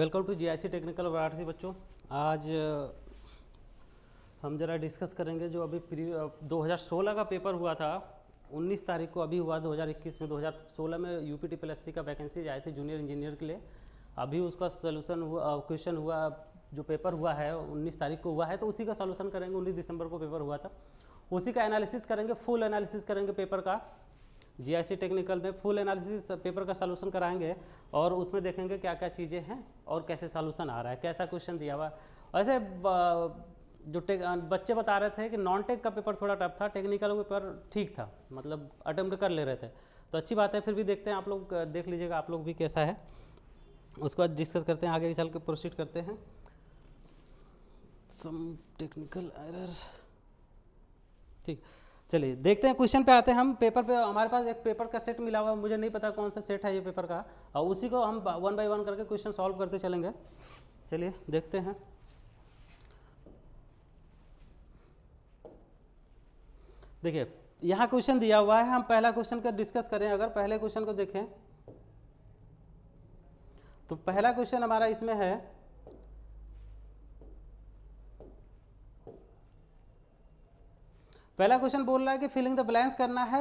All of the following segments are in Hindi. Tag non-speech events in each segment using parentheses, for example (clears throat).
Welcome to G technical Varanasi बच्चों आज हम जरा डिस्कस करेंगे जो अभी प्री 2016 का पेपर हुआ था 19 तारीख को अभी हुआ 2021 में 2016 में यू पी प्लस सी का वैकेंसी आए थे जूनियर इंजीनियर के लिए अभी उसका सोल्यूशन हुआ क्वेश्चन हुआ जो पेपर हुआ है 19 तारीख को हुआ है तो उसी का सोल्यूशन करेंगे 19 दिसंबर को पेपर हुआ था उसी का एनालिसिस करेंगे फुल एनालिसिस करेंगे पेपर का जीआईसी टेक्निकल में फुल एनालिसिस पेपर का सलूशन कराएंगे और उसमें देखेंगे क्या क्या चीज़ें हैं और कैसे सलूशन आ रहा है कैसा क्वेश्चन दिया हुआ वैसे जो टेक बच्चे बता रहे थे कि नॉन टेक का पेपर थोड़ा टफ था टेक्निकल पेपर ठीक था मतलब अटैम्प्ट कर ले रहे थे तो अच्छी बात है फिर भी देखते हैं आप लोग देख लीजिएगा आप लोग भी कैसा है उसके बाद डिस्कस करते हैं आगे चल के प्रोसीड करते हैं सम टेक्निकल एरर ठीक चलिए देखते हैं क्वेश्चन पे आते हैं हम पेपर पे हमारे पास एक पेपर का सेट मिला हुआ है मुझे नहीं पता कौन सा सेट है ये पेपर का और उसी को हम वन बाय वन करके क्वेश्चन सॉल्व करते चलेंगे चलिए देखते हैं देखिए यहाँ क्वेश्चन दिया हुआ है हम पहला क्वेश्चन का डिस्कस करें अगर पहले क्वेश्चन को देखें तो पहला क्वेश्चन हमारा इसमें है पहला क्वेश्चन बोल रहा है कि फिलिंग द ब्लैंक्स करना है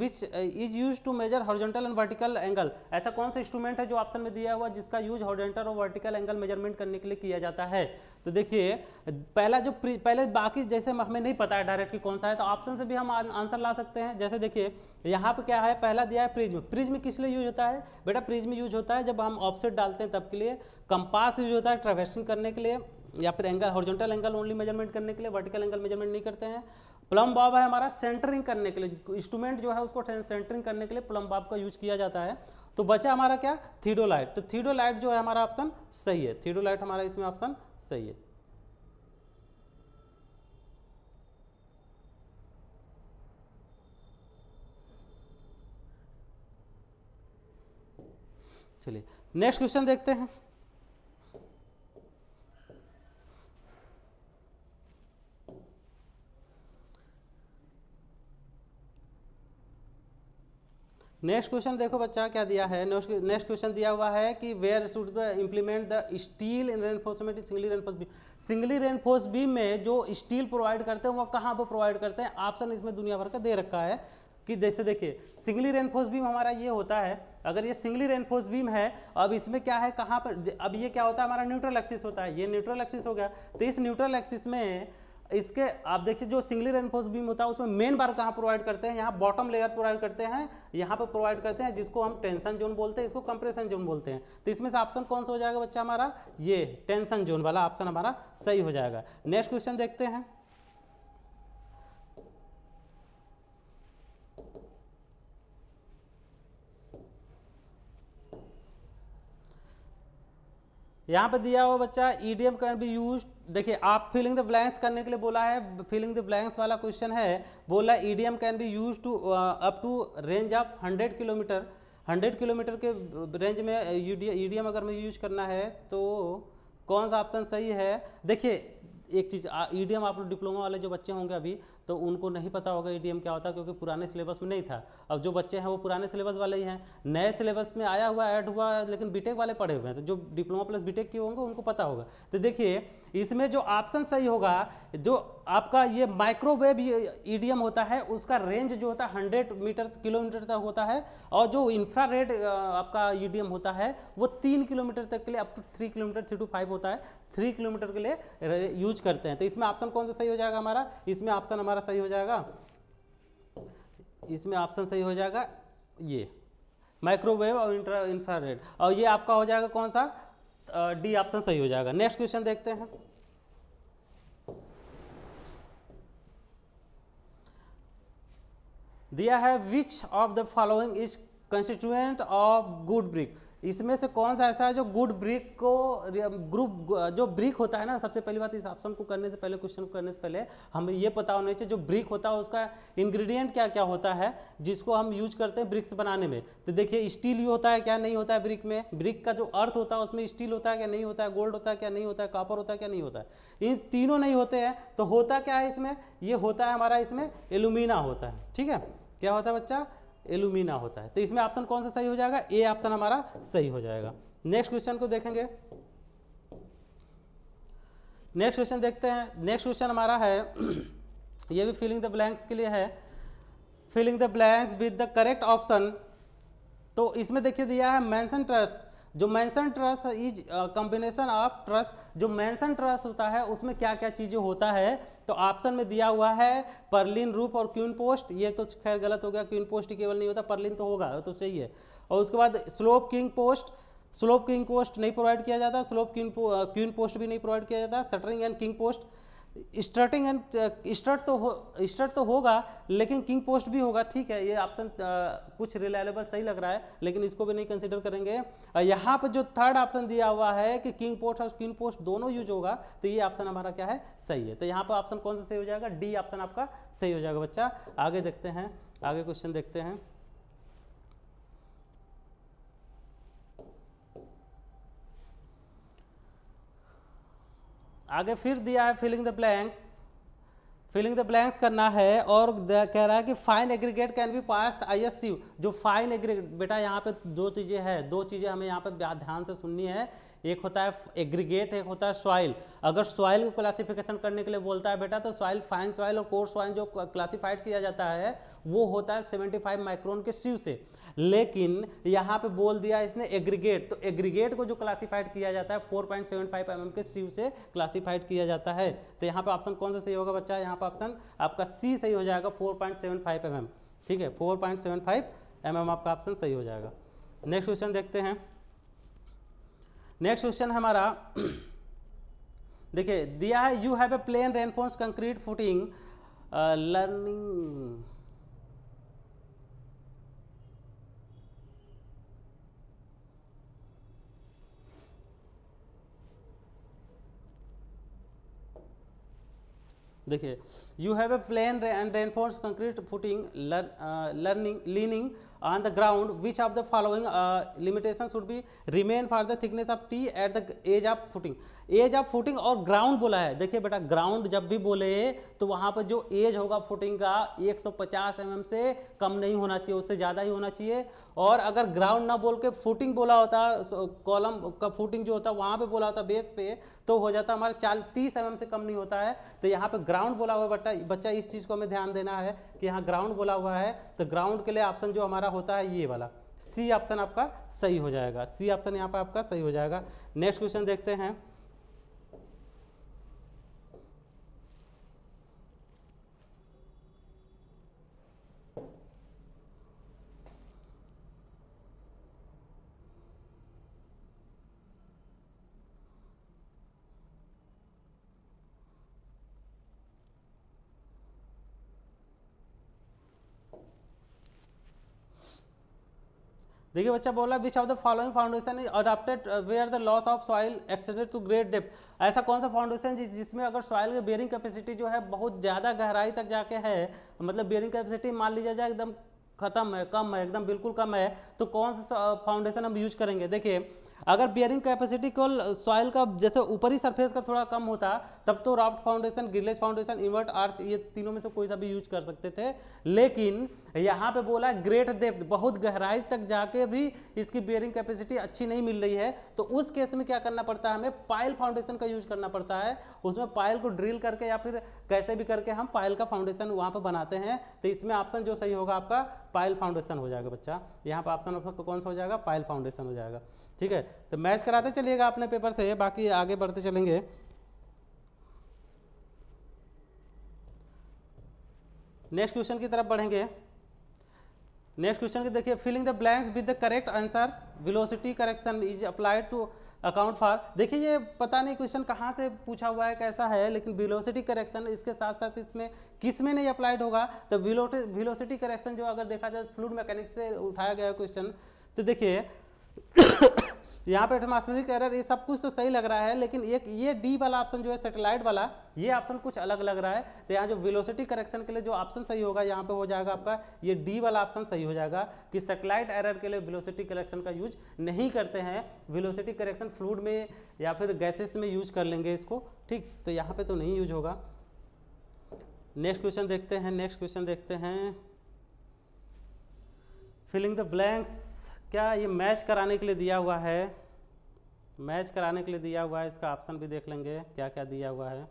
which is use to measure horizontal and vertical angle ऐसा कौन सा इंस्ट्रूमेंट है जो ऑप्शन में दिया हुआ जिसका यूज हॉर्जेंटल और वर्टिकल एंगल मेजरमेंट करने के लिए किया जाता है तो देखिए पहला जो पहले बाकी जैसे हमें नहीं पता है डायरेक्ट कि कौन सा है तो ऑप्शन से भी हम आंसर ला सकते हैं जैसे देखिए यहाँ पर क्या है पहला दिया है प्रिज्म प्रिज्म किस लिए यूज होता है बेटा प्रिज्म यूज होता है जब हम ऑप्शन डालते हैं तब के लिए कंपास यूज होता है ट्रेवेसिंग करने के लिए या फिर angle horizontal angle only measurement करने के लिए वर्टिकल एंगल मेजरमेंट नहीं करते हैं प्लम बॉब है हमारा सेंटरिंग करने के लिए इंस्ट्रूमेंट जो है उसको सेंटरिंग करने के लिए प्लम बॉब का यूज किया जाता है तो बचा हमारा क्या थीडोलाइट तो थीडोलाइट जो है हमारा ऑप्शन सही है थीडोलाइट हमारा इसमें ऑप्शन सही है चलिए नेक्स्ट क्वेश्चन देखते हैं नेक्स्ट क्वेश्चन देखो बच्चा क्या दिया है नेक्स्ट क्वेश्चन दिया हुआ है कि where should the implement the steel in reinforcement singly reinforce B singly reinforce B में जो स्टील प्रोवाइड करते हैं वो कहाँ पर प्रोवाइड करते हैं ऑप्शन इसमें दुनिया भर का दे रखा है कि जैसे देखिए सिंगली रेनफोर्स बीम हमारा ये होता है अगर ये सिंगली रेनफोर्स बीम है अब इसमें क्या है कहाँ पर अब ये क्या होता है हमारा न्यूट्रल एक्सिस होता है ये न्यूट्रल एक्सिस हो गया तो इस न्यूट्रल एक्सिस में इसके आप देखिए जो सिंगली रेनफोर्स बीम होता है उसमें मेन बार कहाँ प्रोवाइड करते हैं यहाँ बॉटम लेयर प्रोवाइड करते हैं यहाँ पर प्रोवाइड करते हैं जिसको हम टेंशन जोन बोलते हैं इसको कंप्रेशन जोन बोलते हैं तो इसमें से ऑप्शन कौन सा हो जाएगा बच्चा हमारा ये टेंशन जोन वाला ऑप्शन हमारा सही हो जाएगा नेक्स्ट क्वेश्चन देखते हैं यहाँ पर दिया हुआ बच्चा ईडीएम कैन बी यूज्ड देखिए आप फिलिंग द ब्लैंक्स करने के लिए बोला है फिलिंग द ब्लैंक्स वाला क्वेश्चन है बोला EDM can be use to up to range of hundred kilometre hundred kilometre के रेंज में ईडीएम uh, e अगर मैं यूज करना है तो कौन सा ऑप्शन सही है देखिए एक चीज़ ईडीएम e आप लोग डिप्लोमा वाले जो बच्चे होंगे अभी तो उनको नहीं पता होगा ई e क्या होता क्योंकि पुराने सिलेबस में नहीं था अब जो बच्चे हैं वो पुराने सिलेबस वाले ही हैं नए सिलेबस में आया हुआ ऐड हुआ लेकिन बीटेक वाले पढ़े हुए हैं तो जो डिप्लोमा प्लस बीटेक किए होंगे उनको पता होगा तो देखिए इसमें जो ऑप्शन सही होगा जो आपका ये माइक्रोवेव ई e होता है उसका रेंज जो होता है हंड्रेड मीटर किलोमीटर तक होता है और जो इंफ्रा आपका ई e होता है वो तीन किलोमीटर तक के लिए up to three kilometre three to five होता है थ्री किलोमीटर के लिए यूज करते हैं तो इसमें ऑप्शन कौन सा सही हो जाएगा हमारा इसमें ऑप्शन हमारा हमारा सही हो जाएगा इसमें ऑप्शन सही हो जाएगा ये माइक्रोवेव और इंट्रा इंफ्रारेड और ये आपका हो जाएगा कौन सा डी ऑप्शन सही हो जाएगा नेक्स्ट क्वेश्चन देखते हैं दिया है which of the following is constituent of good brick इसमें से कौन सा ऐसा है जो गुड ब्रिक को ग्रुप जो ब्रिक होता है ना सबसे पहली बात इस ऑप्शन को करने से पहले क्वेश्चन को करने से पहले हमें ये पता होना चाहिए जो ब्रिक होता है उसका इंग्रेडिएंट क्या क्या होता है जिसको हम यूज करते हैं ब्रिक्स बनाने में तो देखिए स्टील ही होता है क्या नहीं होता है ब्रिक में ब्रिक का जो अर्थ होता है उसमें स्टील होता है क्या नहीं होता है गोल्ड होता है क्या नहीं होता है कॉपर होता है क्या नहीं होता है इन तीनों नहीं होते हैं तो होता क्या है इसमें ये होता है हमारा इसमें एलुमिना होता है ठीक है क्या होता है बच्चा एलुमिना होता है तो इसमें ऑप्शन कौन सा सही हो जाएगा ए ऑप्शन हमारा सही हो जाएगा नेक्स्ट क्वेश्चन को देखेंगे नेक्स्ट क्वेश्चन देखते हैं नेक्स्ट क्वेश्चन हमारा है (clears throat) ये भी फिलिंग द ब्लैंक्स के लिए है filling the blanks with the correct option तो इसमें देखिए दिया है मैंसन ट्रस्ट जो mansard truss is combination of truss जो मैंसन ट्रस्ट होता है उसमें क्या क्या चीज़ें होता है तो ऑप्शन में दिया हुआ है परलिन रूप और क्यून पोस्ट ये तो खैर गलत हो गया क्यून पोस्ट केवल नहीं होता परलिन तो होगा तो सही है और उसके बाद slope king post slope king post नहीं प्रोवाइड किया जाता स्लोप किंग क्यून पोस्ट भी नहीं प्रोवाइड किया जाता shuttering and king post starting and start तो हो स्टार्ट तो होगा लेकिन किंग पोस्ट भी होगा ठीक है ये ऑप्शन कुछ रिलायबल सही लग रहा है लेकिन इसको भी नहीं कंसिडर करेंगे यहाँ पर जो थर्ड ऑप्शन दिया हुआ है कि किंग पोस्ट और किंग पोस्ट दोनों यूज होगा तो ये ऑप्शन हमारा क्या है सही है तो यहाँ पर ऑप्शन कौन सा सही हो जाएगा डी ऑप्शन आपका सही हो जाएगा बच्चा आगे देखते हैं आगे क्वेश्चन देखते हैं आगे फिर दिया है filling the blanks filling the blanks करना है और कह रहा है कि fine aggregate can be pass I S sieve जो फाइन एग्रीगेट बेटा यहाँ पे दो चीज़ें हैं दो चीज़ें हमें यहाँ पे ध्यान से सुननी है एक होता है एग्रीगेट एक होता है सॉइल अगर सॉइल को क्लासिफिकेशन करने के लिए बोलता है बेटा तो सॉइल फाइन सॉइल और कोर्स सॉइल जो क्लासिफाइड किया जाता है वो होता है फाइव माइक्रोन के सीव से लेकिन यहाँ पे बोल दिया इसने एग्रीगेट तो एग्रीगेट को जो क्लासिफाइड किया जाता है 4.75 पॉइंट mm के सीव से क्लासिफाइड किया जाता है तो यहाँ पे ऑप्शन कौन सा सही होगा बच्चा यहाँ पे ऑप्शन आपका सी सही हो जाएगा 4.75 पॉइंट mm ठीक है 4.75 पॉइंट mm आपका ऑप्शन सही हो जाएगा नेक्स्ट क्वेश्चन देखते हैं नेक्स्ट क्वेश्चन हमारा (clears throat) देखिए दिया है you have a plain reinforce concrete footing learning देखिए you have a plain and reinforce concrete footing learning leaning on the ground which of the following limitation should be remain for the thickness of T at the edge of footing edge of footing और ग्राउंड बोला है देखिए बेटा ग्राउंड जब भी बोले तो वहाँ पर जो एज होगा फुटिंग का 150 सौ mm से कम नहीं होना चाहिए उससे ज़्यादा ही होना चाहिए और अगर ग्राउंड ना बोल के फुटिंग बोला होता कॉलम का फुटिंग जो होता वहाँ पे बोला होता बेस पे तो हो जाता हमारा चाल तीस एम mm से कम नहीं होता है तो यहाँ पे ग्राउंड बोला हुआ बट्टा बच्चा इस चीज़ को हमें ध्यान देना है कि यहाँ ग्राउंड बोला हुआ है तो ग्राउंड के लिए ऑप्शन जो हमारा होता है ये वाला सी ऑप्शन आपका सही हो जाएगा सी ऑप्शन यहाँ पर आपका सही हो जाएगा नेक्स्ट क्वेश्चन देखते हैं देखिए बच्चा बोला which of the following foundation is adopted are the loss of soil extended to great depth ऐसा कौन सा फाउंडेशन जिस, जिसमें अगर सॉइल की बेयरिंग कैपेसिटी जो है बहुत ज़्यादा गहराई तक जाके है मतलब बेयरिंग कैपेसिटी मान लीजिए जाए एकदम खत्म है कम है एकदम बिल्कुल कम है तो कौन सा फाउंडेशन हम यूज करेंगे देखिए अगर बियरिंग कैपेसिटी केवल सॉइल का जैसे ऊपरी सरफेस का थोड़ा कम होता तब तो raft foundation grillage foundation invert arch ये तीनों में से कोई सा भी यूज कर सकते थे लेकिन यहाँ पे बोला ग्रेट डेप्थ बहुत गहराई तक जाके भी इसकी बियरिंग कैपेसिटी अच्छी नहीं मिल रही है तो उस केस में क्या करना पड़ता है हमें पायल फाउंडेशन का यूज करना पड़ता है उसमें पायल को ड्रिल करके या फिर कैसे भी करके हम पायल का फाउंडेशन वहाँ पर बनाते हैं तो इसमें ऑप्शन जो सही होगा आपका पायल फाउंडेशन हो जाएगा बच्चा यहाँ पर ऑप्शन कौन सा हो जाएगा पायल फाउंडेशन हो जाएगा ठीक है तो मैच कराते चलिएगा अपने पेपर से बाकी आगे बढ़ते चलेंगे नेक्स्ट क्वेश्चन की तरफ बढ़ेंगे नेक्स्ट क्वेश्चन की देखिए filling the blanks with the correct answer velocity correction is applied to account for देखिए ये पता नहीं क्वेश्चन कहाँ से पूछा हुआ है कैसा है लेकिन वेलोसिटी करेक्शन इसके साथ साथ इसमें किस में नहीं अप्लाइड होगा तो वेलोसिटी करेक्शन जो अगर देखा जाए फ्लूड मैकेनिक्स से उठाया गया क्वेश्चन तो देखिए यहाँ पे एटमॉस्फेरिक एरर ये सब कुछ तो सही लग रहा है लेकिन एक ये डी वाला ऑप्शन जो है सेटेलाइट वाला ये ऑप्शन कुछ अलग लग रहा है तो यहाँ जो वेलोसिटी करेक्शन के लिए जो ऑप्शन सही होगा यहाँ पे हो जाएगा आपका ये डी वाला ऑप्शन सही हो जाएगा कि सेटेलाइट एरर के लिए वेलोसिटी करेक्शन का यूज नहीं करते हैं वेलोसिटी करेक्शन फ्लूड में या फिर गैसेस में यूज कर लेंगे इसको ठीक तो यहाँ पर तो नहीं यूज होगा नेक्स्ट क्वेश्चन देखते हैं नेक्स्ट क्वेश्चन देखते हैं फिलिंग द ब्लैंक्स क्या ये मैच कराने के लिए दिया हुआ है मैच कराने के लिए दिया हुआ है इसका ऑप्शन भी देख लेंगे क्या क्या दिया हुआ है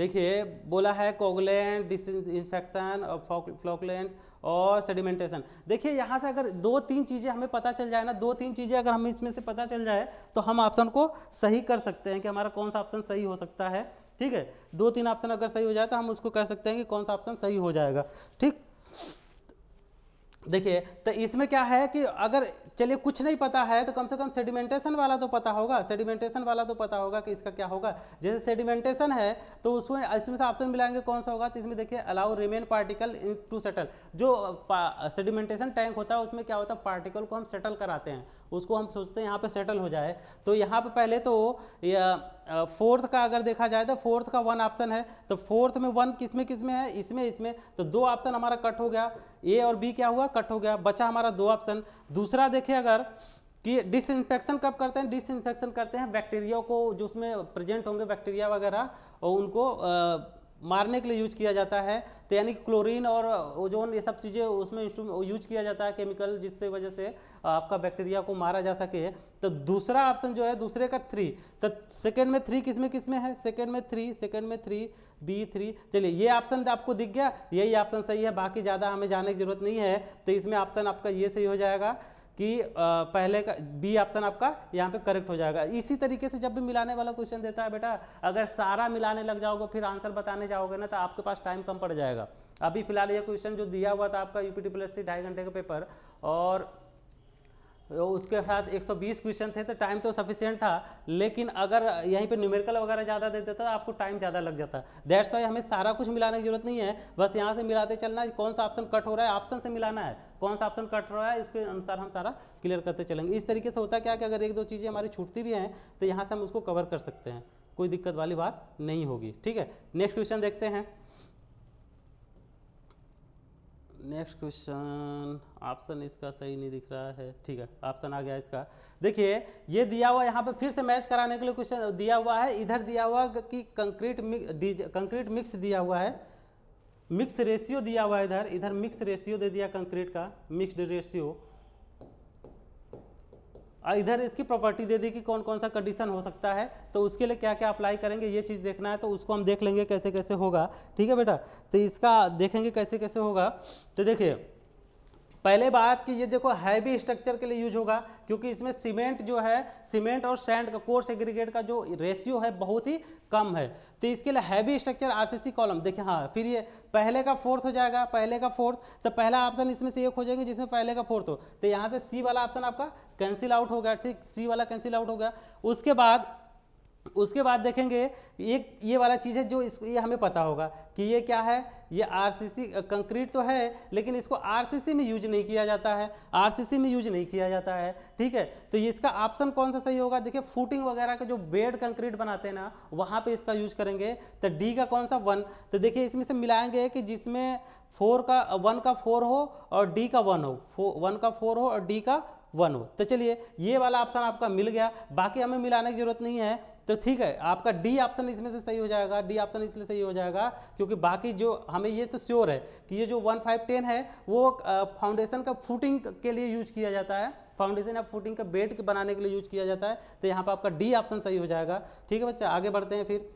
देखिए बोला है कोगलैंड डिस इंफेक्शन और फ्लोकलैंड और सेडिमेंटेशन देखिए यहाँ से अगर दो तीन चीज़ें हमें पता चल जाए ना दो तीन चीज़ें अगर हमें इसमें से पता चल जाए तो हम ऑप्शन को सही कर सकते हैं कि हमारा कौन सा ऑप्शन सही हो सकता है ठीक है दो तीन ऑप्शन अगर सही हो जाए तो हम उसको कर सकते हैं कि कौन सा ऑप्शन सही हो जाएगा ठीक देखिए तो इसमें क्या है कि अगर चलिए कुछ नहीं पता है तो कम से कम सेडिमेंटेशन वाला तो पता होगा सेडिमेंटेशन वाला तो पता होगा कि इसका क्या होगा जैसे सेडिमेंटेशन है तो उसमें इसमें से ऑप्शन मिलाएंगे कौन सा होगा तो इसमें देखिए allow remain particle to settle जो सेडिमेंटेशन टैंक होता है उसमें क्या होता है पार्टिकल को हम सेटल कराते हैं उसको हम सोचते हैं यहाँ पर सेटल हो जाए तो यहाँ पर पहले तो फोर्थ का अगर देखा जाए तो फोर्थ का वन ऑप्शन है तो फोर्थ में वन किस में किस में है इसमें इसमें तो दो ऑप्शन हमारा कट हो गया ए और बी क्या हुआ कट हो गया बचा हमारा दो ऑप्शन दूसरा देखिए अगर कि डिसइंफेक्शन कब करते हैं डिसइंफेक्शन करते हैं बैक्टीरिया को जो उसमें प्रेजेंट होंगे बैक्टीरिया वगैरह और उनको मारने के लिए यूज किया जाता है तो यानी कि क्लोरीन और ओजोन ये सब चीज़ें उसमें यूज किया जाता है केमिकल जिससे वजह से आपका बैक्टीरिया को मारा जा सके तो दूसरा ऑप्शन जो है दूसरे का थ्री तो सेकेंड में थ्री किस में किस में है सेकेंड में थ्री सेकेंड में थ्री बी थ्री चलिए ये ऑप्शन तो आपको दिख गया यही ऑप्शन सही है बाकी ज़्यादा हमें जाने की जरूरत नहीं है तो इसमें ऑप्शन आपका ये सही हो जाएगा कि पहले का बी ऑप्शन आपका यहाँ पे करेक्ट हो जाएगा इसी तरीके से जब भी मिलाने वाला क्वेश्चन देता है बेटा अगर सारा मिलाने लग जाओगे फिर आंसर बताने जाओगे ना तो आपके पास टाइम कम पड़ जाएगा अभी फिलहाल ये क्वेश्चन जो दिया हुआ था आपका यूपीटी प्लस सी ढाई घंटे का पेपर और उसके साथ 120 क्वेश्चन थे तो टाइम तो सफिशियंट था लेकिन अगर यहीं पे न्यूमेरिकल वगैरह ज़्यादा दे देता तो आपको टाइम ज़्यादा लग जाता दैट्स वाई हमें सारा कुछ मिलाने की जरूरत नहीं है बस यहाँ से मिलाते चलना है कौन सा ऑप्शन कट हो रहा है ऑप्शन से मिलाना है कौन सा ऑप्शन कट रहा है इसके अनुसार हम सारा क्लियर करते चलेंगे इस तरीके से होता क्या कि अगर एक दो चीज़ें हमारी छूटती भी हैं तो यहाँ से हम उसको कवर कर सकते हैं कोई दिक्कत वाली बात नहीं होगी ठीक है नेक्स्ट क्वेश्चन देखते हैं नेक्स्ट क्वेश्चन ऑप्शन इसका सही नहीं दिख रहा है ठीक है ऑप्शन आ गया इसका देखिए ये दिया हुआ यहाँ पे फिर से मैच कराने के लिए क्वेश्चन दिया हुआ है इधर दिया हुआ कि कंक्रीट कंक्रीट मिक्स दिया हुआ है मिक्स रेशियो दिया हुआ है इधर इधर मिक्स रेशियो दे दिया कंक्रीट का मिक्सड रेशियो इधर इसकी प्रॉपर्टी दे दी कि कौन कौन सा कंडीशन हो सकता है तो उसके लिए क्या क्या अप्लाई करेंगे ये चीज़ देखना है तो उसको हम देख लेंगे कैसे कैसे होगा ठीक है बेटा तो इसका देखेंगे कैसे कैसे होगा तो देखिए पहले बात कि ये देखो हैवी स्ट्रक्चर के लिए यूज होगा क्योंकि इसमें सीमेंट जो है सीमेंट और सैंड का कोर्स एग्रीगेट का जो रेशियो है बहुत ही कम है तो इसके लिए हैवी स्ट्रक्चर आरसीसी कॉलम देखिए हाँ फिर ये पहले का फोर्थ हो जाएगा पहले का फोर्थ तो पहला ऑप्शन इसमें से एक हो जाएंगे जिसमें पहले का फोर्थ हो तो यहाँ से सी वाला ऑप्शन आपका कैंसिल आउट हो गया ठीक सी वाला कैंसिल आउट हो गया उसके बाद उसके बाद देखेंगे एक ये वाला चीज़ है जो इस ये हमें पता होगा कि ये क्या है ये आरसीसी कंक्रीट तो है लेकिन इसको आरसीसी में यूज नहीं किया जाता है आरसीसी में यूज नहीं किया जाता है ठीक है तो ये इसका ऑप्शन कौन सा सही होगा देखिए फूटिंग वगैरह का जो बेड कंक्रीट बनाते हैं ना वहाँ पे इसका यूज करेंगे तो डी का कौन सा वन तो देखिए इसमें से मिलाएंगे कि जिसमें फोर का वन का फोर हो और डी का वन हो वन का फोर हो और डी का वन हो तो चलिए ये वाला ऑप्शन आपका मिल गया बाकी हमें मिलाने की जरूरत नहीं है तो ठीक है आपका डी ऑप्शन इसमें से सही हो जाएगा डी ऑप्शन इसलिए सही हो जाएगा क्योंकि बाकी जो हमें ये तो श्योर है कि ये जो वन फाइव टेन है वो फाउंडेशन का फूटिंग के लिए यूज किया जाता है फाउंडेशन या फूटिंग का बेड बनाने के लिए यूज किया जाता है तो यहाँ पर आपका डी ऑप्शन सही हो जाएगा ठीक है बच्चा आगे बढ़ते हैं फिर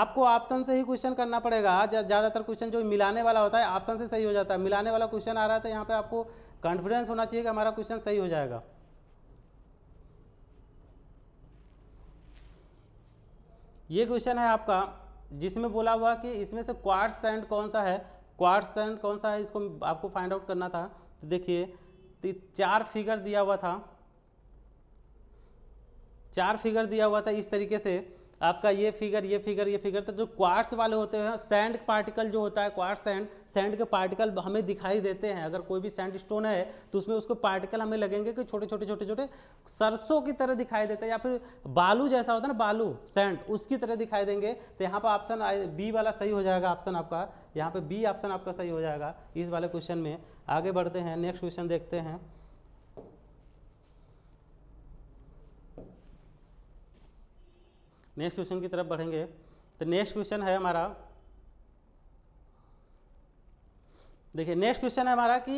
आपको ऑप्शन से ही क्वेश्चन करना पड़ेगा ज़्यादातर क्वेश्चन जो मिलाने वाला होता है ऑप्शन से सही हो जाता है मिलाने वाला क्वेश्चन आ रहा था तो यहाँ पे आपको कॉन्फिडेंस होना चाहिए कि हमारा क्वेश्चन सही हो जाएगा ये क्वेश्चन है आपका जिसमें बोला हुआ कि इसमें से क्वार्ट्स सैंड कौन सा है क्वार्ट्स सैंड कौन सा है इसको आपको फाइंड आउट करना था तो देखिए तो चार फिगर दिया हुआ था चार फिगर दिया हुआ था इस तरीके से आपका ये फिगर ये फिगर ये फिगर तो जो क्वार्ट्स वाले होते हैं सैंड पार्टिकल जो होता है क्वार्ट्स सैंड सैंड के पार्टिकल हमें दिखाई देते हैं अगर कोई भी सैंड स्टोन है तो उसमें उसको पार्टिकल हमें लगेंगे कि छोटे छोटे छोटे छोटे सरसों की तरह दिखाई देते हैं या फिर बालू जैसा होता है ना बालू सैंड उसकी तरह दिखाई देंगे तो यहाँ पर ऑप्शन बी वाला सही हो जाएगा ऑप्शन आपका यहाँ पर बी ऑप्शन आपका सही हो जाएगा इस वाले क्वेश्चन में आगे बढ़ते हैं नेक्स्ट क्वेश्चन देखते हैं नेक्स्ट क्वेश्चन की तरफ बढ़ेंगे तो नेक्स्ट क्वेश्चन है हमारा देखिए नेक्स्ट क्वेश्चन है हमारा कि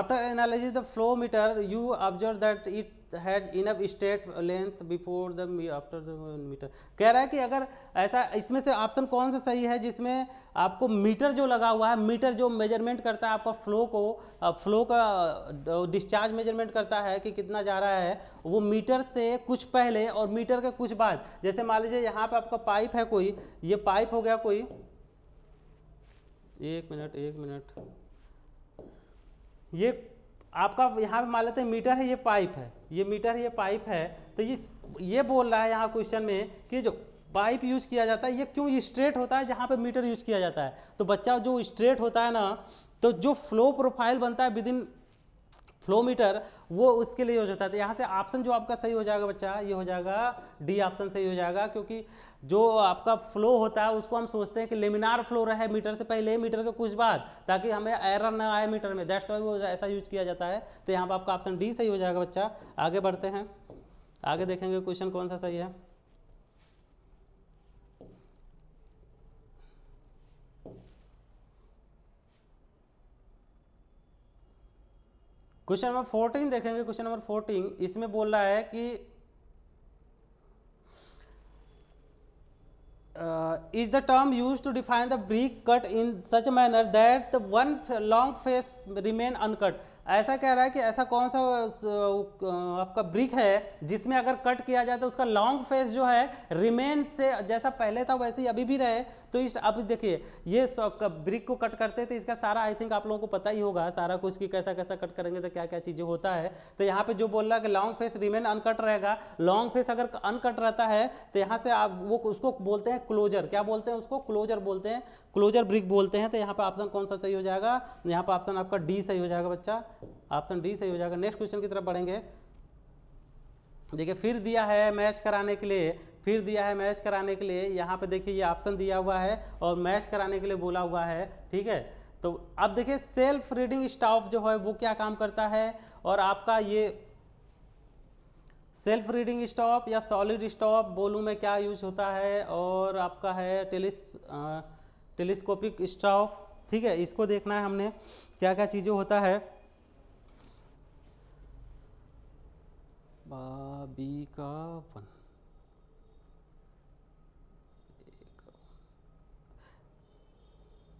after analysis the flow meter you observe that it has enough state length before the after the meter कह रहा है कि अगर ऐसा इसमें से ऑप्शन कौन सा सही है जिसमें आपको मीटर जो लगा हुआ है मीटर जो मेजरमेंट करता है आपका फ्लो को फ्लो का डिस्चार्ज मेजरमेंट करता है कि कितना जा रहा है वो मीटर से कुछ पहले और मीटर के कुछ बाद जैसे मान लीजिए यहाँ पर आपका पाइप है कोई ये पाइप हो गया कोई एक मिनट एक मिनट ये आपका यहाँ पे मान लेते हैं मीटर है ये पाइप है ये मीटर ये पाइप है तो ये ये बोल रहा है यहाँ क्वेश्चन में कि जो पाइप यूज किया जाता है ये क्यों स्ट्रेट होता है जहाँ पे मीटर यूज किया जाता है तो बच्चा जो स्ट्रेट होता है ना तो जो फ्लो प्रोफाइल बनता है विद इन फ्लो मीटर वो उसके लिए यूज होता है तो यहाँ से ऑप्शन जो आपका सही हो जाएगा बच्चा ये हो जाएगा डी ऑप्शन सही हो जाएगा क्योंकि जो आपका फ्लो होता है उसको हम सोचते हैं कि लेमिनार फ्लो रहे मीटर से पहले मीटर के कुछ बाद ताकि हमें एरर ना आए मीटर में दैट्स वाई वो ऐसा यूज किया जाता है तो यहाँ पर आपका ऑप्शन डी सही हो जाएगा बच्चा आगे बढ़ते हैं आगे देखेंगे क्वेश्चन कौन सा सही है क्वेश्चन नंबर फोर्टीन देखेंगे क्वेश्चन नंबर फोर्टीन इसमें बोल रहा है कि uh, is the term used to define the brick cut in such a manner that the one long face remain uncut. ऐसा कह रहा है कि ऐसा कौन सा आपका ब्रिक है जिसमें अगर कट किया जाए तो उसका लॉन्ग फेस जो है रिमेन से जैसा पहले था वैसे ही अभी भी रहे तो इस अब देखिए ये ब्रिक को कट करते थे इसका सारा आई थिंक आप लोगों को पता ही होगा सारा कुछ कि कैसा कैसा कट करेंगे तो क्या क्या चीज़ें होता है तो यहाँ पर जो बोल रहा है कि लॉन्ग फेस रिमेन अनकट रहेगा लॉन्ग फेस अगर अनकट रहता है तो यहाँ से आप वो उसको बोलते हैं क्लोजर क्या बोलते हैं उसको क्लोजर बोलते हैं क्लोजर ब्रिक बोलते हैं तो यहाँ पर ऑप्शन कौन सा सही हो जाएगा यहाँ पर ऑप्शन आपका डी सही हो जाएगा बच्चा ऑप्शन डी सही हो जाएगा नेक्स्ट क्वेश्चन की तरफ बढ़ेंगे देखिए फिर दिया है मैच कराने के लिए फिर दिया है मैच कराने के लिए यहाँ पे देखिए ये ऑप्शन दिया हुआ है और मैच कराने के लिए बोला हुआ है ठीक है तो अब देखिए सेल्फ रीडिंग स्टाफ जो है वो क्या काम करता है और आपका ये सेल्फ रीडिंग स्टॉप या सॉलिड स्टॉप बोलूँ में क्या यूज होता है और आपका है टेलीस टेलीस्कोपिक स्टॉप ठीक है इसको देखना है हमने क्या क्या चीज़ें होता है बी का वन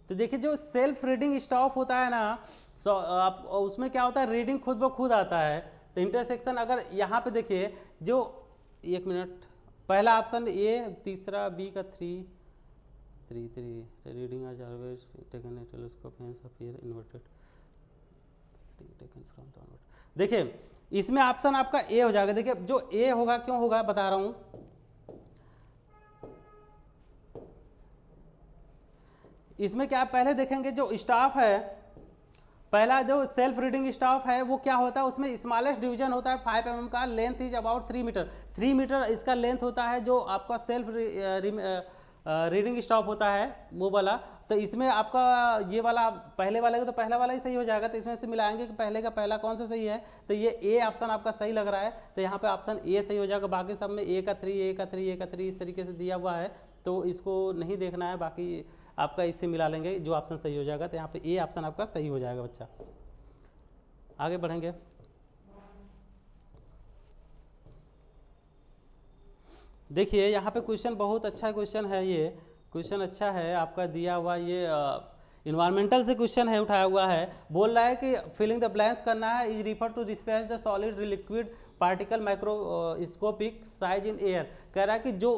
तो देखिए जो सेल्फ रीडिंग स्टॉप होता है ना सो आप उसमें क्या होता है रीडिंग खुद ब खुद आता है तो इंटरसेक्शन अगर यहाँ पे देखिए जो एक मिनट पहला ऑप्शन ए तीसरा बी का थ्री थ्री थ्री रीडिंग आज always taken telescope hence appear inverted taken from देखिए इसमें ऑप्शन आपका ए हो जाएगा देखिए जो ए होगा क्यों होगा बता रहा हूं इसमें क्या पहले देखेंगे जो स्टाफ है पहला जो सेल्फ रीडिंग स्टाफ है वो क्या होता है उसमें स्मॉलेस्ट डिवीजन होता है फाइव एम mm का length is about three metre three metre इसका लेंथ होता है जो आपका सेल्फ रीडिंग स्टॉप होता है वो वाला तो इसमें आपका ये वाला पहले वाले का तो पहला वाला ही सही हो जाएगा तो इसमें से मिलाएंगे कि पहले का पहला कौन सा सही है तो ये ए ऑप्शन आपका सही लग रहा है तो यहाँ पे ऑप्शन ए सही हो जाएगा बाकी सब में ए का थ्री ए का थ्री ए का थ्री इस तरीके से दिया हुआ है तो इसको नहीं देखना है बाकी आपका इससे मिला लेंगे जो ऑप्शन सही हो जाएगा तो यहाँ पर ए ऑप्शन आपका सही हो जाएगा बच्चा आगे बढ़ेंगे देखिए यहाँ पे क्वेश्चन बहुत अच्छा क्वेश्चन है ये क्वेश्चन अच्छा है आपका दिया हुआ ये इन्वायरमेंटल से क्वेश्चन है उठाया हुआ है बोल रहा है कि फिलिंग द ब्लैंक्स करना है is refer to dispatch the solid liquid particle microscopic size in air कह रहा है कि जो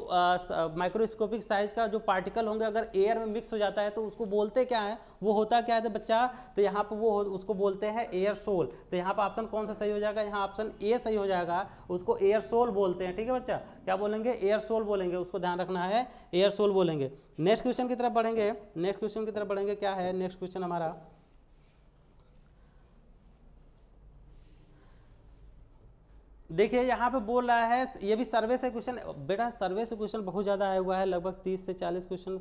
माइक्रोस्कोपिक साइज का जो पार्टिकल होंगे अगर एयर में मिक्स हो जाता है तो उसको बोलते क्या है वो होता क्या है बच्चा तो यहाँ पर वो उसको बोलते हैं एयर सोल तो यहाँ पर ऑप्शन कौन सा सही हो जाएगा यहाँ ऑप्शन ए सही हो जाएगा उसको एयर सोल बोलते हैं ठीक है बच्चा क्या बोलेंगे एयर सोल बोलेंगे उसको ध्यान रखना है एयर सोल बोलेंगे नेक्स्ट क्वेश्चन की तरफ बढ़ेंगे नेक्स्ट क्वेश्चन की तरफ बढ़ेंगे क्या है नेक्स्ट क्वेश्चन हमारा देखिए यहाँ पे बोल रहा है ये भी सर्वे से क्वेश्चन बेटा सर्वे से क्वेश्चन बहुत ज़्यादा आया हुआ है लगभग तीस से चालीस क्वेश्चन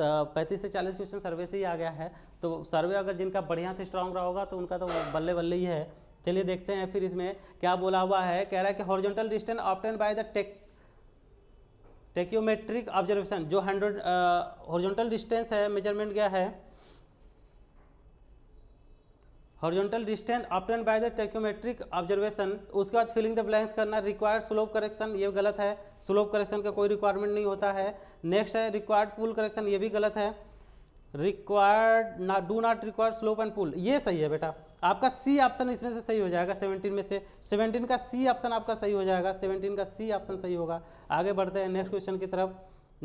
पैंतीस से चालीस क्वेश्चन सर्वे से ही आ गया है तो सर्वे अगर जिनका बढ़िया से स्ट्रांग रहा होगा तो उनका तो बल्ले बल्ले ही है चलिए देखते हैं फिर इसमें क्या बोला हुआ है कह रहा है कि horizontal distance obtain by the tech tacheometric observation जो हंड्रेड हॉर्जेंटल डिस्टेंस है मेजरमेंट क्या है horizontal distance obtain by the tacheometric observation उसके बाद फिलिंग द ब्लैंक्स करना रिक्वायर्ड स्लोप करेक्शन ये गलत है स्लोप करेक्शन का कोई रिक्वायरमेंट नहीं होता है नेक्स्ट है रिक्वायर्ड पुल करेक्शन ये भी गलत है रिक्वायर्ड ना do not require slope and pull ये सही है बेटा आपका सी ऑप्शन इसमें से सही हो जाएगा 17 में से 17 का सी ऑप्शन आपका सही हो जाएगा 17 का सी ऑप्शन सही होगा आगे बढ़ते हैं नेक्स्ट क्वेश्चन की तरफ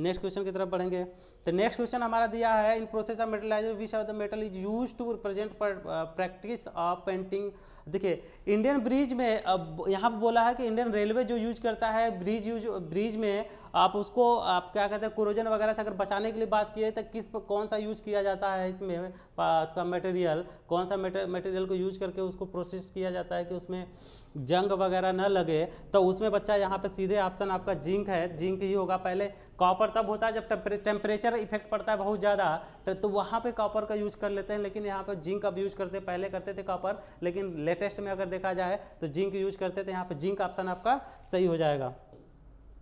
नेक्स्ट क्वेश्चन की तरफ बढ़ेंगे तो नेक्स्ट क्वेश्चन हमारा दिया है in process of metallizer which of the metal is use to represent practice of painting देखिए इंडियन ब्रिज में अब यहाँ पर बोला है कि इंडियन रेलवे जो यूज करता है ब्रिज यूज ब्रिज में आप उसको आप क्या कहते हैं क्रोजन वगैरह से अगर बचाने के लिए बात किए तो किस पर कौन सा यूज किया जाता है इसमें उसका मटेरियल कौन सा मटेरियल को यूज करके उसको प्रोसेस किया जाता है कि उसमें जंग वगैरह न लगे तो उसमें बच्चा यहाँ पर सीधे ऑप्शन आपका जिंक है जिंक ही होगा पहले कॉपर तब होता है जब टेम्परेचर इफेक्ट पड़ता है बहुत ज़्यादा तो, तो वहाँ पर कॉपर का यूज कर लेते हैं लेकिन यहाँ पर जिंक अब यूज करते पहले करते थे कॉपर लेकिन लेटेस्ट में अगर देखा जाए तो जिंक यूज करते थे यहाँ पर जिंक ऑप्शन आपका सही हो जाएगा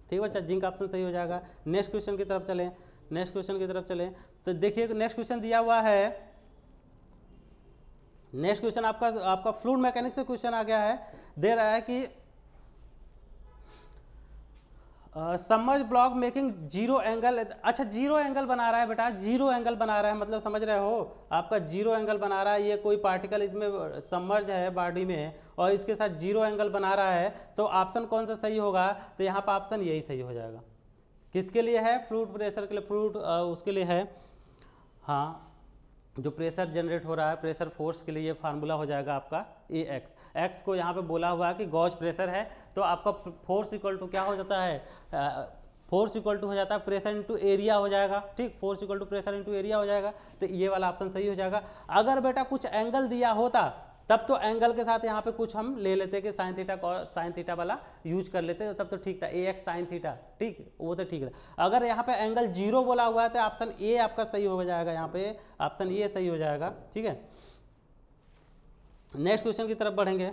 ठीक है बच्चा जिंक ऑप्शन सही हो जाएगा नेक्स्ट क्वेश्चन की तरफ चलें नेक्स्ट क्वेश्चन की तरफ चलें तो देखिए नेक्स्ट क्वेश्चन दिया हुआ है नेक्स्ट क्वेश्चन आपका आपका फ्लूड मैकेनिक्स से क्वेश्चन आ गया है दे रहा है कि समझ ब्लॉक मेकिंग जीरो एंगल अच्छा जीरो एंगल बना रहा है बेटा जीरो एंगल बना रहा है मतलब समझ रहे हो आपका जीरो एंगल बना रहा है ये कोई पार्टिकल इसमें समर्ज है बॉडी में और इसके साथ जीरो एंगल बना रहा है तो ऑप्शन कौन सा सही होगा तो यहाँ पर ऑप्शन यही सही हो जाएगा किसके लिए है फ्रूट प्रेशर के लिए फ्रूट उसके लिए है हाँ जो प्रेशर जनरेट हो रहा है प्रेशर फोर्स के लिए ये फार्मूला हो जाएगा आपका ए एक्स एक्स को यहाँ पे बोला हुआ है कि गॉज प्रेशर है तो आपका फोर्स इक्वल टू क्या हो जाता है फोर्स इक्वल टू हो जाता है प्रेशर इंटू एरिया हो जाएगा ठीक force equal to pressure into area हो जाएगा तो ये वाला ऑप्शन सही हो जाएगा अगर बेटा कुछ एंगल दिया होता तब तो एंगल के साथ यहाँ पे कुछ हम ले लेते कि साइन थीटा साइन थीटा वाला यूज कर लेते तब तो ठीक था ए एक्स साइन थीटा ठीक वो तो ठीक था अगर यहाँ पे एंगल जीरो बोला हुआ है तो ऑप्शन ए आपका सही हो जाएगा यहाँ पे ऑप्शन ए सही हो जाएगा ठीक है नेक्स्ट क्वेश्चन की तरफ बढ़ेंगे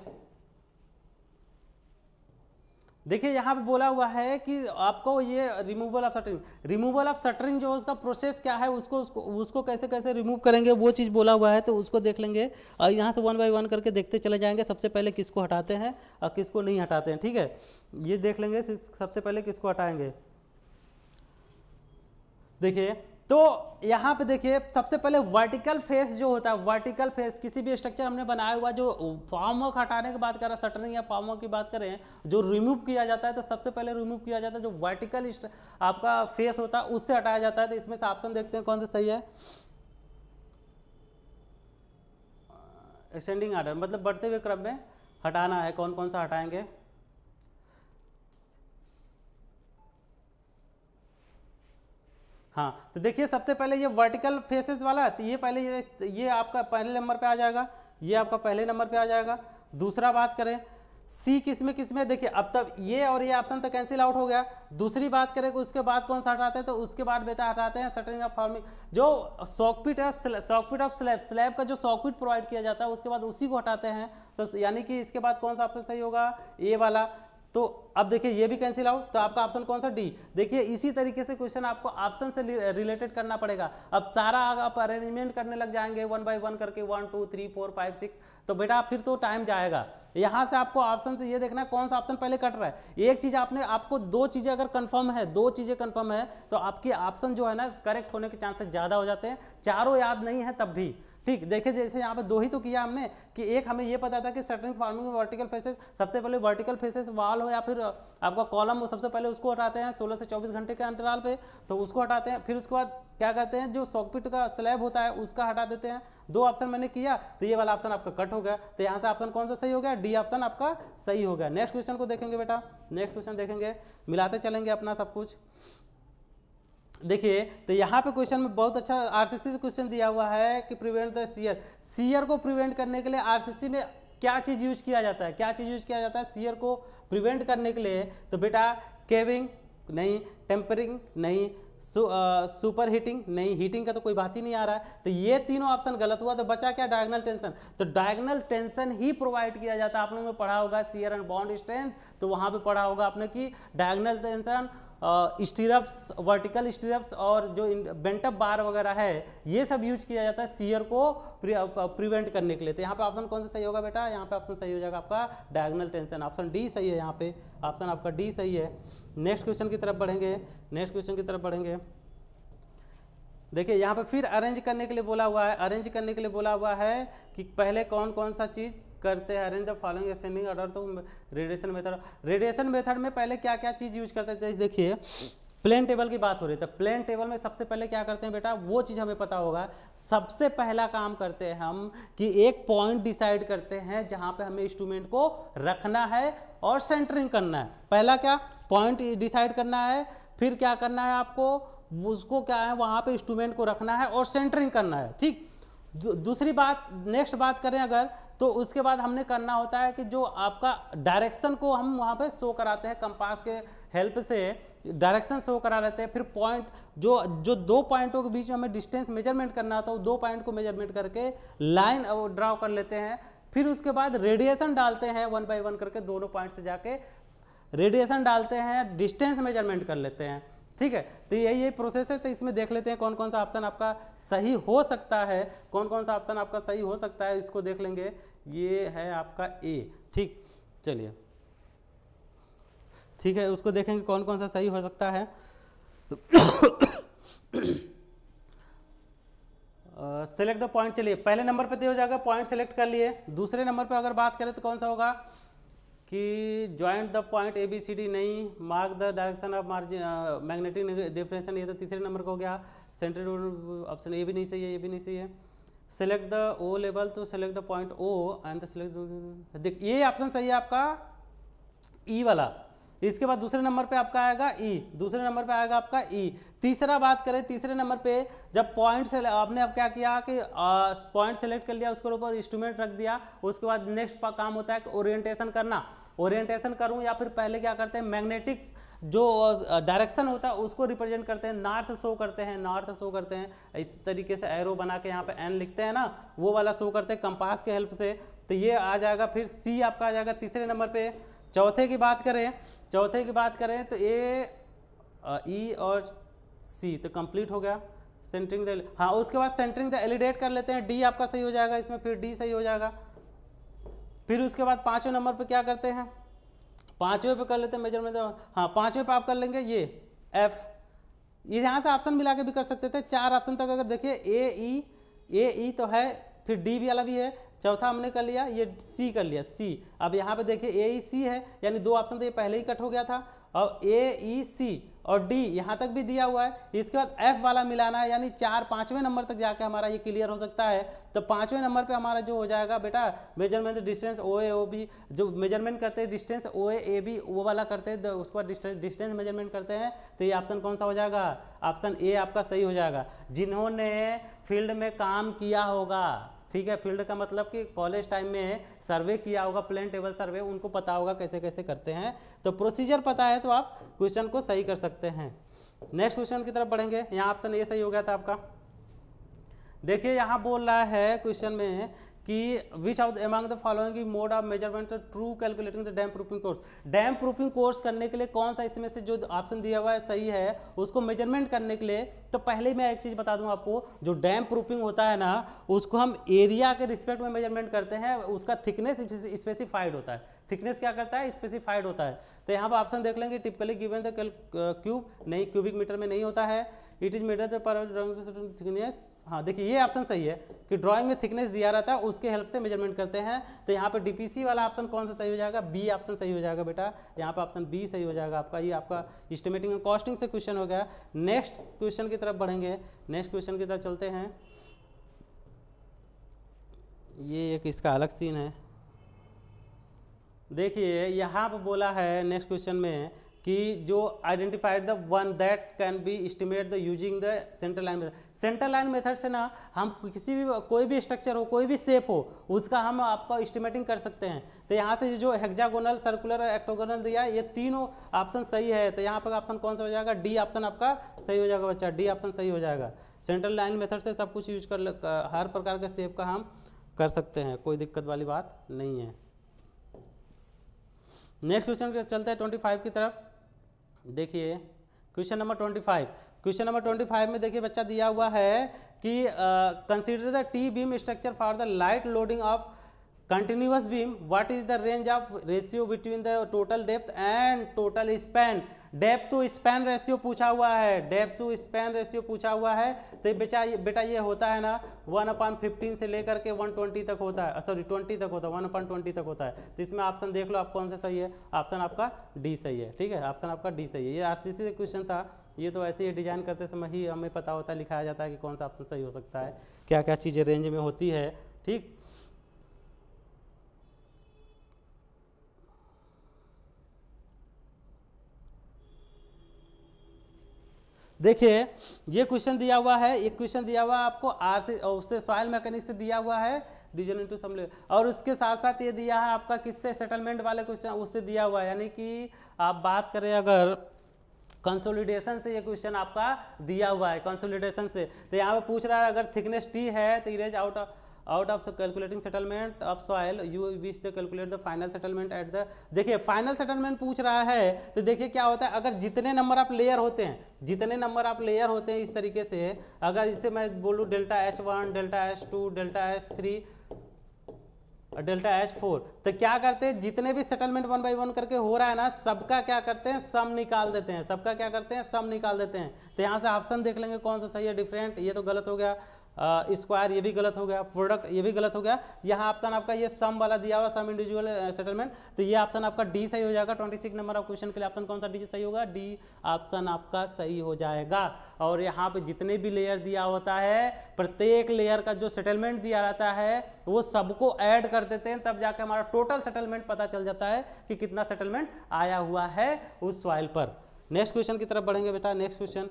देखिए यहाँ पे बोला हुआ है कि आपको ये removal of shuttering removal of shuttering जो उसका प्रोसेस क्या है उसको उसको उसको कैसे कैसे रिमूव करेंगे वो चीज़ बोला हुआ है तो उसको देख लेंगे और यहाँ से वन बाय वन करके देखते चले जाएंगे सबसे पहले किसको हटाते हैं और किसको नहीं हटाते हैं ठीक है ये देख लेंगे सबसे पहले किसको हटाएंगे देखिए तो यहाँ पे देखिए सबसे पहले वर्टिकल फेस जो होता है वर्टिकल फेस किसी भी स्ट्रक्चर हमने बनाया हुआ जो फॉर्म वर्क हटाने की बात कर रहे हैं सटरिंग या फॉर्म वर्क की बात करें जो रिमूव किया जाता है तो सबसे पहले रिमूव किया जाता है जो वर्टिकल आपका फेस होता है उससे हटाया जाता है तो इसमें से ऑप्शन देखते हैं कौन सा सही है एक्सटेंडिंग आर्डर मतलब बढ़ते हुए क्रम में हटाना है कौन कौन सा हटाएंगे हाँ तो देखिए सबसे पहले ये वर्टिकल फेसेस वाला तो ये पहले ये ये आपका पहले नंबर पे आ जाएगा ये आपका पहले नंबर पे आ जाएगा दूसरा बात करें सी किस में किस में देखिए अब तब ये और ये ऑप्शन तो कैंसिल आउट हो गया दूसरी बात करें कि उसके बाद कौन सा हटाते हैं तो उसके बाद बेटा हटाते हैं सटरिंग ऑफ फार्मिंग जो सॉकपिट है सॉकपिट ऑफ स्लैब स्लैब का जो सॉकपिट प्रोवाइड किया जाता है उसके बाद उसी को हटाते हैं तो यानी कि इसके बाद कौन सा ऑप्शन सही होगा ए वाला तो अब देखिए ये भी कैंसिल आउट तो आपका ऑप्शन कौन सा डी देखिए इसी तरीके से क्वेश्चन आपको ऑप्शन से रिलेटेड करना पड़ेगा अब सारा आप अरेंजमेंट करने लग जाएंगे वन बाय वन करके one two three four five six तो बेटा फिर तो टाइम जाएगा यहाँ से आपको ऑप्शन से ये देखना है कौन सा ऑप्शन पहले कट रहा है एक चीज़ आपने आपको दो चीज़ें अगर कन्फर्म है दो चीज़ें कन्फर्म है तो आपके ऑप्शन जो है ना करेक्ट होने के चांसेस ज़्यादा हो जाते हैं चारों याद नहीं है तब भी ठीक देखिए जैसे यहाँ पे दो ही तो किया हमने कि एक हमें ये पता था कि सेटरिंग फार्मिंग में वर्टिकल फेसेस सबसे पहले वर्टिकल फेसेस वाल हो या फिर आपका कॉलम हो सबसे पहले उसको हटाते हैं 16 से 24 घंटे के अंतराल पे तो उसको हटाते हैं फिर उसके बाद क्या करते हैं जो सॉकपिट का स्लैब होता है उसका हटा देते हैं दो ऑप्शन मैंने किया तो ये वाला ऑप्शन आपका कट हो गया तो यहाँ से ऑप्शन कौन सा सही हो गया डी ऑप्शन आपका सही हो गया नेक्स्ट क्वेश्चन को देखेंगे बेटा नेक्स्ट क्वेश्चन देखेंगे मिलाते चलेंगे अपना सब कुछ देखिए तो यहाँ पे क्वेश्चन में बहुत अच्छा आरसीसी से क्वेश्चन दिया हुआ है कि प्रिवेंट द सीयर सीयर को प्रिवेंट करने के लिए आरसीसी में क्या चीज़ यूज किया जाता है क्या चीज़ यूज किया जाता है सीयर को प्रिवेंट करने के लिए तो बेटा केविंग नहीं टेम्परिंग नहीं सु, आ, सुपर हीटिंग नहीं हीटिंग का तो कोई बात ही नहीं आ रहा है तो ये तीनों ऑप्शन गलत हुआ तो बचा क्या डायगनल टेंशन तो डायगनल टेंशन ही प्रोवाइड किया जाता है आप लोगों ने पढ़ा होगा सीयर एंड बॉन्ड स्ट्रेंथ तो वहाँ पे पढ़ा होगा आपने कि diagonal tension stirrups vertical stirrups और जो बेंटअप बार वगैरह है ये सब यूज किया जाता है सीयर को प्रिवेंट करने के लिए तो यहाँ पे ऑप्शन कौन सा सही होगा बेटा यहाँ पे ऑप्शन सही हो जाएगा आपका डायगनल टेंशन ऑप्शन डी सही है यहाँ पे ऑप्शन आपका डी सही है नेक्स्ट क्वेश्चन की तरफ बढ़ेंगे नेक्स्ट क्वेश्चन की तरफ बढ़ेंगे देखिए यहाँ पे फिर अरेंज करने के लिए बोला हुआ है अरेंज करने के लिए बोला हुआ है कि पहले कौन कौन सा चीज़ करते हैं arrange the following extending order तो रेडिएशन मेथड रेडिएशन मेथड में पहले क्या क्या चीज़ यूज करते थे देखिए प्लेन टेबल की बात हो रही है तो प्लेन टेबल में सबसे पहले क्या करते हैं बेटा वो चीज़ हमें पता होगा सबसे पहला काम करते हैं हम कि एक पॉइंट डिसाइड करते हैं जहाँ पे हमें इंस्ट्रूमेंट को रखना है और सेंटरिंग करना है पहला क्या पॉइंट डिसाइड करना है फिर क्या करना है आपको उसको क्या है वहाँ पे इंस्ट्रूमेंट को रखना है और सेंटरिंग करना है ठीक दूसरी बात नेक्स्ट बात करें अगर तो उसके बाद हमने करना होता है कि जो आपका डायरेक्शन को हम वहाँ पे शो कराते हैं कंपास के हेल्प से डायरेक्शन शो करा लेते हैं फिर पॉइंट जो जो दो पॉइंटों के बीच में हमें डिस्टेंस मेजरमेंट करना होता है वो दो पॉइंट को मेजरमेंट करके लाइन ड्रा कर लेते हैं फिर उसके बाद रेडिएशन डालते हैं वन बाई वन करके दोनों पॉइंट से जाके रेडिएशन डालते हैं डिस्टेंस मेजरमेंट कर लेते हैं ठीक है तो यही यही प्रोसेस है तो इसमें देख लेते हैं कौन कौन सा ऑप्शन आपका सही हो सकता है कौन कौन सा ऑप्शन आपका सही हो सकता है इसको देख लेंगे ये है आपका ए ठीक चलिए ठीक है उसको देखेंगे कौन कौन सा सही हो सकता है सेलेक्ट द पॉइंट चलिए पहले नंबर पे तो हो जाएगा पॉइंट सेलेक्ट कर लिए दूसरे नंबर पे अगर बात करें तो कौन सा होगा कि joint the point A B C D नहीं mark the direction of margin magnetic differentiation ये तो तीसरे नंबर का हो गया सेंट्रल ऑप्शन ए भी नहीं सही है ये भी नहीं सही है सेलेक्ट द ओ लेवल तो select the point O and select देख ये ऑप्शन सही है आपका ई e वाला इसके बाद दूसरे नंबर पे आपका आएगा ई e, दूसरे नंबर पे आएगा आपका ई e. तीसरा बात करें तीसरे नंबर पे जब पॉइंट आपने अब क्या किया कि पॉइंट सेलेक्ट कर लिया उसके ऊपर इंस्ट्रूमेंट रख दिया उसके बाद नेक्स्ट काम होता है ओरिएंटेशन करना ओरिएंटेशन करूँ या फिर पहले क्या करते हैं मैग्नेटिक जो डायरेक्शन होता है उसको रिप्रेजेंट करते हैं नॉर्थ शो करते हैं नॉर्थ शो करते हैं इस तरीके से एरो बना के यहाँ पे एन लिखते हैं ना वो वाला शो करते हैं कंपास के हेल्प से तो ये आ जाएगा फिर सी आपका आ जाएगा तीसरे नंबर पे चौथे की बात करें चौथे की बात करें तो ए ई और सी तो कंप्लीट हो गया सेंटरिंग द हाँ उसके बाद सेंटरिंग द एलिडेट कर लेते हैं डी आपका सही हो जाएगा इसमें फिर डी सही हो जाएगा फिर उसके बाद पाँचवें नंबर पे क्या करते हैं पाँचवें पे कर लेते हैं मेजरमेंट तो, हाँ पाँचवें पे आप कर लेंगे ये एफ ये यहाँ से ऑप्शन मिला के भी कर सकते थे चार ऑप्शन तक अगर देखिए ए ई ए ई तो है फिर डी वाला भी है चौथा हमने कर लिया ये सी कर लिया सी अब यहाँ पे देखिए ए ई सी है यानी दो ऑप्शन तो ये पहले ही कट हो गया था और ए ई सी और डी यहाँ तक भी दिया हुआ है इसके बाद एफ वाला मिलाना है यानी चार पाँचवें नंबर तक जाकर हमारा ये क्लियर हो सकता है तो पाँचवें नंबर पर हमारा जो हो जाएगा बेटा measurement distance O A O B जो मेजरमेंट करते हैं डिस्टेंस ओ ए बी वो वाला करते हैं तो उसके बाद डिस्टेंस मेजरमेंट करते हैं तो ये ऑप्शन कौन सा हो जाएगा ऑप्शन ए आपका सही हो जाएगा जिन्होंने फील्ड में काम किया होगा ठीक है फील्ड का मतलब कि कॉलेज टाइम में सर्वे किया होगा प्लेन टेबल सर्वे उनको पता होगा कैसे कैसे करते हैं तो प्रोसीजर पता है तो आप क्वेश्चन को सही कर सकते हैं नेक्स्ट क्वेश्चन की तरफ बढ़ेंगे यहाँ ऑप्शन ये सही हो गया था आपका देखिए यहाँ बोल रहा है क्वेश्चन में कि which of among the following mode of measurement true calculating the damp proofing course damp proofing course करने के लिए कौन सा इसमें से जो ऑप्शन दिया हुआ है सही है उसको मेजरमेंट करने के लिए तो पहले मैं एक चीज़ बता दूं आपको जो डैम प्रूफिंग होता है ना उसको हम एरिया के रिस्पेक्ट में मेजरमेंट करते हैं उसका थिकनेस स्पेसिफाइड होता है थिकनेस क्या करता है स्पेसिफाइड होता है तो यहाँ पर ऑप्शन देख लेंगे टिपिकली गिवन द क्यूब नहीं क्यूबिक मीटर में नहीं होता है it is metre per drawing thickness हाँ देखिए ये ऑप्शन सही है कि ड्राइंग में थिकनेस दिया रहता है उसके हेल्प से मेजरमेंट करते हैं तो यहाँ पर डीपीसी वाला ऑप्शन कौन सा सही हो जाएगा बी ऑप्शन सही हो जाएगा बेटा यहाँ पर ऑप्शन बी सही हो जाएगा आपका ये आपका इस्टिमेटिंग एंड कॉस्टिंग से क्वेश्चन हो गया नेक्स्ट क्वेश्चन की तरफ बढ़ेंगे नेक्स्ट क्वेश्चन की तरफ चलते हैं ये एक इसका अलग सीन है देखिए यहाँ पर बोला है नेक्स्ट क्वेश्चन में कि जो identified the one that can be estimate the using the centre line method centre line method से ना हम किसी भी कोई भी स्ट्रक्चर हो कोई भी शेप हो उसका हम आपका एस्टिमेटिंग कर सकते हैं तो यहाँ से जो हेक्जागोनल सर्कुलर एक्टोगोनल दिया ये तीनों ऑप्शन सही है तो यहाँ पर ऑप्शन कौन सा हो जाएगा डी ऑप्शन आपका सही हो जाएगा बच्चा डी ऑप्शन सही हो जाएगा सेंट्रल लाइन मेथड से सब कुछ यूज कर हर प्रकार के शेप का हम कर सकते हैं कोई दिक्कत वाली बात नहीं है नेक्स्ट क्वेश्चन चलते हैं ट्वेंटी फाइव की तरफ देखिए question number twenty five question number twenty five में देखिए बच्चा दिया हुआ है कि consider the T beam structure for the light loading of continuous beam what is the range of ratio between the total depth and total span depth to span ratio पूछा हुआ है डेप टू स्पैन रेशियो पूछा हुआ है तो बेटा बेटा ये होता है ना वन अपॉन फिफ्टीन से लेकर के वन ट्वेंटी तक होता है सॉरी ट्वेंटी तक होता है वन अपॉन ट्वेंटी तक होता है तो इसमें ऑप्शन देख लो आप कौन सा सही है ऑप्शन आपका डी सही है ठीक है ऑप्शन आपका डी सही है ये आर सी क्वेश्चन था ये तो ऐसे ही डिजाइन करते समय ही हमें पता होता है लिखाया जाता है कि कौन सा ऑप्शन सही हो सकता है क्या क्या चीज़ें रेंज में होती है ठीक देखिए ये क्वेश्चन दिया हुआ है एक क्वेश्चन दिया हुआ है आपको आर से उससे सॉयल मैकेनिक से दिया हुआ है डिजन इंटू समले और उसके साथ साथ ये दिया है आपका किससे सेटलमेंट वाले क्वेश्चन उससे दिया हुआ है यानी कि आप बात करें अगर कंसोलिडेशन से ये क्वेश्चन आपका दिया हुआ है कंसोलिडेशन से तो यहाँ पे पूछ रहा है अगर थिकनेस टी है तो erase out out of calculating settlement of soil you which the calculate the final settlement at the देखिए फाइनल सेटलमेंट पूछ रहा है तो देखिए क्या होता है अगर जितने नंबर आप लेयर होते हैं जितने नंबर आप लेयर होते हैं इस तरीके से अगर इसे मैं बोलूँ delta H one delta H two delta H three delta H four तो क्या करते हैं जितने भी सेटलमेंट वन बाई वन करके हो रहा है ना सबका क्या करते हैं सम निकाल देते हैं सबका क्या करते हैं सम निकाल देते हैं तो यहाँ से ऑप्शन देख लेंगे कौन सा सही है डिफरेंट ये तो गलत हो गया स्क्वायर ये भी गलत हो गया प्रोडक्ट ये भी गलत हो गया यहाँ ऑप्शन आपका ये सम वाला दिया हुआ सम इंडिविजुअल सेटलमेंट तो ये ऑप्शन आपका डी सही हो जाएगा twenty six number of question के लिए ऑप्शन कौन सा डी सही होगा डी ऑप्शन आपका सही हो जाएगा और यहाँ पे जितने भी लेयर दिया होता है प्रत्येक लेयर का जो सेटलमेंट दिया रहता है वो सबको ऐड कर देते हैं तब जाके हमारा टोटल सेटलमेंट पता चल जाता है कि कितना सेटलमेंट आया हुआ है उस सॉइल पर नेक्स्ट क्वेश्चन की तरफ बढ़ेंगे बेटा नेक्स्ट क्वेश्चन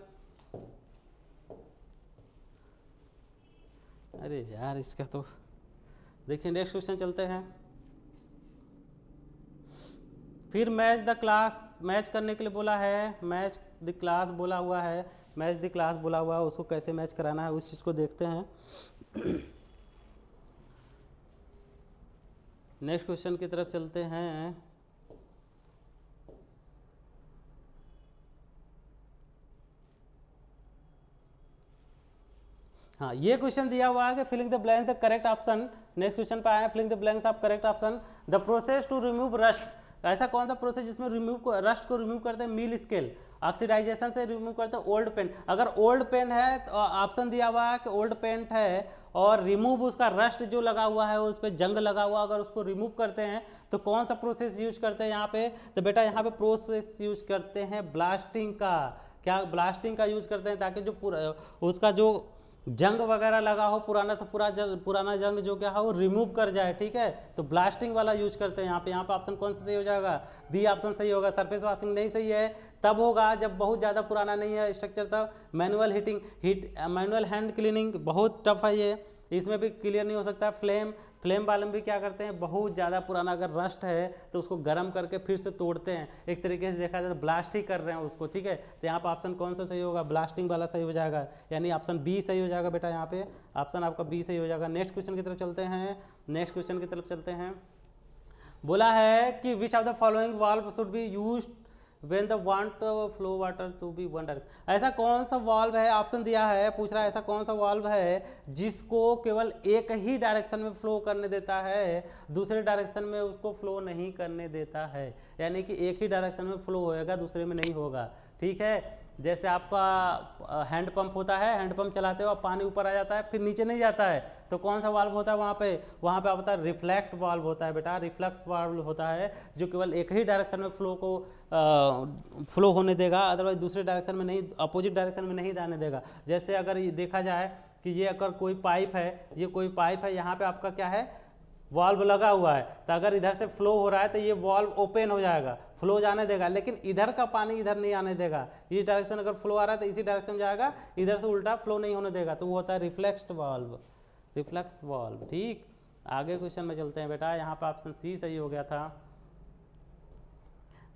अरे यार इसका तो देखिए नेक्स्ट क्वेश्चन चलते हैं फिर मैच द क्लास मैच करने के लिए बोला है मैच द क्लास बोला हुआ है मैच द क्लास बोला हुआ है उसको कैसे मैच कराना है उस चीज़ को देखते हैं नेक्स्ट (clears throat) क्वेश्चन की तरफ चलते हैं हाँ ये क्वेश्चन दिया हुआ है कि filling the blank the correct option next question पे आया है filling the blanks of correct option the process to remove rust ऐसा कौन सा प्रोसेस जिसमें रिमूव को रस्ट को रिमूव करते हैं मील स्केल ऑक्सीडाइजेशन से रिमूव करते हैं ओल्ड पेंट अगर ओल्ड पेंट है तो ऑप्शन दिया हुआ है कि ओल्ड पेंट है और रिमूव उसका रस्ट जो लगा हुआ है उस पर जंग लगा हुआ अगर उसको रिमूव करते हैं तो कौन सा प्रोसेस यूज करते हैं यहाँ पे तो बेटा यहाँ पे प्रोसेस यूज करते हैं ब्लास्टिंग का क्या ब्लास्टिंग का यूज करते हैं ताकि जो पूरा उसका जो जंग वगैरह लगा हो पुराना तो पूरा जंग पुराना जंग जो क्या है वो रिमूव कर जाए ठीक है तो ब्लास्टिंग वाला यूज करते हैं यहाँ पे यहाँ पे ऑप्शन कौन सा सही हो जाएगा बी ऑप्शन सही होगा सरफेस वॉशिंग नहीं सही है तब होगा जब बहुत ज़्यादा पुराना नहीं है स्ट्रक्चर तब manual heating heat manual hand cleaning बहुत टफ है ये इसमें भी क्लियर नहीं हो सकता फ्लेम फ्लेम वालम भी क्या करते हैं बहुत ज़्यादा पुराना अगर रस्ट है तो उसको गर्म करके फिर से तोड़ते हैं एक तरीके से देखा जाए तो ब्लास्ट ही कर रहे हैं उसको ठीक है तो यहाँ पर ऑप्शन कौन सा सही होगा ब्लास्टिंग वाला सही हो जाएगा यानी ऑप्शन बी सही हो जाएगा बेटा यहाँ पे ऑप्शन आपका बी सही हो जाएगा नेक्स्ट क्वेश्चन की तरफ चलते हैं नेक्स्ट क्वेश्चन की तरफ चलते हैं बोला है कि which of the following valve should be use when the want flow water to be one direction ऐसा कौन सा वॉल्व है ऑप्शन दिया है पूछ रहा है ऐसा कौन सा वॉल्व है जिसको केवल एक ही डायरेक्शन में फ्लो करने देता है दूसरे डायरेक्शन में उसको फ्लो नहीं करने देता है यानी कि एक ही डायरेक्शन में फ्लो होएगा दूसरे में नहीं होगा ठीक है जैसे आपका हैंड पंप होता है हैंड पंप चलाते हो आप पानी ऊपर आ जाता है फिर नीचे नहीं जाता है तो कौन सा वाल्व होता है वहाँ पे वहाँ पे है रिफ्लेक्ट वाल्व होता है बेटा रिफ्लेक्स वाल्व होता है जो केवल एक ही डायरेक्शन में फ्लो को आ, फ्लो होने देगा अदरवाइज दूसरे डायरेक्शन में नहीं अपोजिट डायरेक्शन में नहीं जाने देगा जैसे अगर देखा जाए कि ये अगर कोई पाइप है ये कोई पाइप है यहाँ पर आपका क्या है वॉल्व लगा हुआ है तो अगर इधर से फ्लो हो रहा है तो ये वॉल्व ओपन हो जाएगा फ्लो जाने देगा लेकिन इधर का पानी इधर नहीं आने देगा इस डायरेक्शन अगर फ्लो आ रहा है तो इसी डायरेक्शन में जाएगा इधर से उल्टा फ्लो नहीं होने देगा तो वो होता है रिफ्लेक्स्ड वॉल्व रिफ्लेक्स वॉल्व ठीक आगे क्वेश्चन में चलते हैं बेटा यहाँ पर ऑप्शन सी सही हो गया था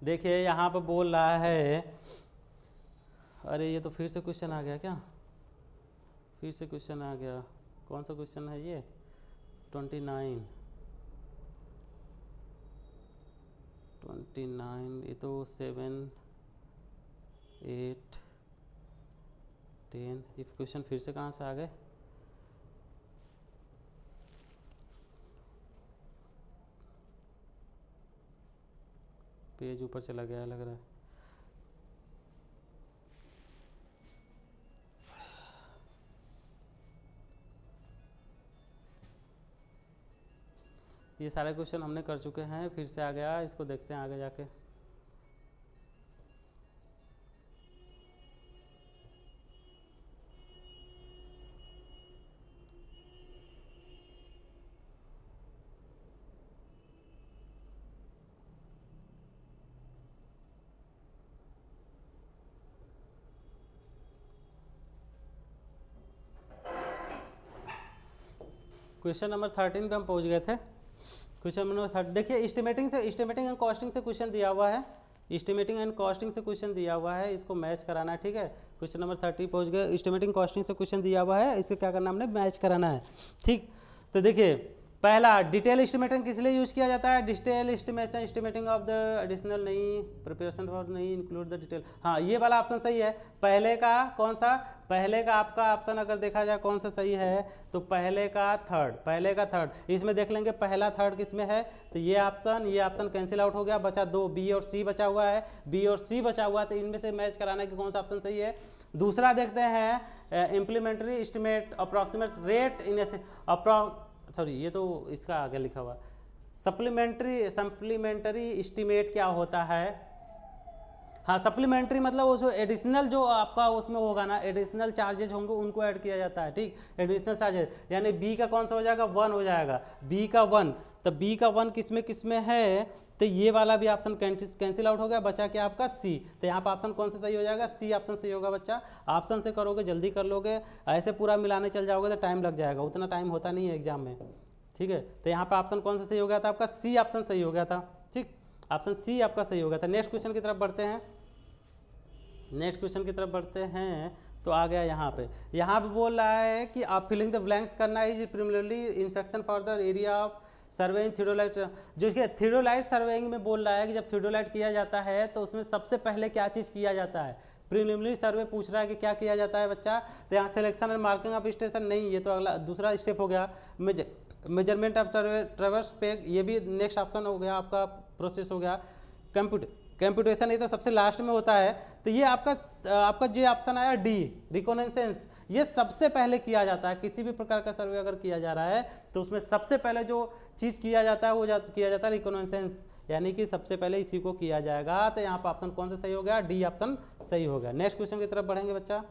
देखिए यहाँ पर बोल रहा है अरे ये तो फिर से क्वेश्चन आ गया क्या फिर से क्वेश्चन आ गया कौन सा क्वेश्चन है ये ट्वेंटी नाइन ट्वेंटी नाइन ये तो सेवन एट टेन ये क्वेश्चन फिर से कहाँ से आ गए पेज ऊपर चला गया लग रहा है ये सारे क्वेश्चन हमने कर चुके हैं फिर से आ गया इसको देखते हैं आगे जाके क्वेश्चन नंबर थर्टीन पे हम पहुंच गए थे क्वेश्चन नंबर थर्ड देखिए इस्टीमेटिंग से इस्टीमेटिंग एंड कॉस्टिंग से क्वेश्चन दिया हुआ है इस्टीमेटिंग एंड कॉस्टिंग से क्वेश्चन दिया हुआ है इसको मैच कराना है ठीक है क्वेश्चन नंबर थर्टी पहुंच गए इस्टीमेटिंग कॉस्टिंग से क्वेश्चन दिया हुआ है इसे क्या करना हमने मैच कराना है ठीक तो देखिए पहला डिटेल एस्टिमेटिंग किस लिए यूज़ किया जाता है detail estimation estimating of the additional नहीं प्रिपरेशन फॉर नहीं इंक्लूड द डिटेल हाँ ये वाला ऑप्शन सही है पहले का कौन सा पहले का आपका ऑप्शन अगर देखा जाए कौन सा सही है तो पहले का थर्ड पहले का थर्ड इसमें देख लेंगे पहला थर्ड किस में है तो ये ऑप्शन ये ऑप्शन कैंसिल आउट हो गया बचा दो बी और सी बचा हुआ है बी और सी बचा हुआ है तो इनमें से मैच कराने की कौन सा ऑप्शन सही है दूसरा देखते हैं supplementary estimate approximate rate in अप्रॉ सॉरी ये तो इसका आगे लिखा हुआ सप्लीमेंट्री सप्लीमेंट्री इस्टीमेट क्या होता है हाँ सप्लीमेंट्री मतलब वो जो एडिशनल जो आपका उसमें होगा ना एडिशनल चार्जेज होंगे उनको ऐड किया जाता है ठीक एडिशनल चार्जेज यानी बी का कौन सा हो जाएगा वन हो जाएगा बी का वन तो बी का वन किस में किस में है तो ये वाला भी ऑप्शन कैंसिल आउट हो गया बचा क्या आपका सी तो यहाँ पर ऑप्शन कौन सा सही हो जाएगा सी ऑप्शन सही होगा बच्चा ऑप्शन से करोगे जल्दी कर लोगे ऐसे पूरा मिलाने चल जाओगे तो टाइम लग जाएगा उतना टाइम होता नहीं है एग्जाम में ठीक है तो यहाँ पर ऑप्शन कौन सा सही हो गया था आपका सी ऑप्शन सही हो गया था ठीक ऑप्शन सी आपका सही हो गया था नेक्स्ट क्वेश्चन की तरफ बढ़ते हैं नेक्स्ट क्वेश्चन की तरफ बढ़ते हैं तो आ गया यहाँ पे यहाँ पे बोल रहा है कि आप फिलिंग द ब्लैंक्स करना is primarily infection for the area of surveying theodolite जो कि थीडोलाइट सर्वेइंग में बोल रहा है कि जब थीडोलाइट किया जाता है तो उसमें सबसे पहले क्या चीज़ किया जाता है प्रीलिमिनरी सर्वे पूछ रहा है कि क्या किया जाता है बच्चा तो यहाँ selection and marking of station नहीं ये तो अगला दूसरा स्टेप हो गया मेजरमेंट ऑफ ट्रेवर्स पे ये भी नेक्स्ट ऑप्शन हो गया आपका प्रोसेस हो गया कंप्यूटर कंप्यूटेशन ये तो सबसे लास्ट में होता है तो ये आपका आपका जो ऑप्शन आया डी रिकोनेसेंस ये सबसे पहले किया जाता है किसी भी प्रकार का सर्वे अगर किया जा रहा है तो उसमें सबसे पहले जो चीज़ किया जाता है वो जा, किया जाता है रिकोनसेंस यानी कि सबसे पहले इसी को किया जाएगा तो यहाँ पर ऑप्शन कौन सा सही हो गया डी ऑप्शन सही हो गया नेक्स्ट क्वेश्चन की तरफ बढ़ेंगे बच्चा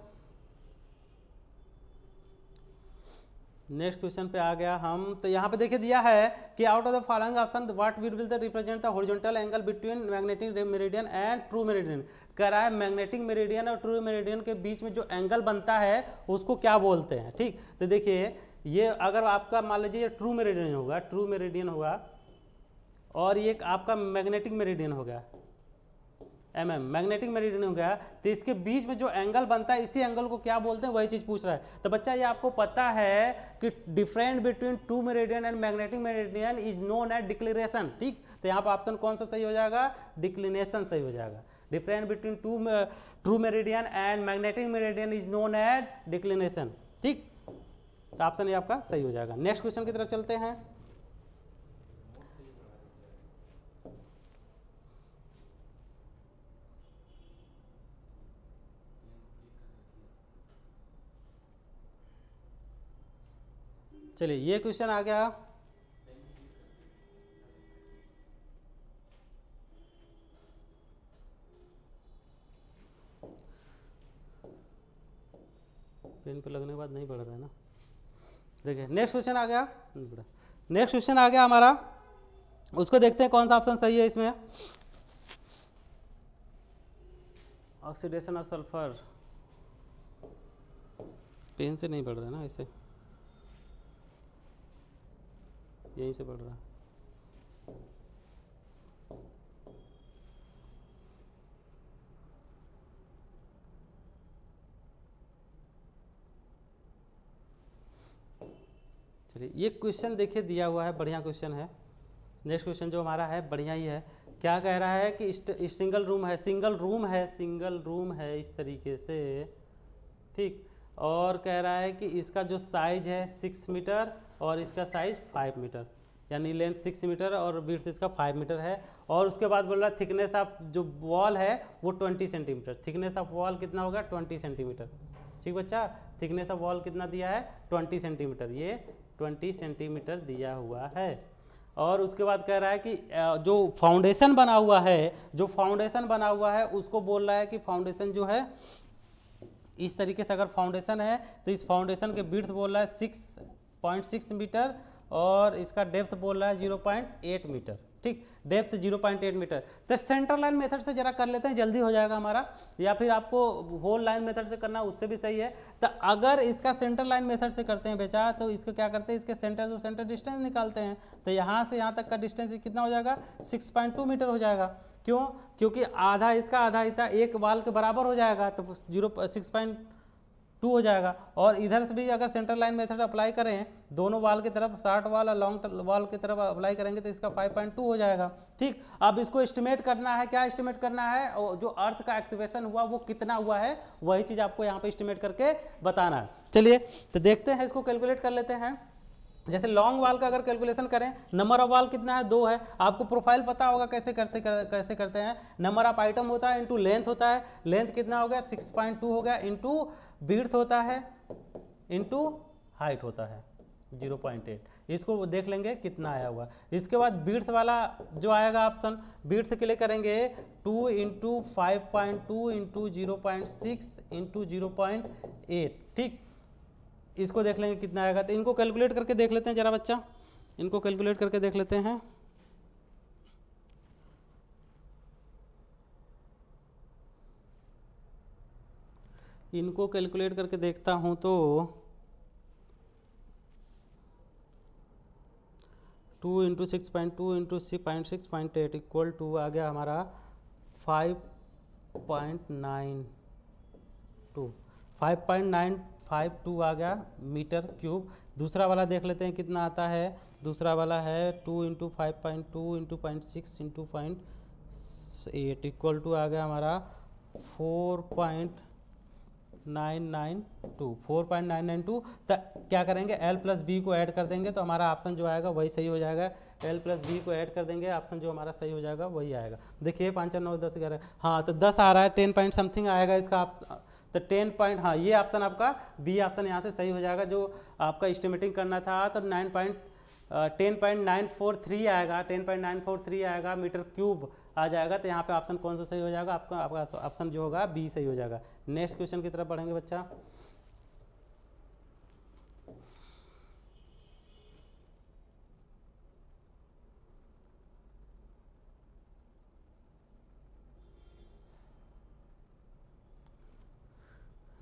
नेक्स्ट क्वेश्चन पे आ गया हम तो यहाँ पे देखे दिया है कि out of the following option what will will the represent the horizontal angle between magnetic meridian and true meridian कह रहा है मैग्नेटिक मेरिडियन और ट्रू मेरिडियन के बीच में जो एंगल बनता है उसको क्या बोलते हैं ठीक तो देखिए ये अगर आपका मान लीजिए ट्रू मेरेडियन होगा ट्रू मेरेडियन होगा और ये आपका मैग्नेटिक हो होगा एम एम मैग्नेटिक मेरेडियन हो गया तो इसके बीच में जो एंगल बनता है इसी एंगल को क्या बोलते हैं वही चीज़ पूछ रहा है तो बच्चा ये आपको पता है कि different between to meridian and magnetic meridian is known at declaration ठीक तो यहाँ पर ऑप्शन कौन सा सही हो जाएगा डिक्लिनेशन सही हो जाएगा different between to true meridian and magnetic meridian is known at declination ठीक तो ऑप्शन ये आपका सही हो जाएगा नेक्स्ट क्वेश्चन की तरफ चलते हैं चलिए ये क्वेश्चन आ गया पेन पे लगने के बाद नहीं पड़ रहा है ना देखिए नेक्स्ट क्वेश्चन आ गया नेक्स्ट क्वेश्चन आ गया हमारा उसको देखते हैं कौन सा ऑप्शन सही है इसमें ऑक्सीडेशन ऑफ सल्फर पेन से नहीं पड़ रहा ना ऐसे यहीं से पड़ रहा है चलिए ये क्वेश्चन देखिए दिया हुआ है बढ़िया क्वेश्चन है नेक्स्ट क्वेश्चन जो हमारा है बढ़िया ही है क्या कह रहा है कि इस, सिंगल रूम है सिंगल रूम है सिंगल रूम है इस तरीके से ठीक और कह रहा है कि इसका जो साइज है सिक्स मीटर और इसका साइज फाइव मीटर यानी लेंथ सिक्स मीटर और बीर्थ इसका फाइव मीटर है और उसके बाद बोल रहा है थिकनेस ऑफ जो वॉल है वो twenty centimetre thickness of wall कितना होगा ट्वेंटी सेंटीमीटर ठीक बच्चा थिकनेस ऑफ वॉल कितना दिया है ट्वेंटी सेंटीमीटर ये 20 सेंटीमीटर दिया हुआ है और उसके बाद कह रहा है कि जो फाउंडेशन बना हुआ है जो फाउंडेशन बना हुआ है उसको बोल रहा है कि फाउंडेशन जो है इस तरीके से अगर फाउंडेशन है तो इस फाउंडेशन के बिर्थ बोल रहा है सिक्स पॉइंट सिक्स मीटर और इसका डेप्थ बोल रहा है जीरो पॉइंट एट मीटर ठीक डेप्थ 0.8 मीटर तो सेंटर लाइन मेथड से जरा कर लेते हैं जल्दी हो जाएगा हमारा या फिर आपको होल लाइन मेथड से करना उससे भी सही है तो अगर इसका सेंटर लाइन मेथड से करते हैं बेचा तो इसको क्या करते हैं इसके सेंटर से सेंटर डिस्टेंस निकालते हैं तो यहाँ से यहाँ तक का डिस्टेंस कितना हो जाएगा सिक्स मीटर हो जाएगा क्यों क्योंकि आधा इसका आधा इतना एक वाल के बराबर हो जाएगा तो जीरो सिक्स पॉइंट टू हो जाएगा और इधर से भी अगर सेंटर लाइन मेथड अप्लाई करें दोनों वाल की तरफ शार्ट वाल और लॉन्ग वाल की तरफ अप्लाई करेंगे तो इसका 5.2 हो जाएगा ठीक अब इसको एस्टिमेट करना है क्या एस्टिमेट करना है और जो अर्थ का एक्टिवेशन हुआ वो कितना हुआ है वही चीज़ आपको यहाँ पे एस्टिमेट करके बताना है चलिए तो देखते हैं इसको कैलकुलेट कर लेते हैं जैसे लॉन्ग वाल का अगर कैलकुलेशन करें नंबर ऑफ वाल कितना है दो है आपको प्रोफाइल पता होगा कैसे करते कर, कैसे करते हैं नंबर ऑफ आइटम होता है इंटू लेंथ होता है लेंथ कितना हो गया सिक्स पॉइंट टू हो गया इंटू बीर्थ होता है इंटू हाइट होता है जीरो पॉइंट एट इसको देख लेंगे कितना आया हुआ इसके बाद बीर्थ वाला जो आएगा ऑप्शन बीर्थ के लिए करेंगे two into five point two into zero point six into zero point eight ठीक इसको देख लेंगे कितना आएगा तो इनको कैलकुलेट करके देख लेते हैं ज़रा बच्चा इनको कैलकुलेट करके देख लेते हैं इनको कैलकुलेट करके देखता हूं तो two into six point two into six point six point eight equal to आ गया हमारा five point nine two five point nine five two आ गया मीटर क्यूब दूसरा वाला देख लेते हैं कितना आता है दूसरा वाला है two into five point two into point six into point eight equal to आ गया हमारा four point nine nine two four point nine nine two तो क्या करेंगे एल प्लस बी को ऐड कर देंगे तो हमारा ऑप्शन जो आएगा वही सही हो जाएगा एल प्लस बी को ऐड कर देंगे ऑप्शन जो हमारा सही हो जाएगा वही आएगा देखिए पाँच नौ दस ग्यारह हाँ तो दस आ रहा है टेन पॉइंट समथिंग आएगा इसका आप तो टेन पॉइंट हाँ ये ऑप्शन आपका बी ऑप्शन यहाँ से सही हो जाएगा जो आपका इस्टीमेटिंग करना था तो nine point ten point nine four three आएगा ten point nine four three आएगा मीटर क्यूब आ जाएगा तो यहाँ पे ऑप्शन कौन सा सही हो जाएगा आपका आपका ऑप्शन जो होगा बी सही हो जाएगा नेक्स्ट क्वेश्चन की तरफ बढ़ेंगे बच्चा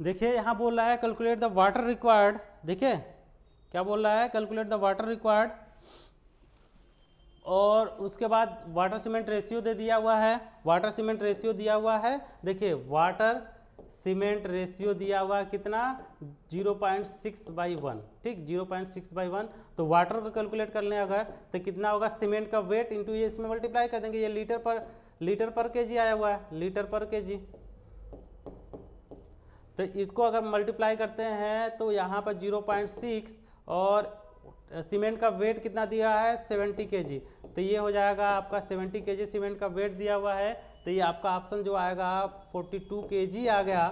देखिए यहाँ बोल रहा है कैलकुलेट द वाटर रिक्वायर्ड देखिए क्या बोल रहा है कैलकुलेट द वाटर रिक्वायर्ड और उसके बाद वाटर सीमेंट रेशियो दे दिया हुआ है वाटर सीमेंट रेशियो दिया हुआ है देखिए वाटर सीमेंट रेशियो दिया हुआ कितना 0.6 पॉइंट सिक्स बाई वन ठीक 0.6 पॉइंट सिक्स बाई वन तो वाटर को कैलकुलेट कर लें अगर तो कितना होगा सीमेंट का वेट इंटू ये इसमें मल्टीप्लाई कर देंगे ये लीटर पर लीटर पर के जी आया हुआ है लीटर पर के जी तो इसको अगर मल्टीप्लाई करते हैं तो यहाँ पर 0.6 और सीमेंट का वेट कितना दिया है 70 जी तो ये हो जाएगा आपका 70 जी सीमेंट का वेट दिया हुआ है तो ये आपका ऑप्शन जो आएगा 42 जी आ गया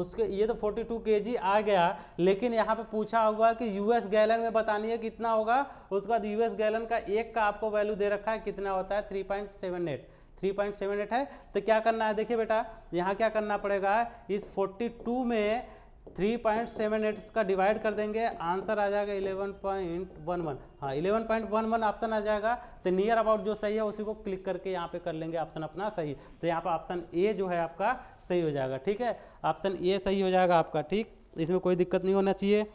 उसके ये तो 42 जी आ गया लेकिन यहाँ पे पूछा हुआ कि यूएस गैलन में बतानी है कितना होगा उसके बाद यूएस गैलन का एक का आपको वैल्यू दे रखा है कितना होता है 3.78 थ्री पॉइंट सेवन एट है तो क्या करना है देखिए बेटा यहाँ क्या करना पड़ेगा इस फोर्टी टू में थ्री पॉइंट सेवन एट का डिवाइड कर देंगे आंसर आ जाएगा इलेवन पॉइंट वन वन हाँ eleven point one one option आ जाएगा तो नियर अबाउट जो सही है उसी को क्लिक करके यहाँ पे कर लेंगे ऑप्शन अपना सही तो यहाँ पर ऑप्शन ए जो है आपका सही हो जाएगा ठीक है ऑप्शन ए सही हो जाएगा आपका ठीक इसमें कोई दिक्कत नहीं होना चाहिए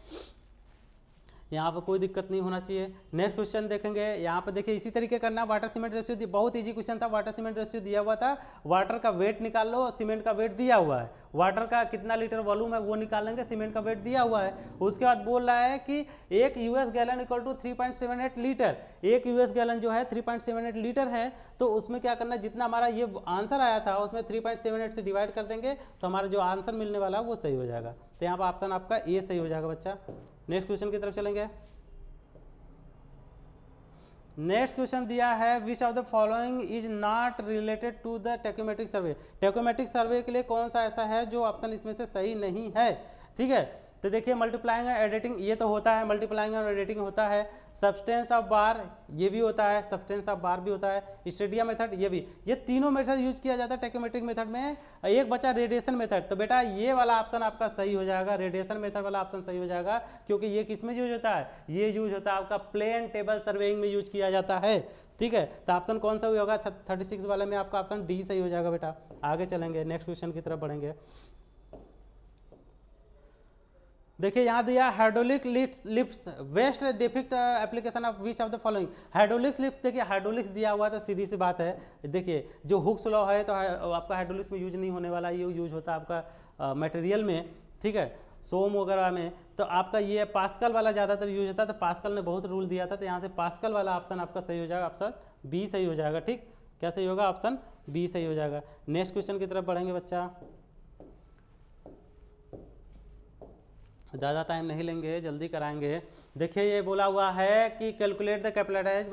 यहाँ पर कोई दिक्कत नहीं होना चाहिए नेक्स्ट क्वेश्चन देखेंगे यहाँ पर देखिए इसी तरीके करना वाटर सीमेंट रेशियो बहुत ईजी क्वेश्चन था वाटर सीमेंट रेशियो दिया हुआ था वाटर का वेट निकाल लो सीमेंट का वेट दिया हुआ है वाटर का कितना लीटर वॉल्यूम है वो निकालेंगे सीमेंट का वेट दिया हुआ है उसके बाद बोल रहा है कि एक US gallon equal to three point seven eight litre एक यूएस गैलन जो है three point seven eight litre है तो उसमें क्या करना जितना हमारा ये आंसर आया था उसमें थ्री पॉइंट सेवन एट से डिवाइड कर देंगे तो हमारा जो आंसर मिलने वाला है वो सही हो जाएगा तो यहाँ पर ऑप्शन आपका ए सही हो जाएगा बच्चा नेक्स्ट क्वेश्चन की तरफ चलेंगे नेक्स्ट क्वेश्चन दिया है which of the following is not related to the tacheometric survey tacheometric survey के लिए कौन सा ऐसा है जो ऑप्शन इसमें से सही नहीं है ठीक है तो देखिए मल्टीप्लाइंग और एडिटिंग ये तो होता है मल्टीप्लाइंग और एडिटिंग होता है सब्सटेंस ऑफ बार ये भी होता है सब्सटेंस ऑफ बार भी होता है स्टेडिया मेथड ये भी ये तीनों मेथड यूज किया जाता है टेकोमेट्रिक मेथड में एक बचा रेडिएशन मेथड तो बेटा ये वाला ऑप्शन आपका सही हो जाएगा रेडिएशन मेथड वाला ऑप्शन सही हो जाएगा क्योंकि ये किस में यूज होता है ये यूज होता है आपका प्लेन टेबल सर्वेइंग में यूज किया जाता है ठीक है तो ऑप्शन कौन सा हुआ होगा थर्टी सिक्स वाले में आपका ऑप्शन डी सही हो जाएगा बेटा आगे चलेंगे नेक्स्ट क्वेश्चन की तरफ बढ़ेंगे देखिए यहाँ दिया hydraulic lifts lifts best depict application of which of the following hydraulics lifts देखिए हाइड्रोलिक्स दिया हुआ था तो सीधी सी बात है देखिए जो हुक्स लॉ है तो uh, आपका हाइड्रोलिक्स में यूज नहीं होने वाला ये यूज होता है आपका मटेरियल uh, में ठीक है सोम वगैरह में तो आपका ये पास्कल वाला ज़्यादातर यूज होता है तो पास्कल ने बहुत रूल दिया था तो यहाँ से पास्कल वाला ऑप्शन आपका सही हो जाएगा ऑप्शन बी सही हो जाएगा ठीक क्या सही होगा ऑप्शन बी सही हो जाएगा नेक्स्ट क्वेश्चन की तरफ बढ़ेंगे बच्चा ज़्यादा टाइम नहीं लेंगे जल्दी कराएंगे देखिए ये बोला हुआ है कि calculate the capitalize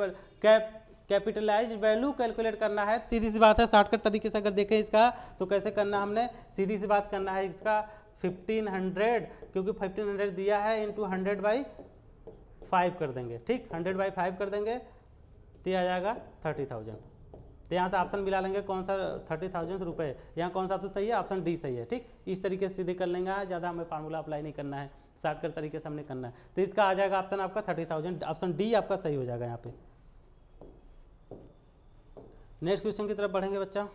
cap capitalize value calculate करना है सीधी सी बात है शॉर्टकट तरीके से अगर देखें इसका तो कैसे करना हमने सीधी सी बात करना है इसका 1500 क्योंकि 1500 दिया है इंटू हंड्रेड बाई फाइव कर देंगे ठीक हंड्रेड बाई फाइव कर देंगे दिया तो जाएगा थर्टी थाउजेंड तो यहाँ से ऑप्शन मिला लेंगे कौन सा थर्टी थाउजेंड रुपये यहाँ कौन सा ऑप्शन सही है ऑप्शन डी सही है ठीक इस तरीके से सीधे कर लेंगे ज़्यादा हमें फार्मूला अप्लाई नहीं करना है शॉर्टकट तरीके से हमने करना है तो इसका आ जाएगा ऑप्शन आपका थर्टी थाउजेंड ऑप्शन डी आपका सही हो जाएगा यहाँ पे नेक्स्ट क्वेश्चन की तरफ बढ़ेंगे बच्चा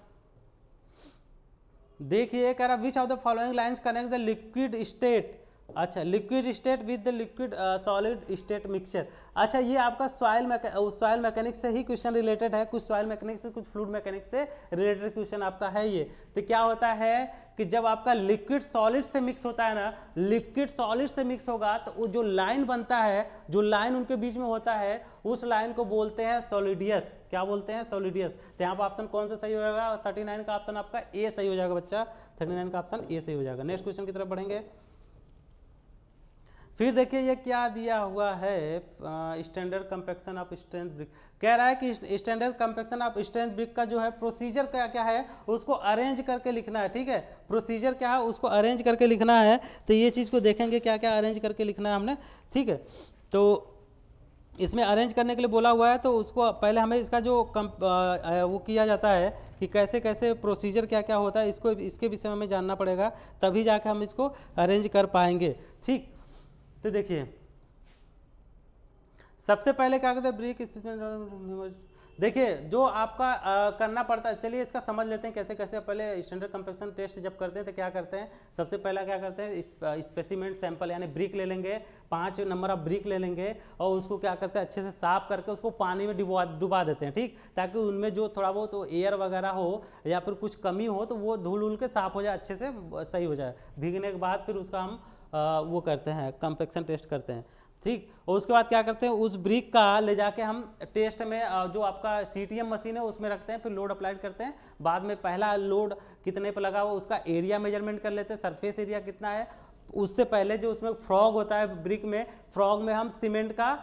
देखिए कह रहा which of the following lines connect the liquid state अच्छा liquid state with the liquid solid state mixture अच्छा ये आपका सॉयल सॉयल मैकेनिक से ही क्वेश्चन रिलेटेड है कुछ सॉयल मैकेनिक से कुछ फ्लूड मैकेनिक से रिलेटेड क्वेश्चन आपका है ये तो क्या होता है कि जब आपका लिक्विड सॉलिड से मिक्स होता है ना लिक्विड सॉलिड से मिक्स होगा तो वो जो लाइन बनता है जो लाइन उनके बीच में होता है उस लाइन को बोलते हैं सॉलिडियस क्या बोलते हैं सॉलिडियस तो यहाँ पर ऑप्शन कौन सा सही हो जाएगा थर्टी का ऑप्शन आपका ए सही हो जाएगा बच्चा थर्टी का ऑप्शन ए सही हो जाएगा नेक्स्ट क्वेश्चन की तरफ बढ़ेंगे फिर देखिए ये क्या दिया हुआ है standard compaction of strength brick कह रहा है कि standard compaction of strength brick का जो है प्रोसीजर क्या क्या है उसको अरेंज करके लिखना है ठीक है प्रोसीजर क्या है उसको अरेंज करके लिखना है तो ये चीज़ को देखेंगे क्या क्या अरेंज करके लिखना है हमने ठीक है तो इसमें अरेंज करने के लिए बोला हुआ है तो उसको पहले हमें इसका जो कम वो किया जाता है कि कैसे कैसे प्रोसीजर क्या क्या होता है इसको इसके विषय में हमें जानना पड़ेगा तभी जाके हम इसको अरेंज कर पाएंगे ठीक तो देखिए सबसे पहले क्या कहते हैं ब्रेक देखिए जो आपका आ, करना पड़ता है चलिए इसका समझ लेते हैं कैसे कैसे पहले स्टैंडर्ड कंपेक्शन टेस्ट जब करते हैं तो क्या करते हैं सबसे पहला क्या करते हैं स्पेसिमेंट सैंपल यानी ब्रिक ले लेंगे पांच नंबर आप ब्रिक ले लेंगे और उसको क्या करते हैं अच्छे से साफ करके उसको पानी में डुबा डुबा देते हैं ठीक ताकि उनमें जो थोड़ा बहुत तो एयर वगैरह हो या फिर कुछ कमी हो तो वो धूल उल के साफ हो जाए अच्छे से सही हो जाए भीगने के बाद फिर उसका हम वो करते हैं कंपेक्शन टेस्ट करते हैं ठीक और उसके बाद क्या करते हैं उस ब्रिक का ले जाके हम टेस्ट में जो आपका सी मशीन है उसमें रखते हैं फिर लोड अप्लाइड करते हैं बाद में पहला लोड कितने पर लगा हुआ उसका एरिया मेजरमेंट कर लेते हैं सरफेस एरिया कितना है उससे पहले जो उसमें फ्रॉग होता है ब्रिक में फ्रॉग में हम सीमेंट का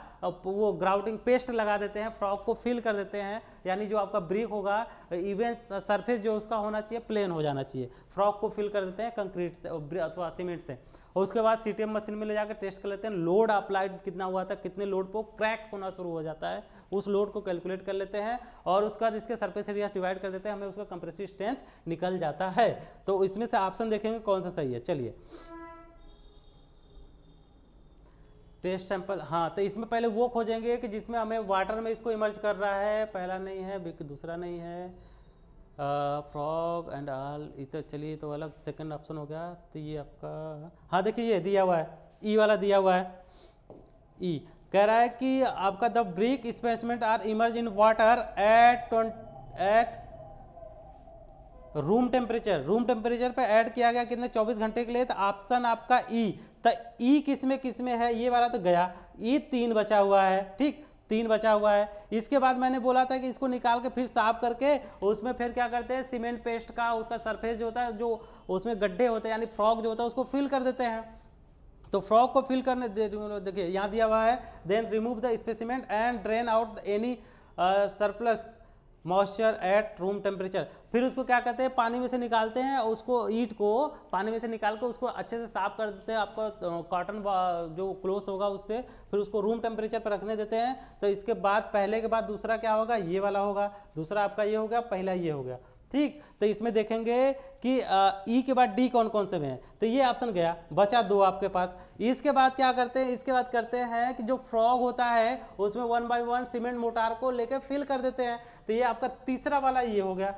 वो ग्राउटिंग पेस्ट लगा देते हैं फ्रॉग को फिल कर देते हैं यानी जो आपका ब्रिक होगा इवन सरफेस जो उसका होना चाहिए प्लेन हो जाना चाहिए फ्रॉग को फिल कर देते हैं कंक्रीट से अथवा सीमेंट से और उसके बाद सी मशीन में ले जाकर टेस्ट कर लेते हैं लोड अप्लाइड कितना हुआ था कितने लोड पर क्रैक होना शुरू हो जाता है उस लोड को कैलकुलेट कर लेते हैं और उसके बाद इसके सर्फेस एरिया डिवाइड कर देते हैं हमें उसका कंप्रेसिव स्ट्रेंथ निकल जाता है तो इसमें से ऑप्शन देखेंगे कौन सा सही है चलिए टेस्ट सैंपल हाँ तो इसमें पहले वो खोजेंगे कि जिसमें हमें वाटर में इसको इमर्ज कर रहा है पहला नहीं है दूसरा नहीं है फ्रॉग एंड आल इतना चलिए तो अलग सेकंड ऑप्शन हो गया तो ये आपका हाँ देखिए ये दिया हुआ है ई e वाला दिया हुआ है ई e, कह रहा है कि आपका the brick specimen are immerse in water at twenty at room temperature room temperature पे ऐड किया गया कितने 24 घंटे के लिए तो ऑप्शन आपका ई e, तो ई किस में किस में है ये वाला तो गया ई तीन बचा हुआ है ठीक तीन बचा हुआ है इसके बाद मैंने बोला था कि इसको निकाल के फिर साफ करके उसमें फिर क्या करते हैं सीमेंट पेस्ट का उसका सरफेस जो होता है जो उसमें गड्ढे होते हैं यानी फ्रॉक जो होता है उसको फिल कर देते हैं तो फ्रॉक को फिल करने देखिए यहाँ दिया हुआ है then remove the specimen and drain out any surplus moisture at room temperature फिर उसको क्या करते हैं पानी में से निकालते हैं और उसको ईट को पानी में से निकाल कर उसको अच्छे से साफ कर देते हैं आपका कॉटन जो क्लोथ होगा उससे फिर उसको रूम टेम्परेचर पर रखने देते हैं तो इसके बाद पहले के बाद दूसरा क्या होगा ये वाला होगा दूसरा आपका ये हो गया पहला ये हो गया ठीक तो इसमें देखेंगे कि ई e के बाद डी कौन कौन से में है तो ये ऑप्शन गया बचा दो आपके पास इसके बाद क्या करते हैं इसके बाद करते हैं कि जो फ्रॉग होता है उसमें one by one cement mortar को लेकर फिल कर देते हैं तो ये आपका तीसरा वाला ये हो गया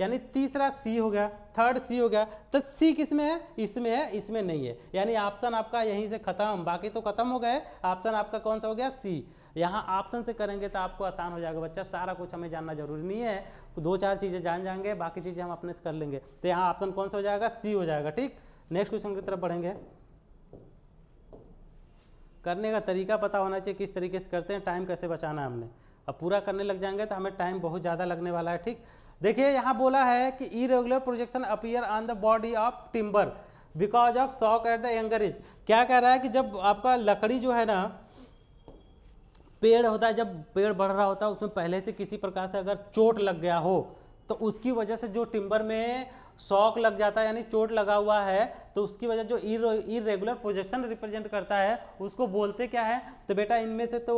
यानी तीसरा सी हो गया थर्ड सी हो गया तो सी किस में है इसमें है इसमें नहीं है यानी ऑप्शन आपका यहीं से खत्म बाकी तो खत्म हो गए ऑप्शन आपका कौन सा हो गया सी यहाँ ऑप्शन से करेंगे तो आपको आसान हो जाएगा बच्चा सारा कुछ हमें जानना जरूरी नहीं है दो चार चीज़ें जान जाएंगे बाकी चीज़ें हम अपने से कर लेंगे तो यहाँ ऑप्शन कौन सा हो जाएगा सी हो जाएगा ठीक नेक्स्ट क्वेश्चन की तरफ बढ़ेंगे करने का तरीका पता होना चाहिए किस तरीके से करते हैं टाइम कैसे बचाना है हमने अब पूरा करने लग जाएंगे तो हमें टाइम बहुत ज़्यादा लगने वाला है ठीक देखिए यहाँ बोला है कि irregular projection appear on the body of timber because of shock at the younger age क्या कह रहा है कि जब आपका लकड़ी जो है ना पेड़ होता है जब पेड़ बढ़ रहा होता है उसमें पहले से किसी प्रकार से अगर चोट लग गया हो तो उसकी वजह से जो टिम्बर में शॉक लग जाता है यानी चोट लगा हुआ है तो उसकी वजह जो इरेगुलर प्रोजेक्शन रिप्रेजेंट करता है उसको बोलते क्या है तो बेटा इनमें से तो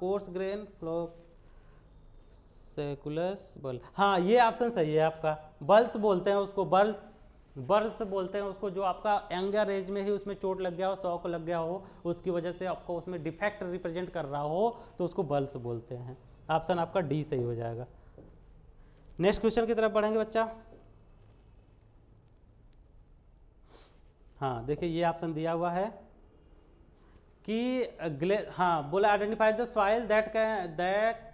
कोर्स ग्रेन फ्लोक सेकुलस बल हाँ ये ऑप्शन सही है आपका बल्स बोलते हैं उसको बल्स बर्स बोलते हैं उसको जो आपका यंगर एज में ही उसमें चोट लग गया हो शौक लग गया हो उसकी वजह से आपको उसमें डिफेक्ट रिप्रेजेंट कर रहा हो तो उसको बल्स बोलते हैं ऑप्शन आपका डी सही हो जाएगा नेक्स्ट क्वेश्चन की तरफ बढ़ेंगे बच्चा हाँ देखिए ये ऑप्शन दिया हुआ है कि ग्ले हाँ बोला identified the soil that that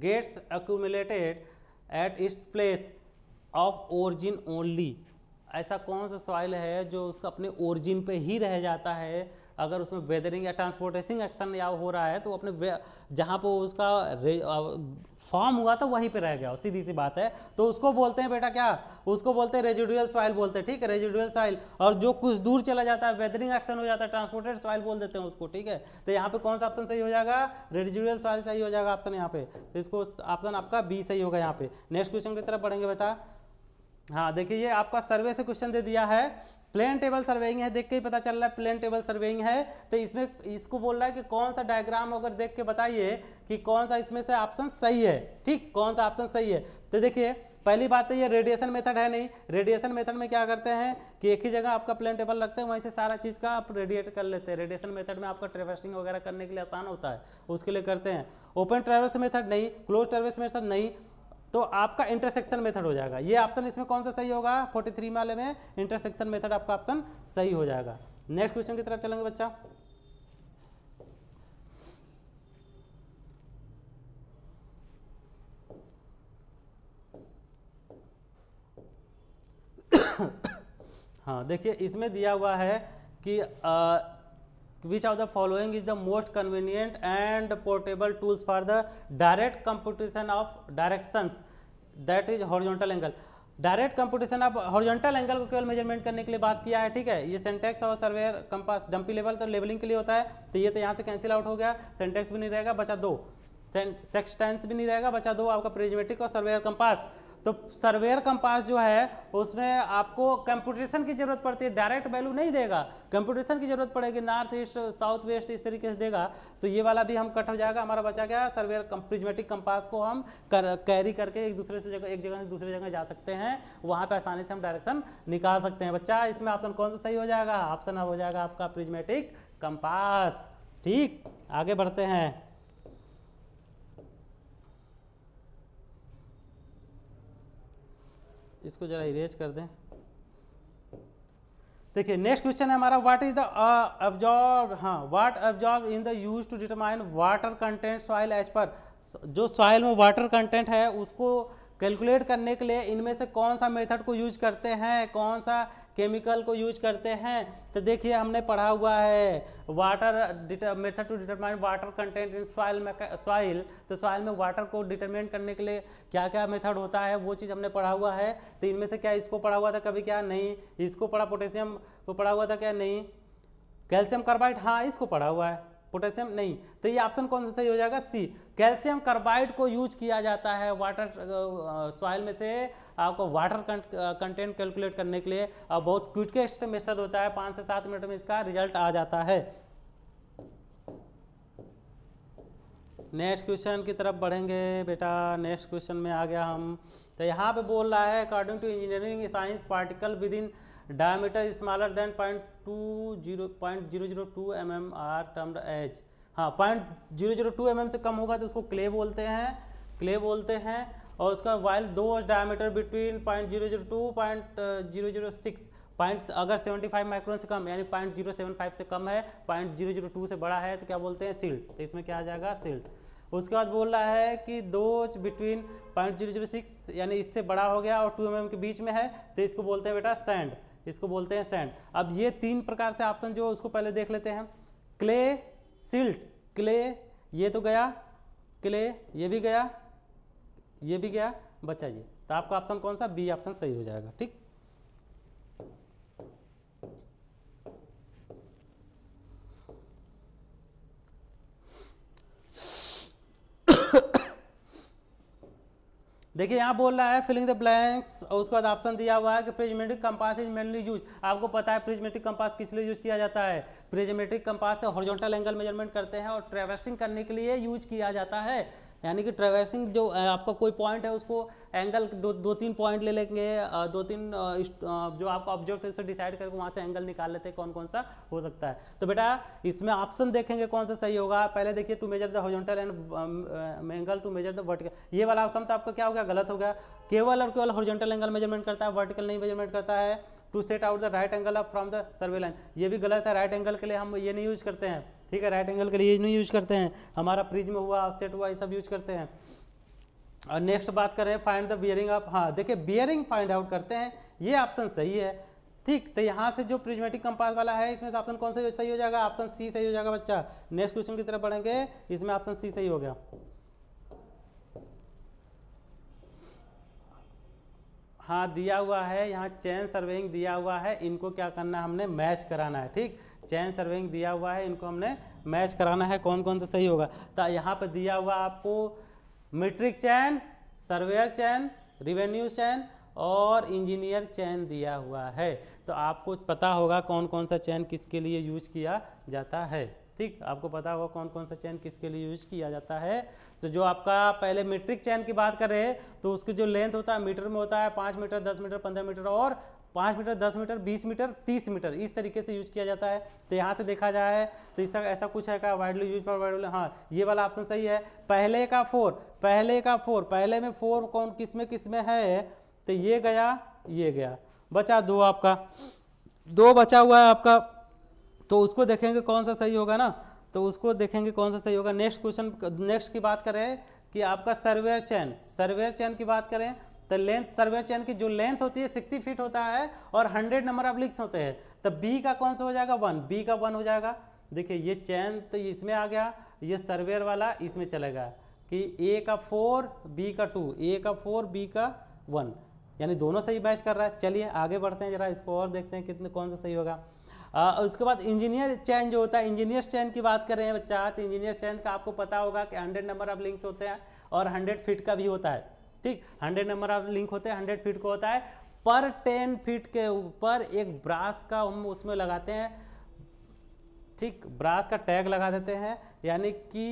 gets accumulated at its place of origin only ऐसा कौन सा सॉइल है जो उसका अपने ओरिजिन पे ही रह जाता है अगर उसमें वेदरिंग या ट्रांसपोर्टेशन एक्शन या हो रहा है तो अपने जहाँ पर उसका फॉर्म हुआ था वहीं पर रह गया सीधी सी बात है तो उसको बोलते हैं बेटा क्या उसको बोलते हैं रेजिडुअल सॉइल बोलते हैं ठीक है रेजिडुअल सॉइल और जो कुछ दूर चला जाता है वेदरिंग एक्शन हो जाता है ट्रांसपोर्टेड सॉइल बोल देते हैं उसको ठीक है तो यहाँ पे कौन सा ऑप्शन सही हो जाएगा रेजिडुअल सॉइल सही हो जाएगा ऑप्शन यहाँ पे तो इसको ऑप्शन आपका बी सही होगा यहाँ पे नेक्स्ट क्वेश्चन की तरफ बढ़ेंगे बेटा हाँ देखिए ये आपका सर्वे से क्वेश्चन दे दिया है प्लेन टेबल सर्वेइंग है देख के ही पता चल रहा है प्लेन टेबल सर्वेइंग है तो इसमें इसको बोल रहा है कि कौन सा डायग्राम अगर देख के बताइए कि कौन सा इसमें से ऑप्शन सही है ठीक कौन सा ऑप्शन सही है तो देखिए पहली बात तो ये रेडिएशन मेथड है नहीं रेडिएशन मेथड में क्या करते हैं कि एक ही जगह आपका प्लेन टेबल रखते हैं वहीं से सारा चीज़ का आप रेडिएट कर लेते हैं रेडिएशन मेथड में आपका ट्रेवर्सिंग वगैरह करने के लिए आसान होता है उसके लिए करते हैं ओपन ट्रेवर्स मेथड नहीं क्लोज ट्रेवर्स मेथड नहीं तो आपका इंटरसेक्शन मेथड हो जाएगा ये ऑप्शन इसमें कौन सा सही होगा 43 वाले में इंटरसेक्शन मेथड आपका ऑप्शन सही हो जाएगा नेक्स्ट क्वेश्चन की तरफ चलेंगे बच्चा (coughs) हाँ देखिए इसमें दिया हुआ है कि आ, which are the following is the most convenient and portable tools for the direct competition of directions that is horizontal angle direct competition of horizontal angle को केवल मेजरमेंट करने के लिए बात किया है ठीक है ये सेंटेक्स और सर्वेयर कंपास डंपी लेवल तो लेवलिंग के लिए होता है तो ये तो यहाँ से कैंसिल आउट हो गया सेंटेक्स भी नहीं रहेगा बचा दो सेक्सटेंस भी नहीं रहेगा बचा दो आपका प्रिजमेटिक और सर्वेयर कंपास तो सर्वेयर कंपास जो है उसमें आपको कंप्यूटेशन की जरूरत पड़ती है डायरेक्ट वैल्यू नहीं देगा कंप्यूटेशन की जरूरत पड़ेगी नॉर्थ ईस्ट साउथ वेस्ट इस तरीके से देगा तो ये वाला भी हम कट हो जाएगा हमारा बचा क्या सर्वेयर प्रिजमेटिक कंपास को हम कर, कैरी करके एक दूसरे से जगह एक जगह से दूसरी जगह जा सकते हैं वहाँ पर आसानी से हम डायरेक्शन निकाल सकते हैं बच्चा इसमें ऑप्शन कौन सा सही हो जाएगा ऑप्शन अब हो जाएगा आपका प्रिजमेटिक कंपास ठीक आगे बढ़ते हैं इसको ज़रा इरेज कर दें देखिए नेक्स्ट क्वेश्चन है हमारा व्हाट इज द अब्जॉर्ब हाँ what absorb in the use to determine water content soil age पर जो सॉइल में वाटर कंटेंट है उसको कैलकुलेट करने के लिए इनमें से कौन सा मेथड को यूज करते हैं कौन सा केमिकल को यूज करते हैं तो देखिए हमने पढ़ा हुआ है water method to determine water content in soil में सॉइल तो सॉइल में वाटर को डिटरमाइन करने के लिए क्या क्या मेथड होता है वो चीज़ हमने पढ़ा हुआ है तो इनमें से क्या इसको पढ़ा हुआ था कभी क्या नहीं इसको पढ़ा पोटेशियम को पढ़ा हुआ था क्या नहीं कैल्शियम कार्बाइड हाँ इसको पढ़ा हुआ है पोटेशियम नहीं तो ये ऑप्शन कौन सा सही हो जाएगा सी कैल्शियम कार्बाइड को यूज किया जाता है वाटर सॉइल में से आपको वाटर कंटेंट कैलकुलेट करने के लिए बहुत क्विकेस्ट मेथड होता है पाँच से सात मिनट में इसका रिजल्ट आ जाता है नेक्स्ट क्वेश्चन की तरफ बढ़ेंगे बेटा नेक्स्ट क्वेश्चन में आ गया हम तो यहाँ पे बोल रहा है according to engineering science particle with in diameter smaller than point two zero point zero zero two m m are termed H हाँ point zero zero two m m से कम होगा तो उसको क्ले बोलते हैं क्ले बोलते हैं और उसका वाइल दो diameter between point zero zero two point zero zero six point अगर सेवेंटी फाइव माइक्रोन से कम यानी पॉइंट जीरो सेवन फाइव से कम है पॉइंट जीरो जीरो टू से बड़ा है तो क्या बोलते हैं सिल्ट तो इसमें क्या आ जाएगा सिल्ट उसके बाद बोल रहा है कि दो between point zero zero six यानी इससे बड़ा हो गया और टू एम mm के बीच में है तो इसको बोलते हैं बेटा सैंड इसको बोलते हैं सैंड अब ये तीन प्रकार से ऑप्शन जो उसको पहले देख लेते हैं क्ले सिल्ट क्ले ये तो गया क्ले ये भी गया ये भी गया बचाइए तो आपका ऑप्शन कौन सा बी ऑप्शन सही हो जाएगा ठीक देखिए यहाँ बोल रहा है फिलिंग द ब्लैंक्स और उसके बाद ऑप्शन दिया हुआ है कि prismatic compass is mainly use आपको पता है प्रिजमेटिक कंपास किस लिए यूज किया जाता है प्रिजमेटिक कंपास से हॉरिजॉन्टल एंगल मेजरमेंट करते हैं और ट्रेवर्सिंग करने के लिए यूज किया जाता है यानी कि ट्रेवर्सिंग जो आपका कोई पॉइंट है उसको एंगल दो दो तीन पॉइंट ले लेंगे दो तीन जो आपका ऑब्जेक्ट है डिसाइड करके वहाँ से एंगल निकाल लेते हैं कौन कौन सा हो सकता है तो बेटा इसमें ऑप्शन देखेंगे कौन सा सही होगा पहले देखिए to measure the horizontal and angle to measure the vertical ये वाला ऑप्शन तो आपका क्या हो गया गलत हो गया केवल और केवल हॉरिजॉन्टल एंगल मेजरमेंट करता है वर्टिकल नहीं मेजरमेंट करता है to set out the right angle up from the survey line ये भी गलत है राइट right एंगल के लिए हम ये नहीं यूज करते हैं ठीक है राइट एंगल के लिए नहीं यूज करते हैं हमारा प्रिज्म हुआ ऑफसेट हुआ ये सब यूज करते हैं और नेक्स्ट बात करें फाइंड द बियरिंग ऑफ हाँ देखिए बियरिंग फाइंड आउट करते हैं ये ऑप्शन सही है ठीक तो यहाँ से जो प्रिजमेटिक कंपास वाला है इसमें से ऑप्शन कौन सा सही हो जाएगा ऑप्शन सी सही हो जाएगा बच्चा नेक्स्ट क्वेश्चन की तरफ बढ़ेंगे इसमें ऑप्शन सी सही हो गया हाँ दिया हुआ है यहाँ चैन सर्वेइंग दिया हुआ है इनको क्या करना है हमने मैच कराना है ठीक चैन सर्विंग दिया हुआ है इनको हमने मैच कराना है कौन कौन सा सही होगा तो यहाँ पर दिया हुआ आपको metric chain surveyor chain revenue chain और इंजीनियर चैन दिया हुआ है तो आपको पता होगा कौन कौन सा चैन किसके लिए यूज किया जाता है ठीक आपको पता होगा कौन कौन सा चैन किसके लिए यूज किया जाता है तो जो आपका पहले मीट्रिक चैन की बात कर रहे हैं तो उसकी जो लेंथ होता है मीटर में होता है पाँच मीटर दस मीटर पंद्रह मीटर और पाँच मीटर दस मीटर बीस मीटर तीस मीटर इस तरीके से यूज किया जाता है तो यहाँ से देखा जाए तो इसका ऐसा कुछ है क्या वाइडली यूज फॉर वाइडली हाँ ये वाला ऑप्शन सही है पहले का फोर पहले का फोर पहले में फोर कौन किस में किस में है तो ये गया ये गया बचा दो आपका दो बचा हुआ है आपका तो उसको देखेंगे कौन सा सही होगा ना तो उसको देखेंगे कौन सा सही होगा नेक्स्ट क्वेश्चन नेक्स्ट की बात करें कि आपका सर्वेयर चैन सर्वेयर चैन की बात करें तो लेंथ सर्वे चैन की जो लेंथ होती है सिक्सटी फीट होता है और हंड्रेड नंबर ऑफ लिंक्स होते हैं तो बी का कौन सा हो जाएगा वन बी का वन हो जाएगा देखिए ये चैन तो इसमें आ गया ये सर्वेयर वाला इसमें चलेगा कि ए का फोर बी का टू ए का फोर बी का वन यानी दोनों सही मैच कर रहा है चलिए आगे बढ़ते हैं जरा इसको और देखते हैं कितने कौन सा सही होगा आ, उसके बाद इंजीनियर चैन जो होता है इंजीनियर चैन की बात कर रहे हैं बच्चा तो इंजीनियर चैन का आपको पता होगा कि हंड्रेड नंबर ऑफ लिंक्स होते हैं और हंड्रेड फिट का भी होता है ठीक हंड्रेड नंबर ऑफ लिंक होते हैं हंड्रेड फीट को होता है पर टेन फीट के ऊपर एक ब्रास का हम उसमें लगाते हैं ठीक ब्रास का टैग लगा देते हैं यानी कि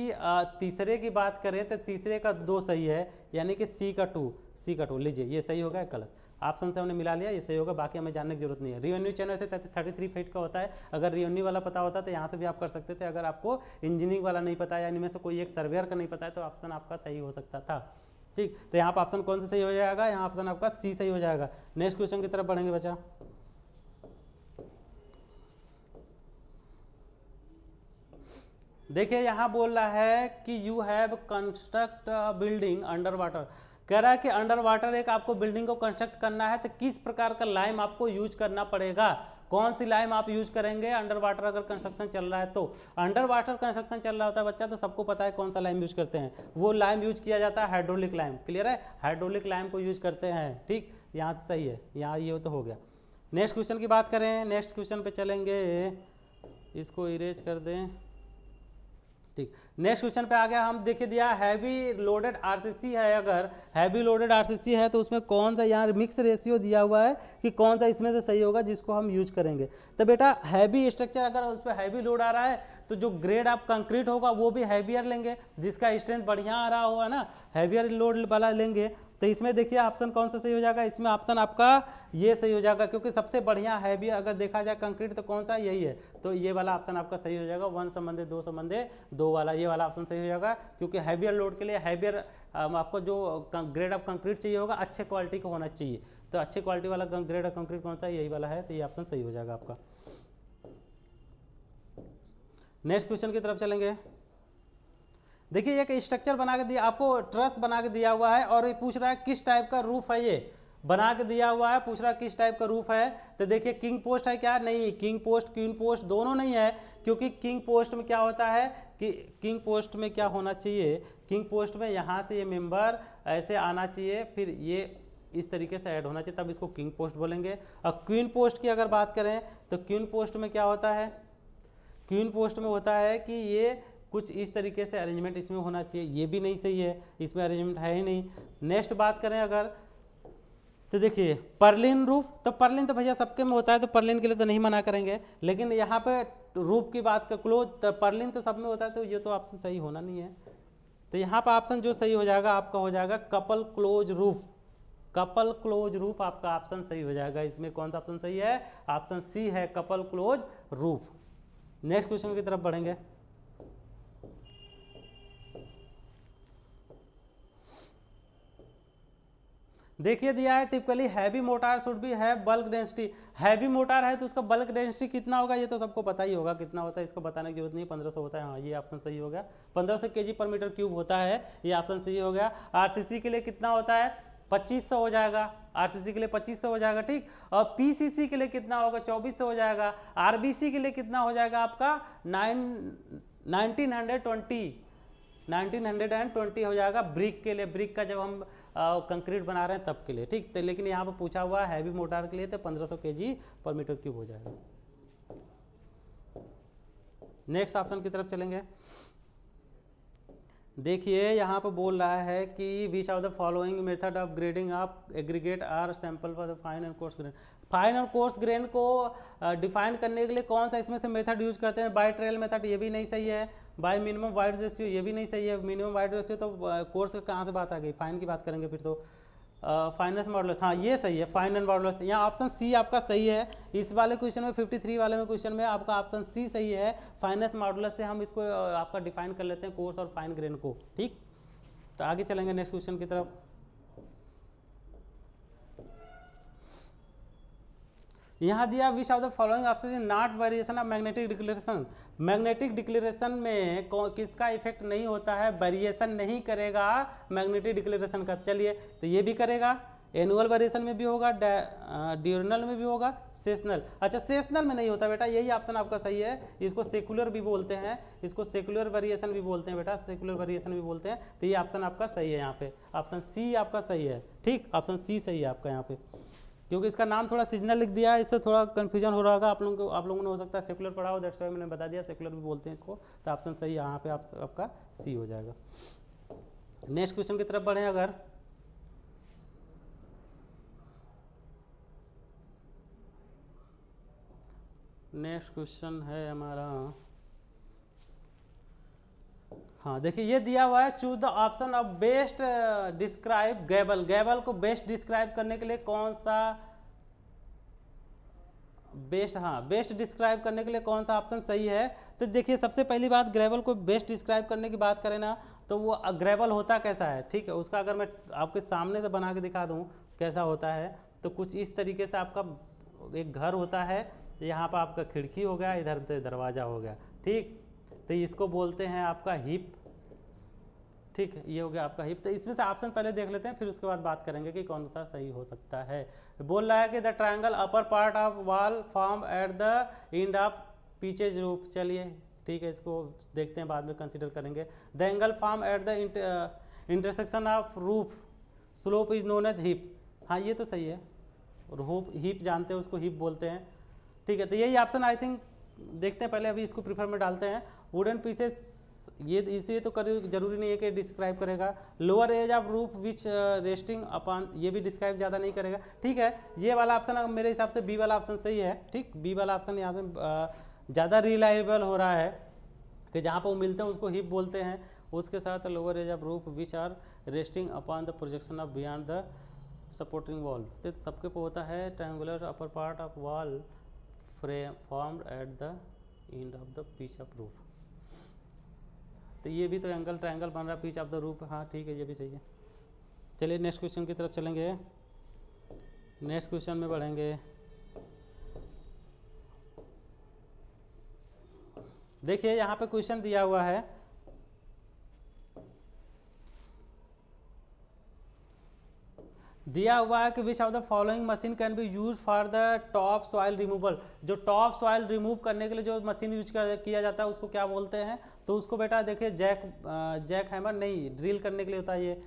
तीसरे की बात करें तो तीसरे का दो सही है यानी कि सी का टू सी का टू लीजिए ये सही होगा गलत ऑप्शन से हमने मिला लिया ये सही होगा बाकी हमें जानने की जरूरत नहीं है रिवेन्यू चैनल से थर्टी थ्री फीट का होता है अगर रिवेन्यू वाला पता होता तो यहाँ से भी आप कर सकते थे अगर आपको इंजीनियरिंग वाला नहीं पता यानी में से कोई एक सर्वेयर का नहीं पता है तो ऑप्शन आपका सही हो सकता था ठीक तो यहाँ पर ऑप्शन कौन सा सही हो जाएगा यहाँ ऑप्शन आपका सी सही हो जाएगा नेक्स्ट क्वेश्चन की तरफ बढ़ेंगे बच्चा देखिए यहाँ बोल रहा है कि you have construct a building under water कह रहा है कि अंडर वाटर एक आपको बिल्डिंग को कंस्ट्रक्ट करना है तो किस प्रकार का लाइम आपको यूज करना पड़ेगा कौन सी लाइम आप यूज करेंगे अंडर वाटर अगर कंस्ट्रक्शन चल रहा है तो अंडर वाटर कंस्ट्रक्शन चल रहा होता है बच्चा तो सबको पता है कौन सा लाइम यूज करते हैं वो लाइम यूज किया जाता है हाइड्रोलिक लाइम क्लियर है हाइड्रोलिक लाइम को यूज करते हैं ठीक यहाँ से सही है यहाँ ये तो हो गया नेक्स्ट क्वेश्चन की बात करें नेक्स्ट क्वेश्चन पे चलेंगे इसको इरेज कर दें ठीक नेक्स्ट क्वेश्चन पे आ गया हम देखिए दिया हैवी लोडेड आरसीसी है अगर हैवी लोडेड आरसीसी है तो उसमें कौन सा यहाँ मिक्स रेशियो दिया हुआ है कि कौन सा इसमें से सही होगा जिसको हम यूज करेंगे तो बेटा हैवी स्ट्रक्चर अगर उस पर हैवी लोड आ रहा है तो जो ग्रेड आप कंक्रीट होगा वो भी हैवियर लेंगे जिसका स्ट्रेंथ बढ़िया आ रहा होगा ना हैवियर लोड वाला लेंगे तो इसमें देखिए ऑप्शन कौन सा सही हो जाएगा इसमें ऑप्शन आपका ये सही हो जाएगा क्योंकि सबसे बढ़िया है भी अगर देखा जाए कंक्रीट तो कौन सा यही है तो ये वाला ऑप्शन आपका सही हो जाएगा वन संबंधे दो संबंधे दो वाला ये वाला ऑप्शन सही हो जाएगा क्योंकि हैवियर लोड के लिए हैवियर आपको जो ग्रेड ऑफ कंक्रीट चाहिए होगा अच्छे क्वालिटी का होना चाहिए तो अच्छे क्वालिटी वाला ग्रेड ऑफ कंक्रीट कौन सा यही वाला है तो ये ऑप्शन सही हो जाएगा आपका नेक्स्ट क्वेश्चन की तरफ चलेंगे देखिए एक स्ट्रक्चर बना के दिया आपको ट्रस बना के दिया हुआ है और ये पूछ रहा है किस टाइप का रूफ है ये बना के दिया हुआ है पूछ रहा किस टाइप का रूफ है तो देखिए किंग पोस्ट है क्या नहीं किंग पोस्ट क्वीन पोस्ट दोनों नहीं है क्योंकि किंग पोस्ट में क्या होता है कि किंग पोस्ट में क्या होना चाहिए किंग पोस्ट में यहाँ से ये मेंबर ऐसे आना चाहिए फिर ये इस तरीके से ऐड होना चाहिए तब इसको किंग पोस्ट बोलेंगे और क्वीन पोस्ट की अगर बात करें तो क्वीन पोस्ट में क्या होता है क्वीन पोस्ट में होता है कि ये कुछ इस तरीके से अरेंजमेंट इसमें होना चाहिए ये भी नहीं सही है इसमें अरेंजमेंट है ही नहीं नेक्स्ट बात करें अगर तो देखिए पर्लिन रूफ तो पर्लिन तो भैया सबके में होता है तो पर्लिन के लिए तो नहीं मना करेंगे लेकिन यहाँ पर रूफ की बात कर क्लोज तो पर्लिन तो सब में होता है तो ये तो ऑप्शन सही होना नहीं है तो यहाँ पर ऑप्शन जो सही हो जाएगा आपका हो जाएगा couple close roof couple close roof आपका ऑप्शन सही हो जाएगा इसमें कौन सा ऑप्शन सही है ऑप्शन सी है couple close roof next question की तरफ बढ़ेंगे देखिए दिया है टिपिकली हैवी मोटार शुड भी है बल्क डेंसिटी हैवी मोटार है तो उसका बल्क डेंसिटी कितना होगा ये तो सबको पता ही होगा कितना होता है इसको बताने की जरूरत नहीं पंद्रह सौ होता है हाँ ये ऑप्शन सही हो गया पंद्रह सौ के जी पर मीटर क्यूब होता है ये ऑप्शन सही हो गया सी के लिए कितना होता है पच्चीस सौ हो जाएगा सी के लिए पच्चीस सौ हो जाएगा ठीक और सी के लिए कितना होगा चौबीस सौ हो जाएगा सी के लिए कितना हो जाएगा आपका nine nineteen hundred twenty nineteen hundred and twenty हो जाएगा ब्रिक के लिए ब्रिक का जब हम कंक्रीट बना रहे हैं तब के लिए ठीक तो लेकिन यहाँ पर पूछा हुआ हैवी मोटार के लिए तो पंद्रह सौ के जी पर मीटर क्यूब हो जाएगा नेक्स्ट ऑप्शन की तरफ चलेंगे देखिए यहाँ पर बोल रहा है कि which are the following method of grading of aggregate are sample for the fine and coarse grade fine और कोर्स ग्रेन को डिफाइन करने के लिए कौन सा इसमें से मेथड यूज करते हैं बाय ट्रेल मेथड ये भी नहीं सही है बाय मिनिमम वाइड रेशियो ये भी नहीं सही है मिनिमम वाइड रेशियो तो कोर्स का कहाँ से बात आ गई फाइन की बात करेंगे फिर तो फाइनेंस मॉडल्स हाँ ये सही है फाइन एंड मॉडल यहाँ ऑप्शन सी आपका सही है इस वाले क्वेश्चन में 53 वाले में क्वेश्चन में आपका ऑप्शन सी सही है फाइनेंस मॉडल से हम इसको आपका डिफाइन कर लेते हैं कोर्स और फाइन ग्रेन को ठीक तो आगे चलेंगे नेक्स्ट क्वेश्चन की तरफ यहाँ दिया which of the following option is not variation of magnetic declaration magnetic declaration में किसका इफेक्ट नहीं होता है वेरिएशन नहीं करेगा मैग्नेटिक डिक्लेरेशन का चलिए तो ये भी करेगा एनुअल वेरिएशन में भी होगा ड्यूरनल में भी होगा सेशनल अच्छा सेशनल में नहीं होता बेटा यही ऑप्शन आपका सही है इसको सेकुलर भी बोलते हैं इसको सेकुलर वेरिएशन भी बोलते हैं बेटा सेकुलर वेरिएशन भी बोलते हैं तो ये ऑप्शन आपका सही है यहाँ पे ऑप्शन सी आपका सही है ठीक ऑप्शन सी सही है आपका यहाँ पे क्योंकि इसका नाम थोड़ा सीजनल लिख दिया है इससे थोड़ा कन्फ्यूजन हो रहा होगा आप लोगों को आप लोगों ने हो सकता है सेकुलर पढ़ा हो दैट्स वाई मैंने बता दिया सेकुलर भी बोलते हैं इसको तो ऑप्शन सही यहाँ पे आप, आपका सी हो जाएगा नेक्स्ट क्वेश्चन की तरफ बढ़ें अगर नेक्स्ट क्वेश्चन है हमारा हाँ देखिए ये दिया हुआ है choose the option of best describe gable gable को बेस्ट डिस्क्राइब करने के लिए कौन सा बेस्ट हाँ बेस्ट डिस्क्राइब करने के लिए कौन सा ऑप्शन सही है तो देखिए सबसे पहली बात ग्रेवल को बेस्ट डिस्क्राइब करने की बात करें ना तो वो ग्रेवल होता कैसा है ठीक है उसका अगर मैं आपके सामने से बना के दिखा दूँ कैसा होता है तो कुछ इस तरीके से आपका एक घर होता है यहाँ पर आपका खिड़की हो गया इधर से दरवाज़ा हो गया ठीक तो इसको बोलते हैं आपका हिप ठीक है ये हो गया आपका हिप तो इसमें से ऑप्शन पहले देख लेते हैं फिर उसके बाद बात करेंगे कि कौन सा सही हो सकता है बोल रहा है कि the triangle upper part of wall form at the end of pitches roof चलिए ठीक है इसको देखते हैं बाद में कंसिडर करेंगे the angle form at the intersection of roof slope is known as hip हाँ ये तो सही है रूप हिप जानते हैं उसको हिप बोलते हैं ठीक है तो यही ऑप्शन आई थिंक देखते हैं पहले अभी इसको प्रीफर में डालते हैं वुडन पीसेस ये इसे तो कर जरूरी नहीं है कि डिस्क्राइब करेगा lower edge of roof which resting upon ये भी डिस्क्राइब ज़्यादा नहीं करेगा ठीक है ये वाला ऑप्शन मेरे हिसाब से बी वाला ऑप्शन सही है ठीक बी वाला ऑप्शन यहाँ से uh, ज़्यादा रिलायबल हो रहा है कि जहाँ पर वो मिलते हैं उसको हिप बोलते हैं उसके साथ lower edge of roof which are resting upon the projection of beyond the supporting wall तो सबके पे होता है triangular upper part of wall frame form at the end of the pitch of roof तो ये भी तो एंगल ट्राइंगल बन रहा है पीच ऑफ द रूप हाँ ठीक है ये भी चाहिए चलिए नेक्स्ट क्वेश्चन की तरफ चलेंगे नेक्स्ट क्वेश्चन में बढ़ेंगे देखिए यहाँ पे क्वेश्चन दिया हुआ है दिया हुआ है कि which of the following machine can be use for the top soil removal जो टॉप सॉइल रिमूव करने के लिए जो मशीन यूज किया जाता है उसको क्या बोलते हैं तो उसको बेटा देखिए जैक जैक हैमर नहीं ड्रिल करने के लिए होता है ये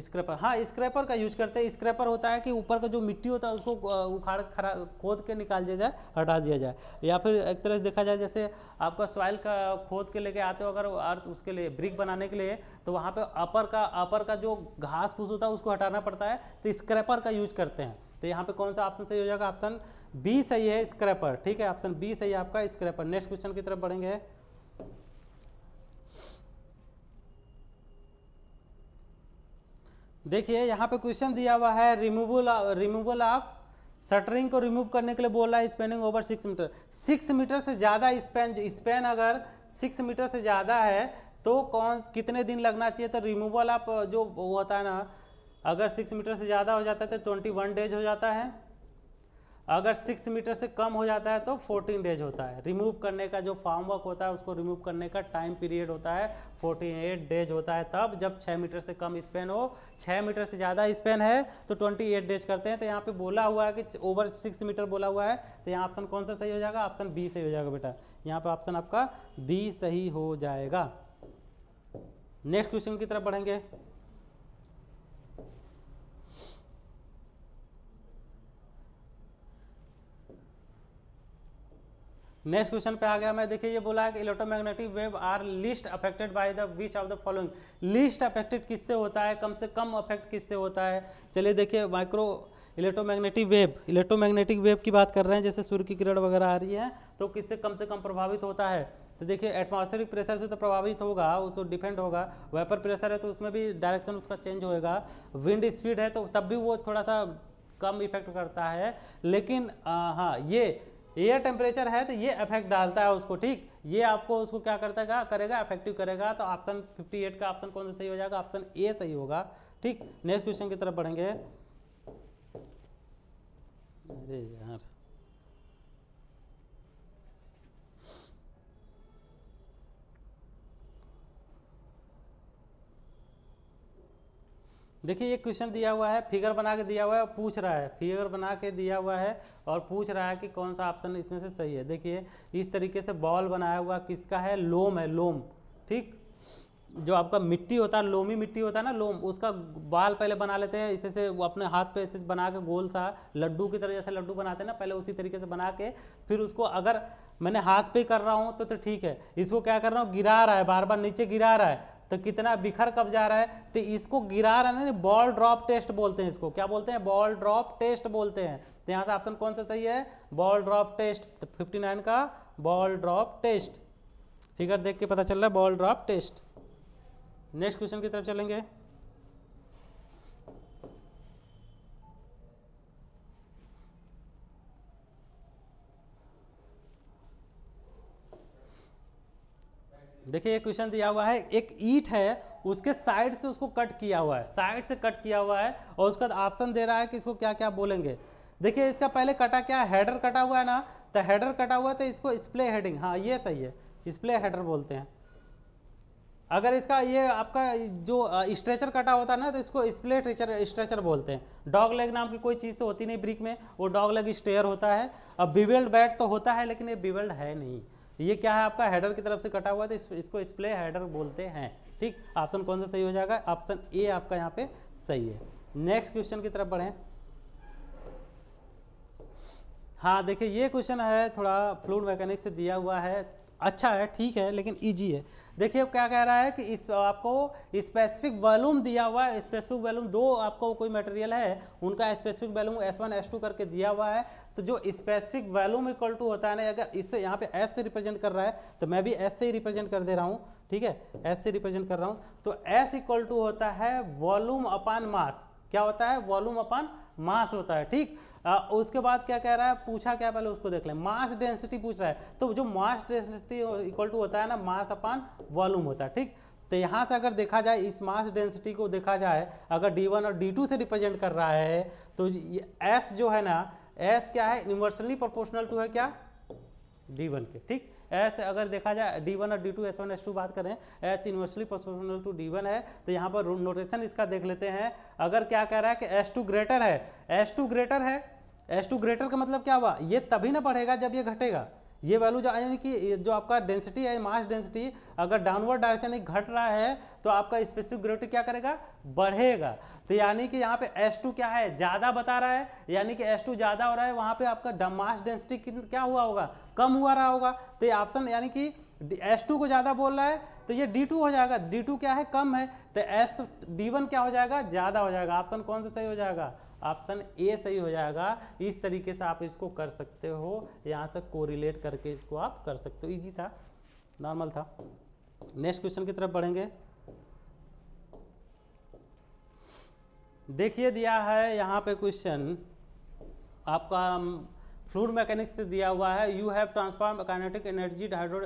स्क्रैपर हाँ स्क्रैपर का यूज करते हैं स्क्रैपर होता है कि ऊपर का जो मिट्टी होता है उसको उखाड़ खरा खोद के निकाल दिया जाए हटा दिया जाए या फिर एक तरह से देखा जाए जैसे आपका सॉइल का खोद के लेके आते हो अगर अर्थ उसके लिए ब्रिक बनाने के लिए तो वहाँ पे अपर का अपर का जो घास फूस होता है उसको हटाना पड़ता है तो स्क्रैपर का यूज करते हैं तो यहाँ पे कौन सा ऑप्शन सही हो जाएगा ऑप्शन बी सही है स्क्रैपर ठीक है ऑप्शन बी सही है आपका स्क्रैपर नेक्स्ट क्वेश्चन की तरफ बढ़ेंगे देखिए यहाँ पे क्वेश्चन दिया हुआ है रिमूवल रिमूवल ऑफ शटरिंग को रिमूव करने के लिए बोल रहा है spanning over six metre six metre से ज़्यादा स्पेन स्पेन अगर सिक्स मीटर से ज़्यादा है तो कौन कितने दिन लगना चाहिए तो रिमूवल ऑफ जो होता है ना अगर सिक्स मीटर से ज़्यादा हो जाता है तो ट्वेंटी वन डेज हो जाता है अगर सिक्स मीटर से कम हो जाता है तो फोर्टीन डेज होता है रिमूव करने का जो फार्म वर्क होता है उसको रिमूव करने का टाइम पीरियड होता है फोर्टीन एट डेज होता है तब जब छः मीटर से कम स्पेन हो छः मीटर से ज़्यादा स्पेन है तो ट्वेंटी एट डेज करते हैं तो यहाँ पे बोला हुआ है कि ओवर सिक्स मीटर बोला हुआ है तो यहाँ ऑप्शन कौन सा सही हो जाएगा ऑप्शन बी सही हो जाएगा बेटा यहाँ पर ऑप्शन आपका बी सही हो जाएगा नेक्स्ट क्वेश्चन की तरफ बढ़ेंगे नेक्स्ट क्वेश्चन पे आ गया मैं देखिए ये बोला है कि electromagnetic wave are least affected by the which of the following least affected किससे होता है कम से कम अफेक्ट किससे होता है चलिए देखिए micro electromagnetic wave electromagnetic wave की बात कर रहे हैं जैसे सूर्य की किरण वगैरह आ रही है तो किससे कम से कम प्रभावित होता है तो देखिए एटमॉस्फेरिक प्रेशर से तो प्रभावित होगा उसको डिपेंड होगा वेपर प्रेशर है तो उसमें भी डायरेक्शन उसका चेंज होएगा विंड स्पीड है तो तब भी वो थोड़ा सा कम इफेक्ट करता है लेकिन हाँ ये एयर टेम्परेचर है तो ये इफेक्ट डालता है उसको ठीक ये आपको उसको क्या करता करेगा इफेक्टिव करेगा तो ऑप्शन 58 का ऑप्शन कौन सा सही हो जाएगा ऑप्शन ए सही होगा ठीक नेक्स्ट क्वेश्चन की तरफ बढ़ेंगे अरे यार देखिए ये क्वेश्चन दिया हुआ है फिगर बना के दिया हुआ है और पूछ रहा है फिगर बना के दिया हुआ है और पूछ रहा है कि कौन सा ऑप्शन इसमें से सही है देखिए इस तरीके से बॉल बनाया हुआ किसका है लोम है लोम ठीक जो आपका मिट्टी होता है लोमी मिट्टी होता है ना लोम उसका बाल पहले बना लेते हैं इसे से वो अपने हाथ पे ऐसे बना के गोल सा लड्डू की तरह जैसे लड्डू बनाते हैं ना पहले उसी तरीके से बना के फिर उसको अगर मैंने हाथ पे कर रहा हूँ तो तो ठीक है इसको क्या कर रहा हूँ गिरा रहा है बार बार नीचे गिरा रहा है तो कितना बिखर कब जा रहा है तो इसको गिरा रहा है बॉल ड्रॉप टेस्ट बोलते हैं इसको क्या बोलते हैं बॉल ड्रॉप टेस्ट बोलते हैं तो यहाँ से ऑप्शन कौन सा सही है ball drop test fifty nine का बॉल ड्रॉप टेस्ट फिगर देख के पता चल रहा है ball drop test next question की तरफ चलेंगे देखिए ये क्वेश्चन दिया हुआ है एक ईट है उसके साइड से उसको कट किया हुआ है साइड से कट किया हुआ है और उसका ऑप्शन दे रहा है कि इसको क्या क्या बोलेंगे देखिए इसका पहले कटा क्या है हेडर कटा हुआ है ना तो हेडर कटा हुआ है तो इसको स्प्ले हेडिंग हाँ ये सही है स्प्ले हेडर बोलते हैं अगर इसका ये आपका जो स्ट्रेचर कटा होता है ना तो इसको स्प्ले स्ट्रेचर स्ट्रेचर बोलते हैं डॉग लेग नाम की कोई चीज़ तो होती नहीं ब्रिक में वो डॉग लेग स्टेयर होता है अब बिवेल्ड बैट तो होता है लेकिन ये बिवेल्ड है नहीं ये क्या है आपका हेडर की तरफ से कटा हुआ है तो इस, इसको स्प्ले हेडर बोलते हैं ठीक ऑप्शन कौन सा सही हो जाएगा ऑप्शन ए आपका यहाँ पे सही है नेक्स्ट क्वेश्चन की तरफ बढ़ें हाँ देखिए ये क्वेश्चन है थोड़ा फ्लूड मैकेनिक से दिया हुआ है अच्छा है ठीक है लेकिन ईजी है देखिए क्या कह रहा है कि इस आपको स्पेसिफिक वॉल्यूम दिया हुआ है स्पेसिफिक वॉल्यूम दो आपको कोई मटेरियल है उनका स्पेसिफिक वॉल्यूम एस टू करके दिया हुआ है तो जो स्पेसिफिक वॉल्यूम इक्वल टू होता है ना अगर इससे यहाँ पे एस से रिप्रेजेंट कर रहा है तो मैं भी एस से ही रिप्रेजेंट कर दे रहा हूँ ठीक है एस से रिप्रेजेंट कर रहा हूँ तो एस इक्वल टू होता है वॉल्यूम अपान मास क्या होता है वॉल्यूम अपान मास होता है ठीक आ, उसके बाद क्या कह रहा है पूछा क्या पहले उसको देख लें मास डेंसिटी पूछ रहा है तो जो मास डेंसिटी इक्वल टू होता है ना मास अपान वॉल्यूम होता है ठीक तो यहाँ से अगर देखा जाए इस मास डेंसिटी को देखा जाए अगर वन और टू से रिप्रेजेंट कर रहा है तो एस जो है ना एस क्या है यूनिवर्सली प्रोपोर्शनल टू है क्या वन के ठीक एस अगर देखा जाए डी वन और D two S one S two बात करें H inversely proportional to D one है तो यहाँ पर नोटेशन इसका देख लेते हैं अगर क्या कह रहा है कि एस टू ग्रेटर है एस टू ग्रेटर है एस टू ग्रेटर का मतलब क्या हुआ ये तभी ना बढ़ेगा जब ये घटेगा ये वैल्यू जो यानी कि जो आपका डेंसिटी है मास डेंसिटी अगर डाउनवर्ड डायरेक्शन घट रहा है तो आपका स्पेसिफिक ग्रेविटी क्या करेगा बढ़ेगा तो यानी कि यहाँ पे टू क्या है ज़्यादा बता रहा है यानी कि टू ज़्यादा हो रहा है वहाँ पे आपका मास डेंसिटी क्या हुआ होगा कम हुआ रहा होगा तो ये ऑप्शन यानी कि टू को ज़्यादा बोल रहा है तो ये टू हो जाएगा टू क्या है कम है तो डी वन क्या हो जाएगा ज़्यादा हो जाएगा ऑप्शन कौन सा सही हो जाएगा ऑप्शन ए सही हो जाएगा इस तरीके से आप इसको कर सकते हो यहाँ से कोरिलेट करके इसको आप कर सकते हो इजी था नॉर्मल था नेक्स्ट क्वेश्चन की तरफ बढ़ेंगे देखिए दिया है यहाँ पे क्वेश्चन आपका फ्लूड um, मैकेनिक्स से दिया हुआ है you have transform kinetic energy hydro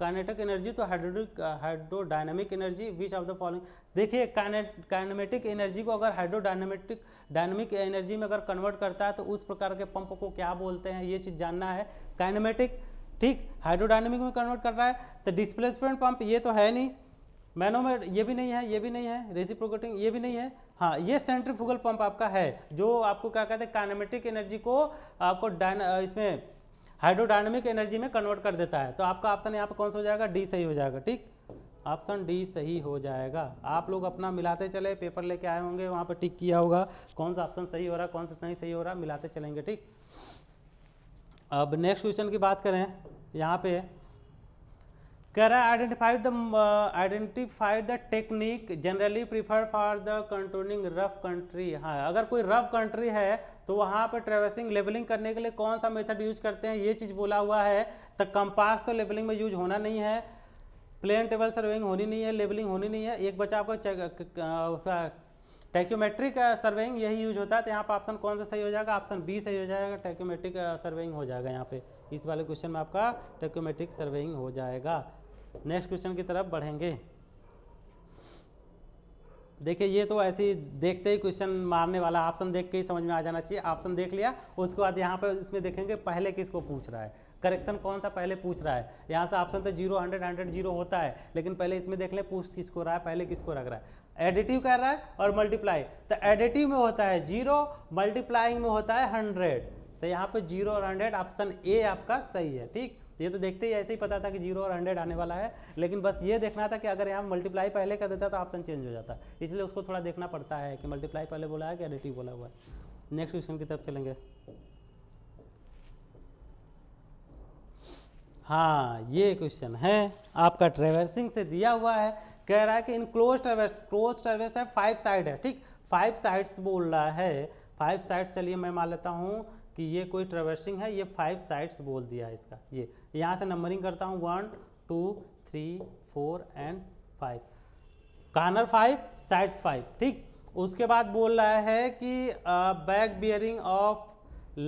kinetic energy तो हाइड्रोडिक hydrodynamic energy which of the following देखिए काइनेमेटिक एनर्जी को अगर हाइड्रोडायनेमेटिक डायनेमिक एनर्जी में अगर कन्वर्ट करता है तो उस प्रकार के पंप को क्या बोलते हैं ये चीज़ जानना है काइनेमेटिक ठीक हाइड्रोडायनेमिक में कन्वर्ट कर रहा है तो डिस्प्लेसमेंट पंप ये तो है नहीं मैनोमेट ये भी नहीं है ये भी नहीं है रेसिप्रोकेटिंग ये भी नहीं है हाँ ये सेंट्रीफ्यूगल पंप आपका है जो आपको क्या कहते हैं काइनेमेटिक एनर्जी को आपको इसमें हाइड्रोडायनेमिक एनर्जी में कन्वर्ट कर देता है तो आपका ऑप्शन यहाँ पर कौन सा हो जाएगा डी सही हो जाएगा ठीक ऑप्शन डी सही हो जाएगा आप लोग अपना मिलाते चले पेपर लेके आए होंगे वहाँ पर टिक किया होगा कौन सा ऑप्शन सही हो रहा है कौन सा नहीं सही हो रहा मिलाते चलेंगे ठीक अब नेक्स्ट क्वेश्चन की बात करें यहाँ पे कह रहा है identified the identified the technique generally prefer for the controlling rough country हाँ अगर कोई रफ कंट्री है तो वहाँ पर ट्रेवसिंग लेवलिंग करने के लिए कौन सा मेथड यूज करते हैं ये चीज़ बोला हुआ है तो कंपास तो लेवलिंग में यूज होना नहीं है प्लेन टेबल सर्वेइंग होनी नहीं है लेवलिंग होनी नहीं है एक बचा आपको टैक्योमेट्रिक सर्वेइंग यही यूज होता है तो यहाँ पर ऑप्शन कौन सा सही हो जाएगा ऑप्शन बी सही हो जाएगा टैक्योमेट्रिक सर्वेइंग हो जाएगा यहाँ पे इस वाले क्वेश्चन में आपका टैक्योमेट्रिक सर्वेइंग हो जाएगा नेक्स्ट क्वेश्चन की तरफ बढ़ेंगे देखिए ये तो ऐसे ही देखते ही क्वेश्चन मारने वाला ऑप्शन देख के ही समझ में आ जाना चाहिए ऑप्शन देख लिया उसके बाद यहाँ पर इसमें देखेंगे पहले किसको पूछ रहा है करेक्शन कौन सा पहले पूछ रहा है यहाँ से ऑप्शन तो जीरो हंड्रेड हंड्रेड जीरो होता है लेकिन पहले इसमें देख लें पूछ किसको रहा है पहले किसको रख रहा है एडिटिव कर रहा है और मल्टीप्लाई तो एडिटिव में होता है जीरो मल्टीप्लाइंग में होता है हंड्रेड तो यहाँ पर जीरो और हंड्रेड ऑप्शन ए आपका सही है ठीक तो ये तो देखते ही ऐसे ही पता था कि जीरो और हंड्रेड आने वाला है लेकिन बस ये देखना था कि अगर यहाँ मल्टीप्लाई पहले कर देता तो ऑप्शन चेंज हो जाता इसलिए उसको थोड़ा देखना पड़ता है कि मल्टीप्लाई पहले बोला है कि एडिटिव बोला हुआ है नेक्स्ट क्वेश्चन की तरफ चलेंगे हाँ ये क्वेश्चन है आपका ट्रेवर्सिंग से दिया हुआ है कह रहा है कि इन क्लोज ट्रेवर्स क्लोज ट्रेवर्स है फाइव साइड है ठीक फाइव साइड्स बोल रहा है फाइव साइड्स चलिए मैं मान लेता हूँ कि ये कोई ट्रेवर्सिंग है ये फाइव साइड्स बोल दिया है इसका ये यहाँ से नंबरिंग करता हूँ one two three four and five corner five sides five ठीक उसके बाद बोल रहा है कि back bearing of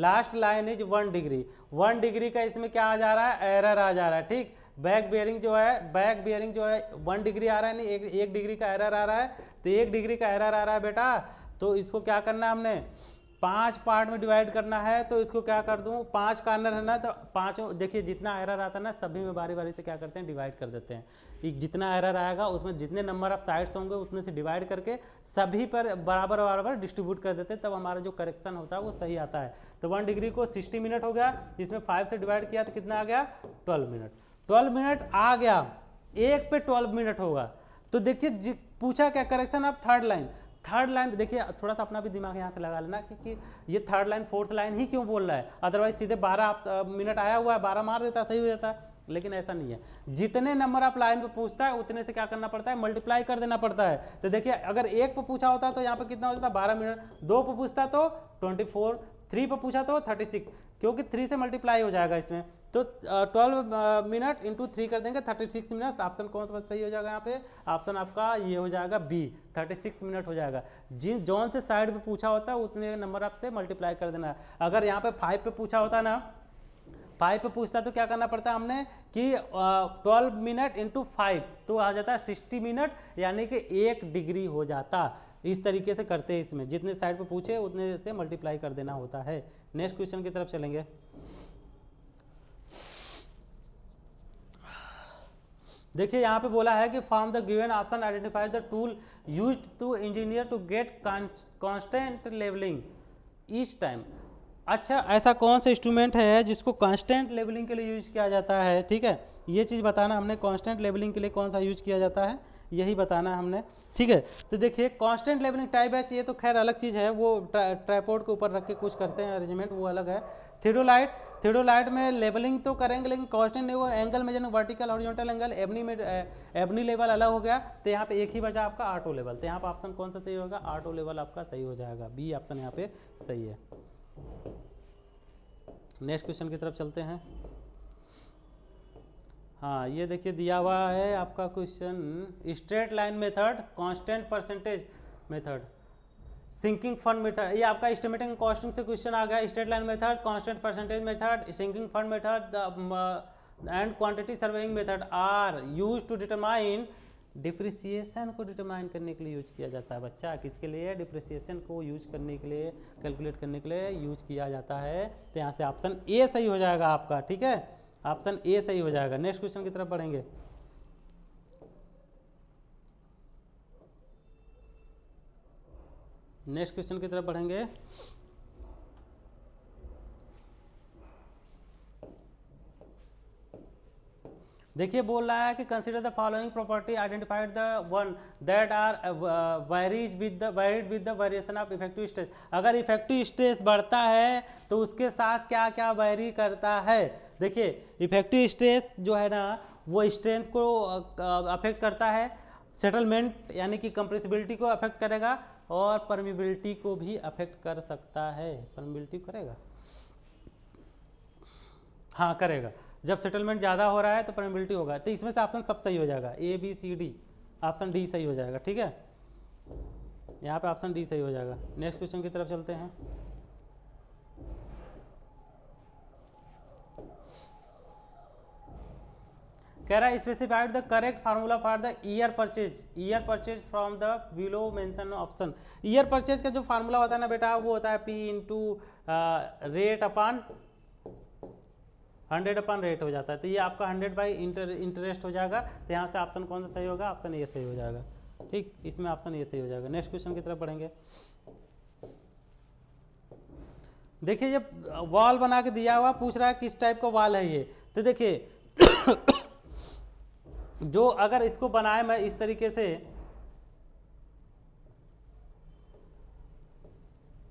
last line is one degree one degree का इसमें क्या आ जा रहा है एरर आ जा रहा है ठीक बैक बियरिंग जो है बैक बियरिंग जो है वन डिग्री आ रहा है नहीं एक एक डिग्री का एरर आ रहा है तो एक डिग्री का एरर आ रहा है बेटा तो इसको क्या करना है हमने पांच पार्ट में डिवाइड करना है तो इसको क्या कर दूँ पांच कार्नर है ना तो पांचों देखिए जितना एरर आता है ना सभी में बारी बारी से क्या करते हैं डिवाइड कर देते हैं जितना एरर आएगा उसमें जितने नंबर ऑफ साइड्स होंगे उतने से डिवाइड करके सभी पर बराबर बराबर डिस्ट्रीब्यूट कर देते हैं तब हमारा जो करेक्शन होता है वो सही आता है तो वन डिग्री को सिक्सटी मिनट हो गया इसमें फाइव से डिवाइड किया तो कितना आ गया ट्वेल्व मिनट ट्वेल्व मिनट आ गया एक पे ट्वेल्व मिनट होगा तो देखिए पूछा क्या करेक्शन आप थर्ड लाइन थर्ड लाइन देखिए थोड़ा सा अपना भी दिमाग यहाँ से लगा लेना क्योंकि ये थर्ड लाइन फोर्थ लाइन ही क्यों बोल रहा है अदरवाइज सीधे बारह मिनट आया हुआ है बारह मार देता सही हो जाता है लेकिन ऐसा नहीं है जितने नंबर आप लाइन पे पूछता है उतने से क्या करना पड़ता है मल्टीप्लाई कर देना पड़ता है तो देखिए अगर एक पर पूछा होता तो यहाँ पर कितना हो जाता है बारह मिनट दो पर पूछता तो ट्वेंटी फोर थ्री पर पूछा तो थर्टी सिक्स क्योंकि थ्री से मल्टीप्लाई हो जाएगा इसमें तो ट्वेल्व मिनट इंटू थ्री कर देंगे थर्टी सिक्स मिनट ऑप्शन कौन सा सही हो जाएगा यहाँ पे ऑप्शन आपका ये हो जाएगा बी थर्टी सिक्स मिनट हो जाएगा जिन जौन से साइड पे पूछा होता है उतने नंबर आपसे मल्टीप्लाई कर देना अगर यहाँ पे फाइव पे पूछा होता ना फाइव पे पूछता तो क्या करना पड़ता है हमने कि ट्वेल्व मिनट इंटू फाइव तो आ जाता है सिक्सटी मिनट यानी कि एक डिग्री हो जाता इस तरीके से करते हैं इसमें जितने साइड पे पूछे उतने से मल्टीप्लाई कर देना होता है नेक्स्ट क्वेश्चन की तरफ चलेंगे देखिए यहाँ पे बोला है कि form the given option identifies the tool use to engineer to get constant levelling each time अच्छा ऐसा कौन सा इंस्ट्रूमेंट है जिसको कांस्टेंट लेवलिंग के लिए यूज किया जाता है ठीक है ये चीज़ बताना हमने कांस्टेंट लेवलिंग के लिए कौन सा यूज किया जाता है यही बताना है हमने ठीक है तो देखिए कांस्टेंट लेवलिंग टाई बैच ये तो खैर अलग चीज़ है वो ट्राईपोर्ड के ऊपर रख के कुछ करते हैं अरेंजमेंट वो अलग है थीडोलाइट थीडोलाइट में लेवलिंग तो करेंगे लेकिन कांस्टेंट नहीं होगा एंगल में जो वर्टिकल हॉरिजॉन्टल एंगल एबनी में एबनी eh, लेवल अलग हो गया तो यहाँ पे एक ही बचा आपका आटो लेवल तो यहाँ पर ऑप्शन कौन सा सही होगा आटो लेवल आपका सही हो जाएगा बी ऑप्शन यहाँ पे सही है नेक्स्ट क्वेश्चन की तरफ चलते हैं हाँ ये देखिए दिया हुआ है आपका question straight line method constant percentage method sinking fund method ये आपका एस्टिमेटिंग कॉस्टिंग से क्वेश्चन आ गया straight line method constant percentage method sinking fund method and quantity surveying method are use to determine depreciation को डिटरमाइन करने के लिए यूज किया जाता है बच्चा किसके लिए डिप्रिसिएशन को यूज करने के लिए कैलकुलेट करने के लिए यूज किया जाता है तो यहाँ से ऑप्शन ए सही हो जाएगा आपका ठीक है ऑप्शन ए सही हो जाएगा नेक्स्ट क्वेश्चन की तरफ बढ़ेंगे नेक्स्ट क्वेश्चन की तरफ बढ़ेंगे देखिए बोल रहा है कि consider the following property identified the one that are varies with the varied with the variation of effective stress अगर इफेक्टिव स्ट्रेस बढ़ता है तो उसके साथ क्या क्या वेरी करता है देखिए इफेक्टिव स्ट्रेस जो है ना वो स्ट्रेंथ को अफेक्ट uh, करता है सेटलमेंट यानी कि कंप्रेसिबिलिटी को अफेक्ट करेगा और परमिबिलिटी को भी अफेक्ट कर सकता है परमिबिलिटी करेगा हाँ करेगा जब सेटलमेंट ज़्यादा हो रहा है तो परमिबिलिटी होगा तो इसमें से ऑप्शन सब सही हो जाएगा A B C D option D सही हो जाएगा ठीक है यहाँ पे ऑप्शन डी सही हो जाएगा नेक्स्ट क्वेश्चन की तरफ चलते हैं कह रहा है specified the correct formula for the year purchase year purchase from the below mention option year purchase का जो फार्मूला होता है ना बेटा वो होता है P into rate upon hundred upon rate हो जाता है तो ये आपका हंड्रेड बाई इंटर इंटरेस्ट हो जाएगा तो यहाँ से ऑप्शन कौन सा सही होगा ऑप्शन ये सही हो जाएगा ठीक इसमें ऑप्शन ये सही हो जाएगा नेक्स्ट क्वेश्चन की तरफ बढ़ेंगे देखिए ये वॉल बना के दिया हुआ पूछ रहा है किस टाइप का वॉल है ये तो देखिए (coughs) जो अगर इसको बनाए मैं इस तरीके से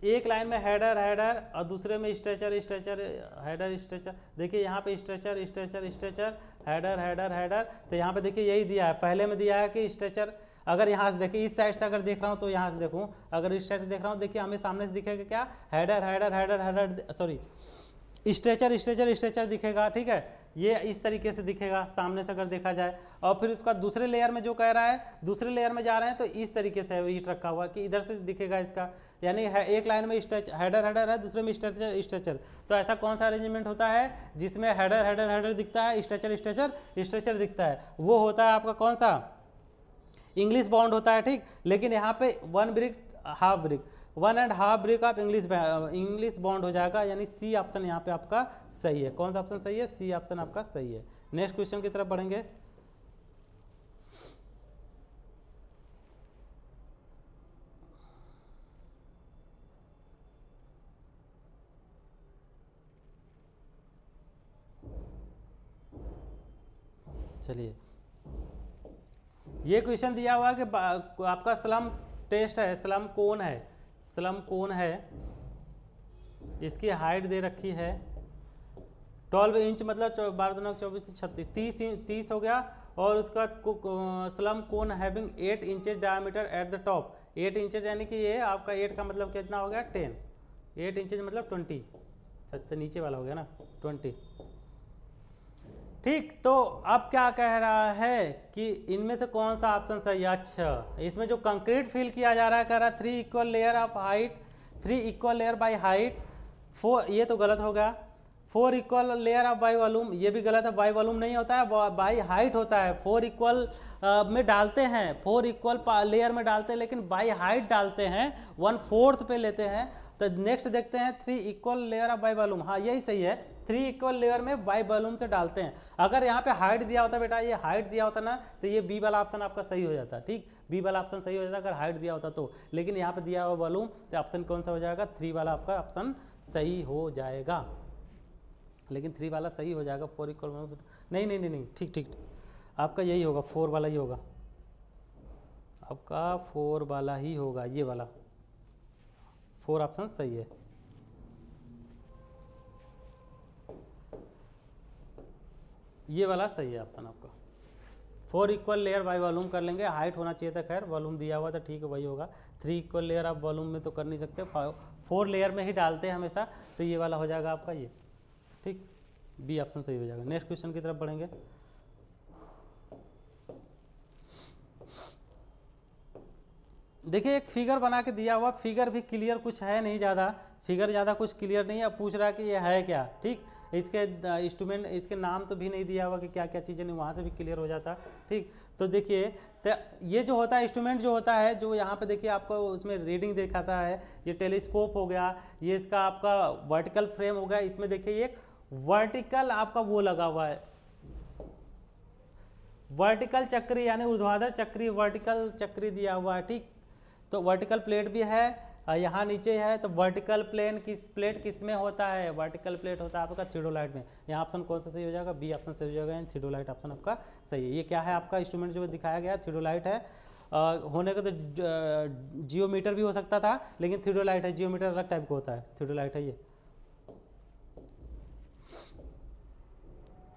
एक लाइन में हेडर हेडर और दूसरे में स्ट्रेचर स्ट्रेचर हेडर स्ट्रेचर देखिए यहाँ पे stretcher stretcher stretcher header header header तो यहाँ पे देखिए यही दिया है पहले में दिया है कि स्ट्रेचर अगर यहाँ से देखिए इस साइड से अगर देख रहा हूँ तो यहाँ से देखूँ अगर इस साइड से देख रहा हूँ देखिए हमें सामने से दिखेगा क्या header header header header sorry stretcher stretcher stretcher दिखेगा ठीक है ये इस तरीके से दिखेगा सामने से अगर देखा जाए और फिर उसका दूसरे लेयर में जो कह रहा है दूसरे लेयर में जा रहे हैं तो इस तरीके से हीट रखा हुआ कि इधर से दिखेगा इसका यानी है एक लाइन में स्ट्रेच हेडर हेडर है दूसरे में स्ट्रेचर स्ट्रेचर तो ऐसा कौन सा अरेंजमेंट होता है जिसमें हेडर हेडर हेडर दिखता है स्ट्रेचर स्ट्रेचर स्ट्रेचर दिखता है वो होता है आपका कौन सा इंग्लिश बाउंड होता है ठीक लेकिन यहाँ पे one brick half brick one and half brick English English bond हो जाएगा यानी सी ऑप्शन यहाँ पे आपका सही है कौन सा ऑप्शन सही है सी ऑप्शन आपका सही है नेक्स्ट क्वेश्चन की तरफ बढ़ेंगे चलिए ये क्वेश्चन दिया हुआ है कि आपका स्लम टेस्ट है स्लम कौन है स्लम कोन है इसकी हाइट दे रखी है ट्वेल्व इंच मतलब बारह दोनों चौबीस छत्तीस तीस इंच तीस हो गया और उसके बाद slump cone having eight inches diameter at the top eight inches यानी कि ये आपका एट का मतलब कितना हो गया टेन एट इंचेज मतलब ट्वेंटी अच्छा, तो नीचे वाला हो गया ना ट्वेंटी ठीक तो अब क्या कह रहा है कि इनमें से कौन सा ऑप्शन सही है अच्छा इसमें जो कंक्रीट फिल किया जा रहा है कह रहा है three equal layer of height three equal layer by height four ये तो गलत होगा four equal layer of by volume ये भी गलत है बाई वॉलूम नहीं होता है बाई हाइट होता है फोर इक्वल में डालते हैं फोर इक्वल लेयर में डालते हैं लेकिन बाई हाइट डालते हैं वन फोर्थ पे लेते हैं तो नेक्स्ट देखते हैं three equal layer of by volume हाँ यही सही है थ्री इक्वल लेयर में वाई बलूम से डालते हैं अगर यहाँ पे हाइट दिया होता बेटा ये हाइट दिया होता ना तो ये बी वाला ऑप्शन आपका सही हो जाता ठीक बी वाला ऑप्शन सही हो जाता अगर हाइट दिया होता तो लेकिन यहाँ पे दिया हुआ बैलूम तो ऑप्शन कौन सा हो जाएगा थ्री वाला आपका ऑप्शन सही हो जाएगा लेकिन थ्री वाला सही हो जाएगा फोर इक्वल नहीं नहीं नहीं नहीं ठीक ठीक आपका यही होगा फोर वाला ही होगा आपका फोर वाला ही होगा ये वाला फोर ऑप्शन सही है ये वाला सही है ऑप्शन आपका four equal layer by volume कर लेंगे हाइट होना चाहिए था खैर वॉल्यूम दिया हुआ था ठीक है वही होगा थ्री इक्वल लेयर आप वॉल्यूम में तो कर नहीं सकते फोर लेयर में ही डालते हैं हमेशा तो ये वाला हो जाएगा आपका ये ठीक बी ऑप्शन सही हो जाएगा नेक्स्ट क्वेश्चन की तरफ बढ़ेंगे देखिए एक फिगर बना के दिया हुआ फिगर भी क्लियर कुछ है नहीं ज़्यादा फिगर ज़्यादा कुछ क्लियर नहीं है पूछ रहा कि ये है क्या ठीक इसके इंस्ट्रूमेंट इसके नाम तो भी नहीं दिया हुआ कि क्या क्या चीज़ें नहीं वहाँ से भी क्लियर हो जाता ठीक तो देखिए तो ये जो होता है इंस्ट्रूमेंट जो होता है जो यहाँ पे देखिए आपको उसमें रीडिंग दिखाता है ये टेलीस्कोप हो गया ये इसका आपका वर्टिकल फ्रेम हो गया इसमें देखिए एक वर्टिकल आपका वो लगा हुआ है वर्टिकल चक्री यानी ऊर्ध्वाधर चक्री वर्टिकल चक्री दिया हुआ है ठीक तो वर्टिकल प्लेट भी है यहाँ नीचे है तो वर्टिकल प्लेन किस प्लेट किस में होता है वर्टिकल प्लेट होता है आपका थीडोलाइट में यहाँ ऑप्शन कौन सा सही हो जाएगा बी ऑप्शन सही हो जाएगा एंड ऑप्शन आपका सही है ये क्या है आपका इंस्ट्रूमेंट जो दिखाया गया थीडोलाइट है आ, होने का तो जियोमीटर भी हो सकता था लेकिन थीडोलाइट है जियोमीटर अलग टाइप का होता है थीडोलाइट है ये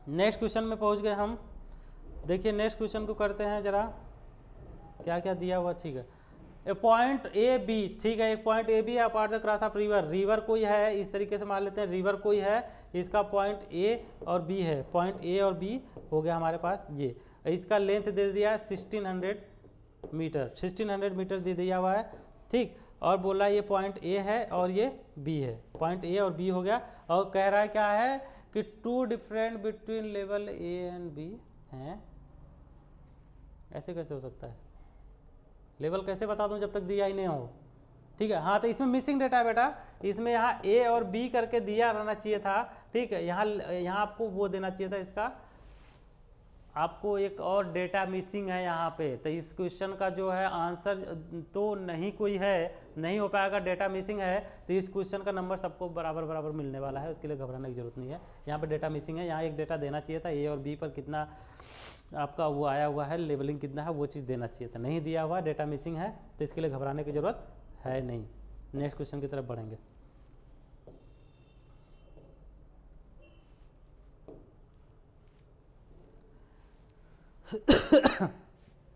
नेक्स्ट क्वेश्चन में पहुंच गए हम देखिए नेक्स्ट क्वेश्चन को करते हैं ज़रा क्या क्या दिया हुआ ठीक है ए पॉइंट ए बी ठीक है एक पॉइंट ए बी है apart the cross of river river कोई है इस तरीके से मान लेते हैं रिवर कोई है इसका पॉइंट ए और बी है पॉइंट ए और बी हो गया हमारे पास ये इसका लेंथ दे दिया sixteen hundred metre sixteen hundred metre दे दिया हुआ है ठीक और बोला ये पॉइंट ए है और ये बी है पॉइंट ए और बी हो गया और कह रहा है क्या है कि two different between level A and B हैं ऐसे कैसे हो सकता है लेवल कैसे बता दूँ जब तक दिया ही नहीं हो ठीक है हाँ तो इसमें मिसिंग डेटा है बेटा इसमें यहाँ ए और बी करके दिया रहना चाहिए था ठीक है यहाँ यहाँ आपको वो देना चाहिए था इसका आपको एक और डेटा मिसिंग है यहाँ पे तो इस क्वेश्चन का जो है आंसर तो नहीं कोई है नहीं हो पाएगा डेटा मिसिंग है तो इस क्वेश्चन का नंबर सबको बराबर बराबर मिलने वाला है उसके लिए घबराने की जरूरत नहीं है यहाँ पे डेटा मिसिंग है यहाँ एक डेटा देना चाहिए था ए और बी पर कितना आपका वो आया हुआ है लेबलिंग कितना है वो चीज़ देना चाहिए था नहीं दिया हुआ डेटा मिसिंग है तो इसके लिए घबराने की ज़रूरत है नहीं नेक्स्ट क्वेश्चन की तरफ बढ़ेंगे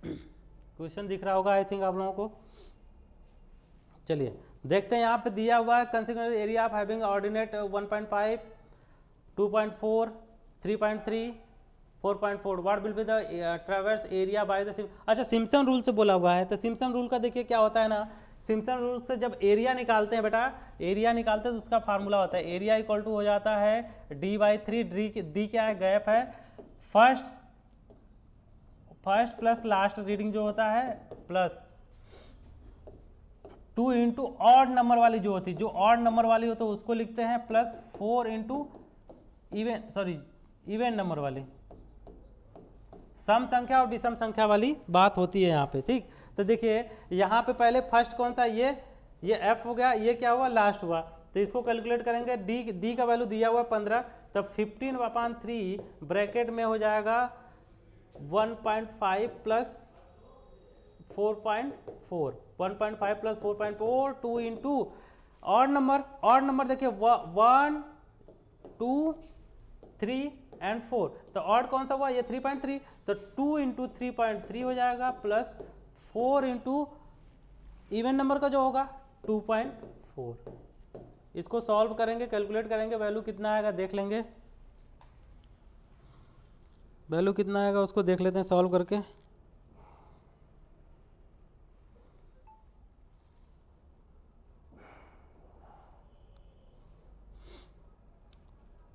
क्वेश्चन दिख रहा होगा आई थिंक आप लोगों को चलिए देखते हैं यहाँ पे दिया हुआ है consider area of having ordinate 1.5, 2.4, 3.3 4.4 what will be the traverse area by the Sim अच्छा सिम्सन रूल से बोला हुआ है तो सिम्सन रूल का देखिए क्या होता है ना सिम्सन रूल से जब एरिया निकालते हैं बेटा एरिया निकालते हैं तो उसका फार्मूला होता है एरिया इक्वल टू हो जाता है D by three D D क्या है गैप है first first plus last reading जो होता है plus two into odd number वाली जो होती है जो ऑड नंबर वाली हो तो उसको लिखते हैं plus four into event sorry event number वाली सम संख्या और विषम संख्या वाली बात होती है यहाँ पे ठीक तो देखिए यहाँ पे पहले फर्स्ट कौन सा ये ये एफ हो गया ये क्या हुआ लास्ट हुआ तो इसको कैलकुलेट करेंगे डी डी का वैल्यू दिया हुआ पंद्रह तब फिफ्टीन अपान थ्री ब्रैकेट में हो जाएगा one point five plus four point four one point five plus four point four two in two odd number odd number देखिए one two three and four तो ऑड कौन सा हुआ ये थ्री पॉइंट थ्री तो two into three point three हो जाएगा plus four into even number का जो होगा टू पॉइंट फोर इसको सॉल्व करेंगे कैलकुलेट करेंगे वैल्यू कितना आएगा देख लेंगे वैल्यू कितना आएगा उसको देख लेते हैं सॉल्व करके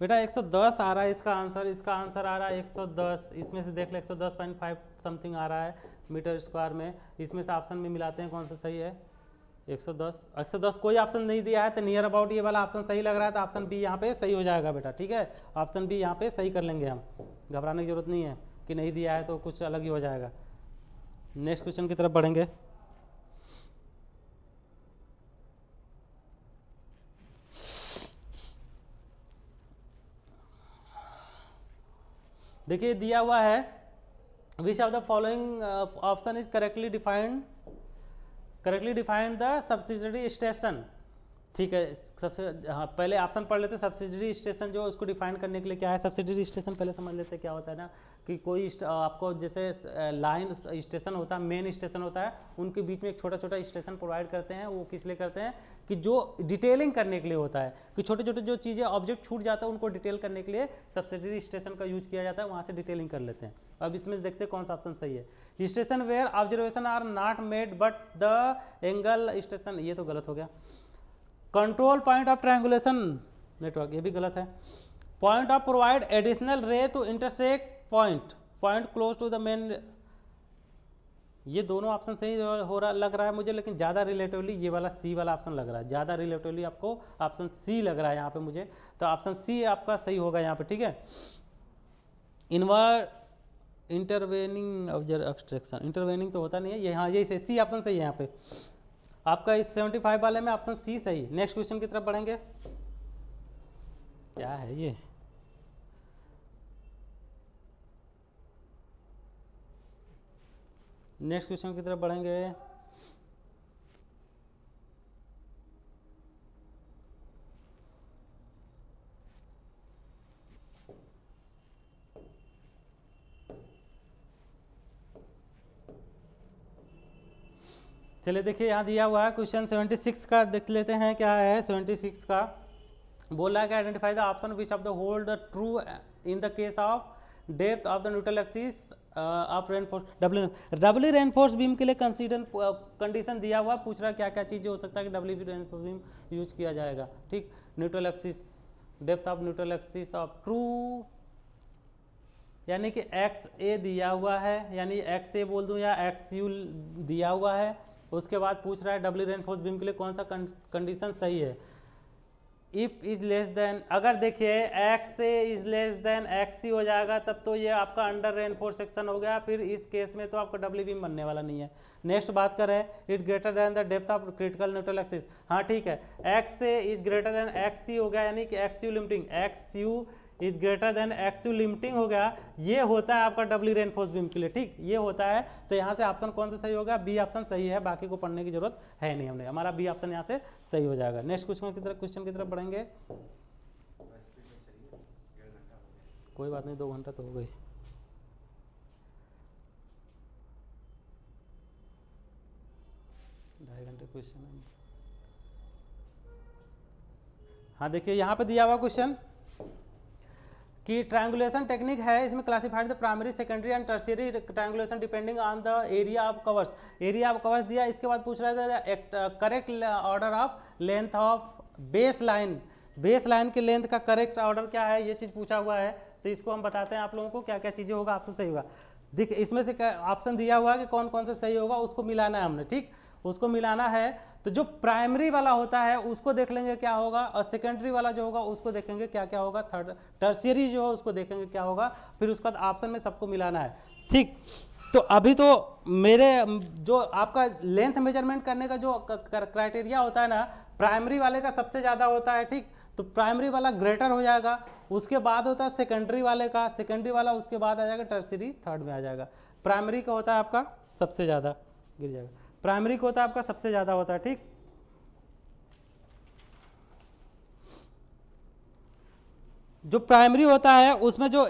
बेटा 110 आ रहा है इसका आंसर इसका आंसर आ रहा है 110 इसमें से देख ले 110.5 समथिंग आ रहा है मीटर स्क्वायर में इसमें से ऑप्शन में मिलाते हैं कौन सा सही है 110 110 कोई ऑप्शन नहीं दिया है तो नियर अबाउट ये वाला ऑप्शन सही लग रहा है तो ऑप्शन बी यहाँ पे सही हो जाएगा बेटा ठीक है ऑप्शन बी यहाँ पे सही कर लेंगे हम घबराने की जरूरत नहीं है कि नहीं दिया है तो कुछ अलग ही हो जाएगा नेक्स्ट क्वेश्चन की तरफ बढ़ेंगे देखिए दिया हुआ है which of the following option is correctly defined correctly defined the subsidiary station ठीक है सबसे हाँ पहले ऑप्शन पढ़ लेते सब्सिडरी स्टेशन जो उसको डिफाइन करने के लिए क्या है सब्सिडरी स्टेशन पहले समझ लेते हैं क्या होता है ना कि कोई आपको जैसे लाइन स्टेशन होता है मेन स्टेशन होता है उनके बीच में एक छोटा छोटा स्टेशन प्रोवाइड करते हैं वो किस लिए करते हैं कि जो डिटेलिंग करने के लिए होता है कि छोटे छोटे जो चीज़ें ऑब्जेक्ट छूट जाता है उनको डिटेल करने के लिए सब्सिडरी स्टेशन का यूज किया जाता है वहाँ से डिटेलिंग कर लेते हैं अब इसमें देखते हैं कौन सा ऑप्शन सही है station where observation are not made but the angle station ये तो गलत हो गया control point of triangulation network ये भी गलत है point of provide additional ray to intersect point point close to the main ये दोनों ऑप्शन सही हो रहा लग रहा है मुझे लेकिन ज़्यादा रिलेटिवली ये वाला सी वाला ऑप्शन लग रहा है ज़्यादा रिलेटिवली आपको ऑप्शन सी लग रहा है यहाँ पे मुझे तो ऑप्शन सी आपका सही होगा यहाँ पे ठीक है इनवर इंटरवेनिंग एक्सट्रेक्शन इंटरवेनिंग तो होता नहीं है ये हाँ यही सही सी ऑप्शन सही है यहाँ पे आपका इस सेवेंटी फाइव वाले में ऑप्शन सी सही नेक्स्ट क्वेश्चन की तरफ बढ़ेंगे क्या है ये नेक्स्ट क्वेश्चन की तरफ बढ़ेंगे चलिए देखिए यहाँ दिया हुआ है क्वेश्चन सेवेंटी सिक्स का देख लेते हैं क्या है सेवेंटी सिक्स का बोला है कि identify the option which of the hold the true in the case of depth of the neutral axis आप reinforce W W reinforce beam के लिए कंसीडर कंडीशन दिया हुआ पूछ रहा क्या क्या चीज़ें हो सकता है कि डब्ल्यू रेनफोर्स बीम यूज किया जाएगा ठीक neutral axis depth of neutral axis of true यानी कि एक्स ए दिया हुआ है यानी एक्स ए बोल दूँ या एक्स यू दिया हुआ है उसके बाद पूछ रहा है डब्ल्यू रेनफोर्स बीम के लिए कौन सा कंडीशन सही है इफ़ इज लेस देन अगर देखिए एक्स से इज लेस देन एक्स ही हो जाएगा तब तो ये आपका अंडर रेनफोर सेक्शन हो गया फिर इस केस में तो आपका डब्ल्यू बीम बनने वाला नहीं है नेक्स्ट बात करें it greater than the depth of critical neutral axis हाँ ठीक है एक्स से इज ग्रेटर देन एक्स ही हो गया यानी कि X U limiting X U is greater than X limiting हो गया ये होता है आपका डब्ल्यू रेनफोर्स बीम के लिए ठीक ये होता है तो यहाँ से ऑप्शन कौन सा सही होगा बी ऑप्शन सही है बाकी को पढ़ने की जरूरत है नहीं हमने हमारा बी ऑप्शन यहाँ से सही हो जाएगा नेक्स्ट क्वेश्चन की तरफ क्वेश्चन की तरफ बढ़ेंगे कोई बात नहीं दो घंटा तो हो गई ढाई घंटे क्वेश्चन हाँ देखिए यहाँ पे दिया हुआ क्वेश्चन कि ट्रायंगुलेशन टेक्निक है इसमें classified the primary secondary and tertiary triangulation depending on the area of covers area of covers दिया इसके बाद पूछ रहा है correct order of length of base line base line के लेंथ का करेक्ट ऑर्डर क्या है ये चीज़ पूछा हुआ है तो इसको हम बताते हैं आप लोगों को क्या क्या चीज़ें होगा ऑप्शन सही होगा देखिए इसमें से ऑप्शन दिया हुआ है कि कौन कौन सा सही होगा उसको मिलाना है हमने ठीक उसको मिलाना है तो जो प्राइमरी वाला होता है उसको देख लेंगे क्या होगा और सेकेंडरी वाला जो होगा उसको देखेंगे क्या क्या होगा थर्ड टर्सियरी जो है उसको देखेंगे क्या होगा फिर उसका ऑप्शन में सबको मिलाना है ठीक तो अभी तो मेरे जो आपका लेंथ मेजरमेंट करने का जो क्राइटेरिया होता है ना प्राइमरी वाले का सबसे ज़्यादा होता है ठीक तो प्राइमरी वाला ग्रेटर हो जाएगा उसके बाद होता है सेकेंडरी वाले का सेकेंडरी वाला उसके बाद आ जाएगा टर्सरी थर्ड में आ जाएगा प्राइमरी का होता है आपका सबसे ज़्यादा गिर जाएगा प्राइमरी कोता आपका सबसे ज़्यादा होता है ठीक जो प्राइमरी होता है उसमें जो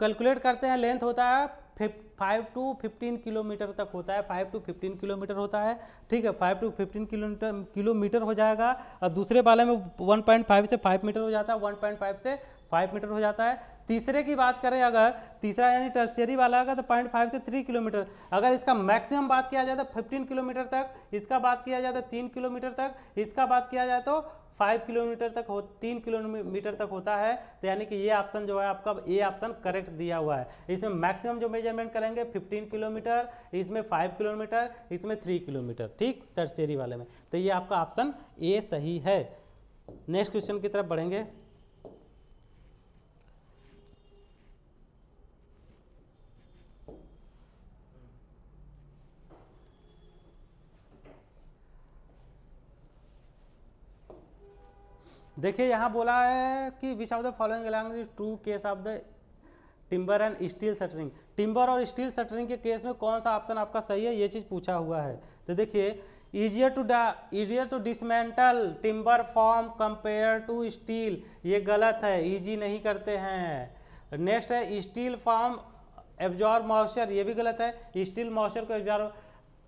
कैलकुलेट करते हैं लेंथ होता है फाइव टू फिफ्टीन किलोमीटर तक होता है फाइव टू फिफ्टीन किलोमीटर होता है ठीक है five to fifteen kilometre kilometre हो जाएगा और दूसरे वाले में वन पॉइंट फाइव से फाइव मीटर हो जाता है वन पॉइंट फाइव से फाइव मीटर हो जाता है तीसरे की बात करें अगर तीसरा यानी टर्सियरी वाला होगा तो पॉइंट फाइव से थ्री किलोमीटर अगर इसका मैक्सिमम बात किया जाए तो फिफ्टीन किलोमीटर तक इसका बात किया जाए तो तीन किलोमीटर तक इसका बात किया जाए तो फाइव किलोमीटर तक हो तीन किलोमीटर तक होता है तो यानी कि ये ऑप्शन जो है आपका ये ऑप्शन करेक्ट दिया हुआ है इसमें मैक्सिमम जो मेजरमेंट करेंगे फिफ्टीन किलोमीटर इसमें फाइव किलोमीटर इसमें थ्री किलोमीटर ठीक टर्सरी वाले में तो ये आपका ऑप्शन ए सही है नेक्स्ट क्वेश्चन की तरफ बढ़ेंगे देखिए यहाँ बोला है कि which of the following language true case of the timber and steel shuttering timber और स्टील शटरिंग के केस में कौन सा ऑप्शन आपका सही है ये चीज़ पूछा हुआ है तो देखिए ईजियर टू डा easier to dismantle timber form compare to steel ये गलत है ईजी नहीं करते हैं नेक्स्ट है स्टील फॉर्म एब्जॉर्ब मॉइस्चर ये भी गलत है स्टील मॉइस्चर को एब्जॉर्ब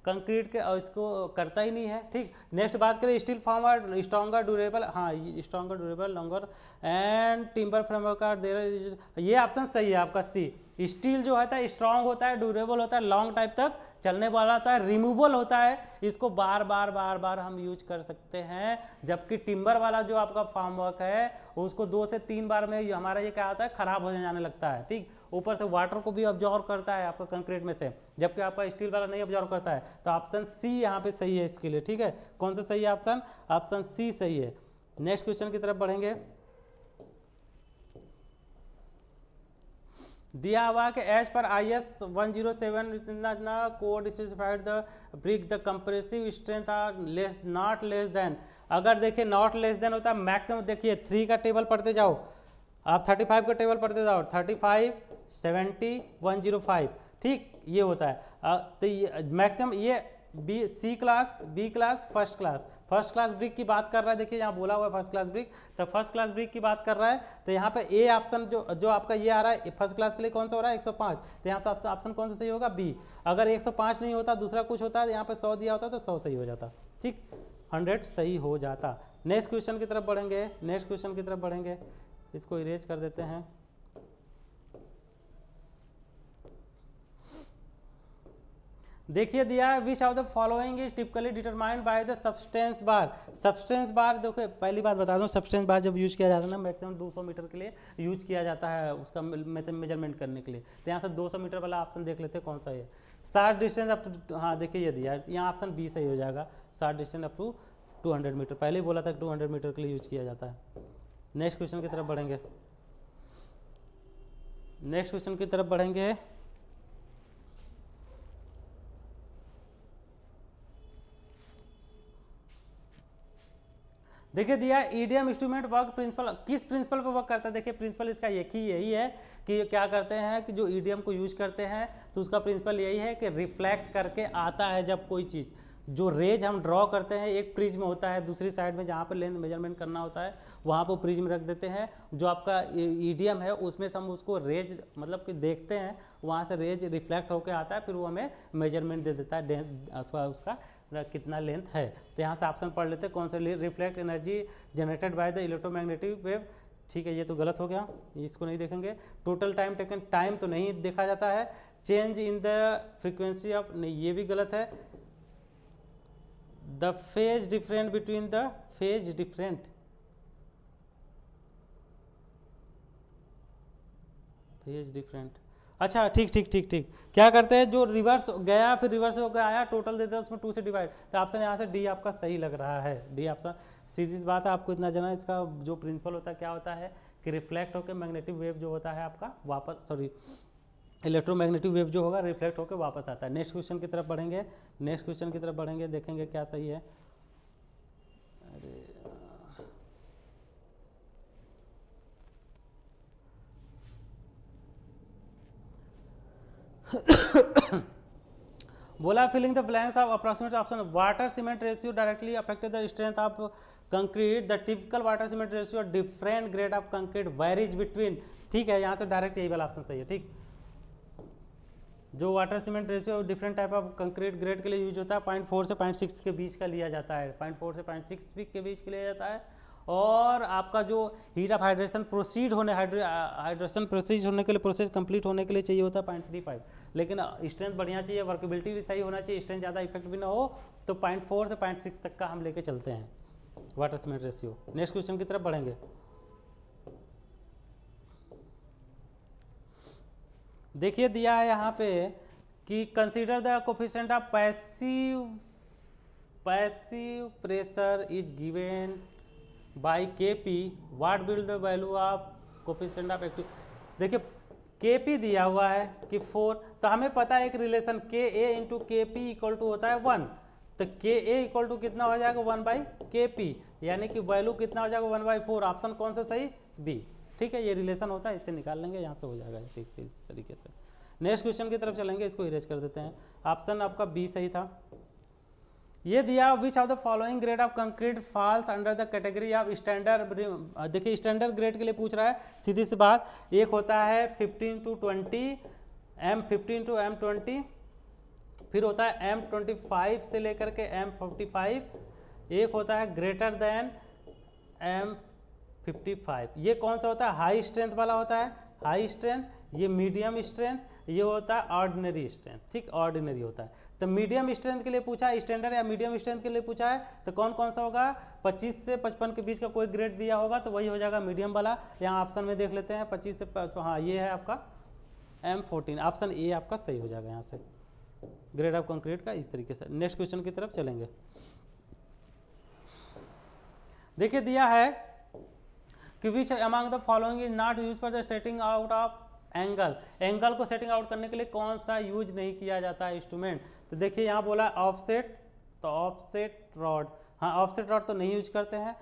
कंक्रीट के और इसको करता ही नहीं है ठीक नेक्स्ट बात करें steel form are stronger durable हाँ stronger durable longer and timber framework का देर ये ऑप्शन सही है आपका सी स्टील जो होता है स्ट्रांग होता है ड्यूरेबल होता है लॉन्ग टाइम तक चलने वाला होता है रिमूवल होता है इसको बार बार बार बार हम यूज कर सकते हैं जबकि टिम्बर वाला जो आपका फार्म वर्क है उसको दो से तीन बार में हमारा ये क्या होता है खराब हो जाने लगता है ठीक ऊपर से वाटर को भी ऑब्जॉर्व करता है आपका कंक्रीट में से जबकि आपका स्टील वाला नहीं ऑब्जॉर्व करता है तो ऑप्शन सी यहाँ पे सही है इसके लिए ठीक है कौन सा सही है ऑप्शन ऑप्शन सी सही है नेक्स्ट क्वेश्चन की तरफ बढ़ेंगे दिया हुआ कि एज पर I S one zero seven इतना code specified the brick the compressive strength are less not less than अगर देखिए नॉट लेस देन होता है मैक्सिमम देखिए थ्री का टेबल पढ़ते जाओ आप 35 का टेबल पढ़ते जाओ 35, जीरो फाइव ठीक ये होता है तो तो मैक्सिमम ये B C class B class first class first class brick की बात कर रहा है देखिए यहाँ बोला हुआ है फर्स्ट क्लास ब्रिक तो फर्स्ट क्लास ब्रिक की बात कर रहा है तो यहाँ पे ए ऑप्शन जो जो आपका ये आ रहा है फर्स्ट क्लास के लिए कौन सा हो रहा है 105 तो यहाँ से ऑप्शन कौन सा सही होगा बी अगर 105 नहीं होता दूसरा कुछ होता है तो यहाँ पे सौ दिया होता तो सौ सही हो जाता ठीक हंड्रेड सही हो जाता नेक्स्ट क्वेश्चन की तरफ बढ़ेंगे नेक्स्ट क्वेश्चन की तरफ बढ़ेंगे इसको इरेज कर देते हैं देखिए दिया है which of the following is typically determined by the substance bar substance bar देखो पहली बात बता दूं सब्सटेंस बार जब यूज़ किया जाता है ना मैक्सिमम 200 मीटर के लिए यूज किया जाता है उसका मेजरमेंट करने के लिए तो यहाँ से 200 मीटर वाला ऑप्शन देख लेते हैं कौन सा है शार्ट डिस्टेंस अप टू हाँ देखिए ये दिया यहाँ ऑप्शन बी सही हो जाएगा short distance up to two metre पहले ही बोला था टू मीटर के लिए यूज किया जाता है नेक्स्ट क्वेश्चन की तरफ बढ़ेंगे नेक्स्ट क्वेश्चन की तरफ बढ़ेंगे देखिए दिया ईडीएम इंस्ट्रूमेंट वर्क प्रिंसिपल किस प्रिंसिपल पर वर्क करता है देखिए प्रिंसिपल इसका एक ही यही है कि क्या करते हैं कि जो ईडीएम e को यूज करते हैं तो उसका प्रिंसिपल यही है कि रिफ्लेक्ट करके आता है जब कोई चीज़ जो रेज हम ड्रॉ करते हैं एक में होता है दूसरी साइड में जहाँ पर लेंथ मेजरमेंट करना होता है वहाँ पर में रख देते हैं जो आपका ईडीएम e, है उसमें से हम उसको रेज मतलब कि देखते हैं वहाँ से रेज रिफ्लेक्ट होकर आता है फिर वो हमें मेजरमेंट दे देता है अथवा उसका कितना लेंथ है तो यहाँ से ऑप्शन पढ़ लेते हैं कौन सा reflect energy generated by the electromagnetic wave ठीक है ये तो गलत हो गया इसको नहीं देखेंगे टोटल टाइम टेकन टाइम तो नहीं देखा जाता है change in the frequency of नहीं ये भी गलत है the phase different between the phase different phase different अच्छा ठीक ठीक ठीक ठीक क्या करते हैं जो रिवर्स गया फिर रिवर्स होकर आया टोटल देते हैं उसमें टू से डिवाइड तो ऑप्शन यहाँ से डी आपका सही लग रहा है डी ऑप्शन सीधी बात है आपको इतना जाना इसका जो प्रिंसिपल होता है क्या होता है कि रिफ्लेक्ट होकर मैग्नेटिक वेव जो होता है आपका वापस सॉरी इलेक्ट्रोमैग्नेटिक वेव जो होगा रिफ्लेक्ट होकर वापस आता है नेक्स्ट क्वेश्चन की तरफ बढ़ेंगे नेक्स्ट क्वेश्चन की तरफ बढ़ेंगे देखेंगे क्या सही है अरे बोला filling the blanks of approximate option water cement ratio directly affected the strength of concrete the typical water cement ratio different grade of concrete varies between ठीक है यहाँ से डायरेक्ट यही वाला ऑप्शन सही है ठीक जो water cement ratio different type of concrete grade के लिए यूज होता है पॉइंट फोर से पॉइंट सिक्स के बीच का लिया जाता है पॉइंट फोर से पॉइंट सिक्स के बीच का लिया जाता है और आपका जो हीट ऑफ हाइड्रेशन प्रोसीड होने हाइड्रेशन प्रोसीज होने के लिए प्रोसेस कंप्लीट होने के लिए चाहिए होता है पॉइंट थ्री फाइव लेकिन स्ट्रेंथ बढ़िया चाहिए वर्केबिलिटी भी सही होना चाहिए स्ट्रेंथ ज़्यादा इफेक्ट भी ना हो तो पॉइंट फोर से पॉइंट सिक्स तक का हम लेके चलते हैं water cement ratio next question की तरफ बढ़ेंगे देखिए दिया है यहाँ पे कि consider the coefficient of passive passive pressure is given by K P what will the value of coefficient of active देखिए के पी दिया हुआ है कि फोर तो हमें पता है एक relation K A into K P equal to होता है वन तो के ए इक्वल टू कितना हो जाएगा वन बाई के पी यानी कि वैल्यू कितना हो जाएगा वन बाई फोर ऑप्शन कौन सा सही बी ठीक है ये रिलेशन होता है इससे निकाल लेंगे यहाँ से हो जाएगा इस तरीके से नेक्स्ट क्वेश्चन की तरफ चलेंगे इसको इरेज कर देते हैं ऑप्शन आपका बी सही था ये दिया which of the following grade of concrete falls under the category of standard देखिए स्टैंडर्ड ग्रेड के लिए पूछ रहा है सीधी सी बात एक होता है fifteen to twenty M fifteen to M twenty फिर होता है एम ट्वेंटी फाइव से लेकर के एम फोर्टी फाइव एक होता है ग्रेटर देन एम 55 ये कौन सा होता है हाई स्ट्रेंथ वाला होता है हाई स्ट्रेंथ ये मीडियम स्ट्रेंथ ये होता है ऑर्डिनरी स्ट्रेंथ ठीक ऑर्डिनरी होता है तो मीडियम स्ट्रेंथ के लिए पूछा है स्टैंडर्ड या मीडियम स्ट्रेंथ के लिए पूछा है तो कौन कौन सा होगा 25 से 55 के बीच का कोई ग्रेड दिया होगा तो वही हो जाएगा मीडियम वाला यहाँ ऑप्शन में देख लेते हैं पच्चीस से हाँ ये है आपका एम फोर्टीन ऑप्शन ए आपका सही हो जाएगा यहाँ से ग्रेड ऑफ कंक्रीट का इस तरीके से नेक्स्ट क्वेश्चन की तरफ चलेंगे देखिए दिया है कि which among the following is not use for the setting out of angle angle को सेटिंग आउट करने के लिए कौन सा यूज नहीं किया जाता है इंस्ट्रूमेंट तो देखिए यहाँ बोला ऑफसेट तो ऑफसेट रॉड हाँ ऑफसेट रॉड तो नहीं यूज करते हैं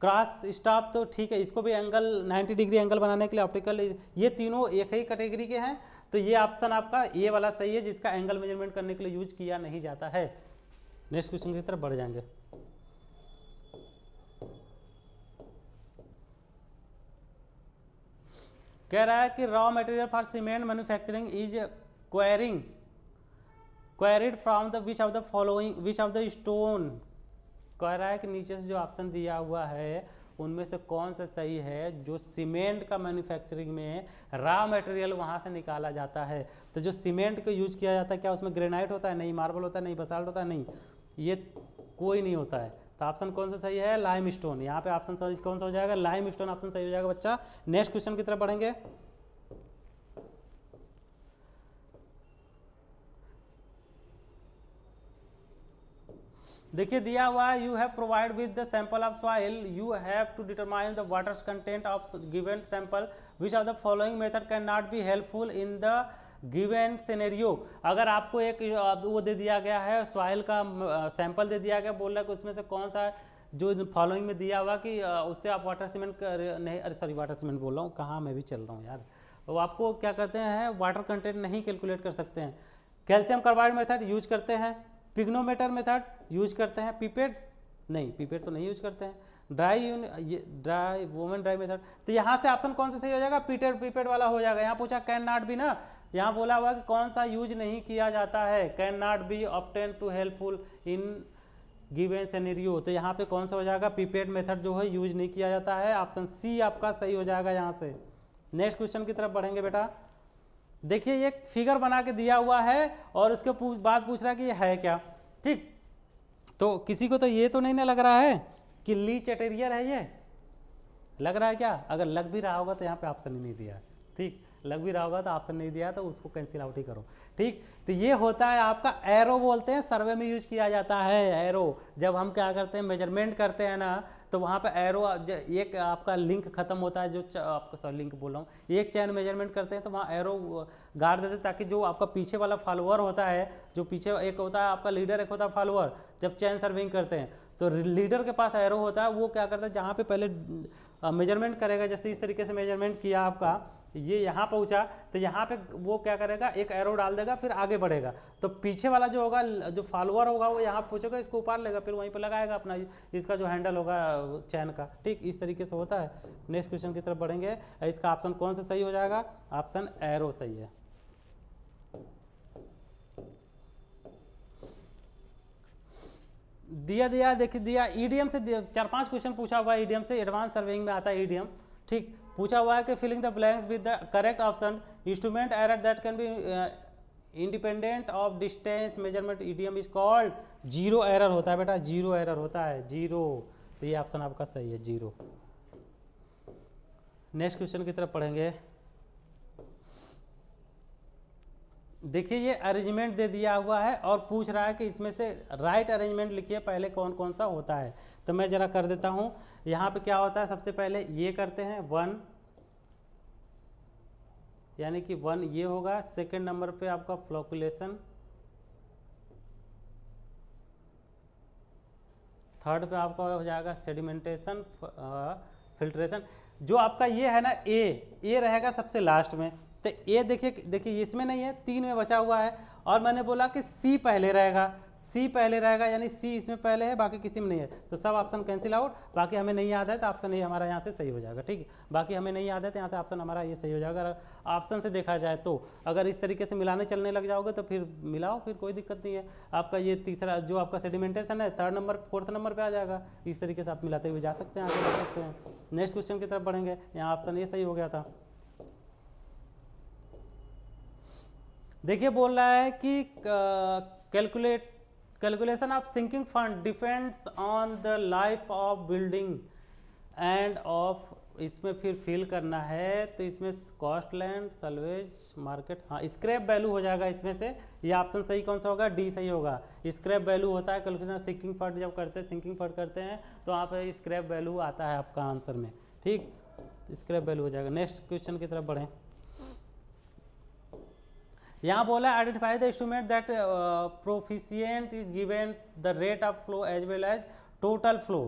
क्रॉस स्टाफ तो ठीक है इसको भी एंगल 90 डिग्री एंगल बनाने के लिए ऑप्टिकल ये तीनों एक ही कैटेगरी के हैं तो ये ऑप्शन आपका ये वाला सही है जिसका एंगल मेजरमेंट करने के लिए यूज किया नहीं जाता है नेक्स्ट क्वेश्चन की तरफ बढ़ जाएंगे कह रहा है कि raw material for cement manufacturing is quarrying quarried from the which of the following which of the stone कह रहा है कि नीचे से जो ऑप्शन दिया हुआ है उनमें से कौन सा सही है जो सीमेंट का मैन्युफैक्चरिंग में रॉ मटेरियल वहाँ से निकाला जाता है तो जो सीमेंट का यूज किया जाता है क्या उसमें ग्रेनाइट होता है नहीं मार्बल होता है नहीं बसाल्ट होता है नहीं ये कोई नहीं होता है तो ऑप्शन कौन सा सही है लाइम स्टोन यहाँ पे ऑप्शन कौन सा हो जाएगा लाइम स्टोन ऑप्शन सही हो जाएगा बच्चा नेक्स्ट क्वेश्चन की तरफ बढ़ेंगे देखिए दिया हुआ you have provide with the sample of soil you have to determine the water content of given sample which of the following method can not be helpful in the given scenario अगर आपको एक वो दे दिया गया है सॉइल का सैंपल दे दिया गया बोल रहा है कि उसमें से कौन सा जो फॉलोइंग में दिया हुआ कि उससे आप वाटर सीमेंट नहीं अरे सॉरी वाटर सीमेंट बोल रहा हूँ कहाँ मैं भी चल रहा हूँ यार तो आपको क्या करते हैं वाटर कंटेंट नहीं कैलकुलेट कर सकते हैं कैल्शियम कार्बाइड मेथड यूज करते हैं पिग्नोमीटर मेथड यूज करते हैं पीपेड नहीं पीपेड तो नहीं यूज करते हैं ड्राई ये ड्राई वोमेन ड्राई मेथड तो यहाँ से ऑप्शन कौन सा सही हो जाएगा पीटेड पीपेड वाला हो जाएगा यहाँ पूछा कैन नॉट भी ना यहाँ बोला हुआ कि कौन सा यूज नहीं किया जाता है can not be obtain to helpful in given scenario तो यहाँ पे कौन सा हो जाएगा प्रीपेड मेथड जो है यूज नहीं किया जाता है ऑप्शन सी आपका सही हो जाएगा यहाँ से नेक्स्ट क्वेश्चन की तरफ बढ़ेंगे बेटा देखिए एक फिगर बना के दिया हुआ है और उसके पूछ, बाद पूछ रहा है कि ये है क्या ठीक तो किसी को तो ये तो नहीं ना लग रहा है कि ली चटेरियर है ये लग रहा है क्या अगर लग भी रहा होगा तो यहाँ पे ऑप्शन ही नहीं दिया ठीक लग भी रहा होगा तो ऑप्शन नहीं दिया तो उसको कैंसिल आउट ही करो ठीक तो ये होता है आपका एरो बोलते हैं सर्वे में यूज किया जाता है एरो जब हम क्या करते हैं मेजरमेंट करते हैं ना तो वहाँ पर एरो एक आपका लिंक खत्म होता है जो आपका सॉरी लिंक बोल रहा हूँ एक चैन मेजरमेंट करते हैं तो वहाँ एरो गाड़ देते हैं ताकि जो आपका पीछे वाला फॉलोअर होता है जो पीछे एक होता है आपका लीडर एक होता है फॉलोअर जब चैन सर्विंग करते हैं तो लीडर के पास एरो होता है वो क्या करता है जहाँ पे पहले मेजरमेंट करेगा जैसे इस तरीके से मेजरमेंट किया आपका ये यहाँ पहुँचा तो यहाँ पे वो क्या करेगा एक एरो डाल देगा फिर आगे बढ़ेगा तो पीछे वाला जो होगा जो फॉलोअर होगा वो यहाँ पहुँचेगा इसको उपार लेगा फिर वहीं पर लगाएगा अपना इसका जो हैंडल होगा चैन का ठीक इस तरीके से होता है नेक्स्ट क्वेश्चन की तरफ बढ़ेंगे इसका ऑप्शन कौन सा सही हो जाएगा ऑप्शन एरो सही है दिया दिया देखिए दिया ईडीएम e से दिया, चार पांच क्वेश्चन पूछा हुआ ईडीएम e से एडवांस सर्वेइंग में आता है ईडीएम e ठीक पूछा हुआ है कि filling the blanks with the correct option instrument error that can be independent of distance measurement EDM is called zero error होता है बेटा जीरो एरर होता है जीरो तो ये ऑप्शन आपका सही है जीरो नेक्स्ट क्वेश्चन की तरफ पढ़ेंगे देखिए ये अरेंजमेंट दे दिया हुआ है और पूछ रहा है कि इसमें से राइट अरेंजमेंट लिखिए पहले कौन कौन सा होता है तो मैं ज़रा कर देता हूँ यहाँ पे क्या होता है सबसे पहले ये करते हैं वन यानी कि वन ये होगा सेकेंड नंबर पे आपका फ्लोकुलेशन थर्ड पे आपका हो जाएगा सेडिमेंटेशन फिल्ट्रेशन जो आपका ये है ना ए ए रहेगा सबसे लास्ट में तो ए देखिए देखिए इसमें नहीं है तीन में बचा हुआ है और मैंने बोला कि सी पहले रहेगा सी पहले रहेगा यानी सी इसमें पहले है बाकी किसी में नहीं है तो सब ऑप्शन कैंसिल आउट बाकी हमें नहीं याद है तो ऑप्शन ये हमारा यहाँ से सही हो जाएगा ठीक है बाकी हमें नहीं याद है तो यहाँ से ऑप्शन हमारा ये सही हो जाएगा अगर ऑप्शन से देखा जाए तो अगर इस तरीके से मिलाने चलने लग जाओगे तो फिर मिलाओ फिर कोई दिक्कत नहीं है आपका ये तीसरा जो आपका सेडिमेंटेशन है थर्ड नंबर फोर्थ नंबर पर आ जाएगा इस तरीके से आप मिलाते हुए जा सकते हैं आगे सकते हैं नेक्स्ट क्वेश्चन की तरफ बढ़ेंगे यहाँ ऑप्शन ये सही हो गया था देखिए बोल रहा है कि calculate calculation of sinking fund depends on the life of building and of इसमें फिर फिल करना है तो इसमें कॉस्टलैंड सलवेज मार्केट हाँ स्क्रैप वैल्यू हो जाएगा इसमें से ये ऑप्शन सही कौन सा होगा डी सही होगा स्क्रैप वैल्यू होता है कैलकुलेशन सिंकिंग फंड जब करते हैं सिंकिंग फंड करते हैं तो वहाँ पर स्क्रैप वैल्यू आता है आपका आंसर में ठीक स्क्रैप वैल्यू हो जाएगा नेक्स्ट क्वेश्चन की तरफ बढ़ें यहाँ बोला identify the instrument that proficient is given the rate of flow as well as total flow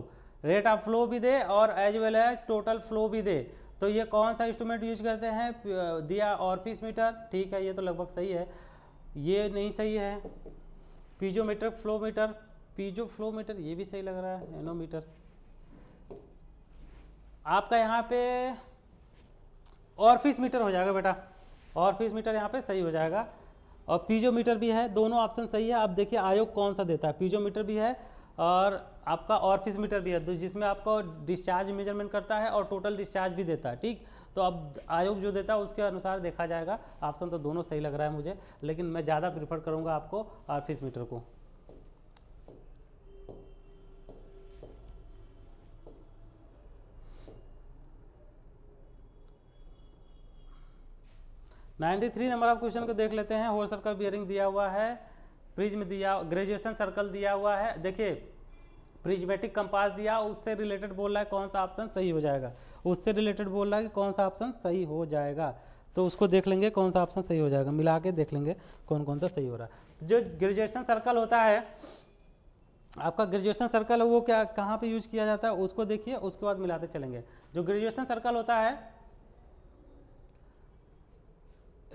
rate of flow भी दे और as well as total flow भी दे तो ये कौन सा इंस्ट्रूमेंट यूज करते हैं uh, दिया और पीस मीटर ठीक है ये तो लगभग सही है ये नहीं सही है piezometer flow meter piezo flow meter ये भी सही लग रहा है एनोमीटर आपका यहाँ पे ऑर्फिस मीटर हो जाएगा बेटा और फीस मीटर यहाँ पे सही हो जाएगा और पीजोमीटर भी है दोनों ऑप्शन सही है आप देखिए आयोग कौन सा देता है पीजोमीटर भी है और आपका ऑर्फिस मीटर भी है तो जिसमें आपको डिस्चार्ज मेजरमेंट करता है और टोटल डिस्चार्ज भी देता है ठीक तो अब आयोग जो देता है उसके अनुसार देखा जाएगा ऑप्शन तो दोनों सही लग रहा है मुझे लेकिन मैं ज़्यादा प्रीफर करूँगा आपको ऑर्फिस मीटर को 93 नंबर आप क्वेश्चन को देख लेते हैं होल सर्कल बियरिंग दिया हुआ है प्रिज्म दिया ग्रेजुएशन सर्कल दिया हुआ है देखिए प्रिज्मेटिक कंपास दिया उससे रिलेटेड बोल रहा है कौन सा ऑप्शन सही हो जाएगा उससे रिलेटेड बोल रहा है कि कौन सा ऑप्शन सही हो जाएगा तो उसको देख लेंगे कौन सा ऑप्शन सही हो जाएगा मिला के देख लेंगे कौन कौन सा सही हो रहा है तो जो ग्रेजुएशन सर्कल होता है आपका ग्रेजुएशन सर्कल है वो क्या कहाँ पे यूज किया जाता है उसको देखिए उसके बाद मिलाते चलेंगे जो ग्रेजुएशन सर्कल होता है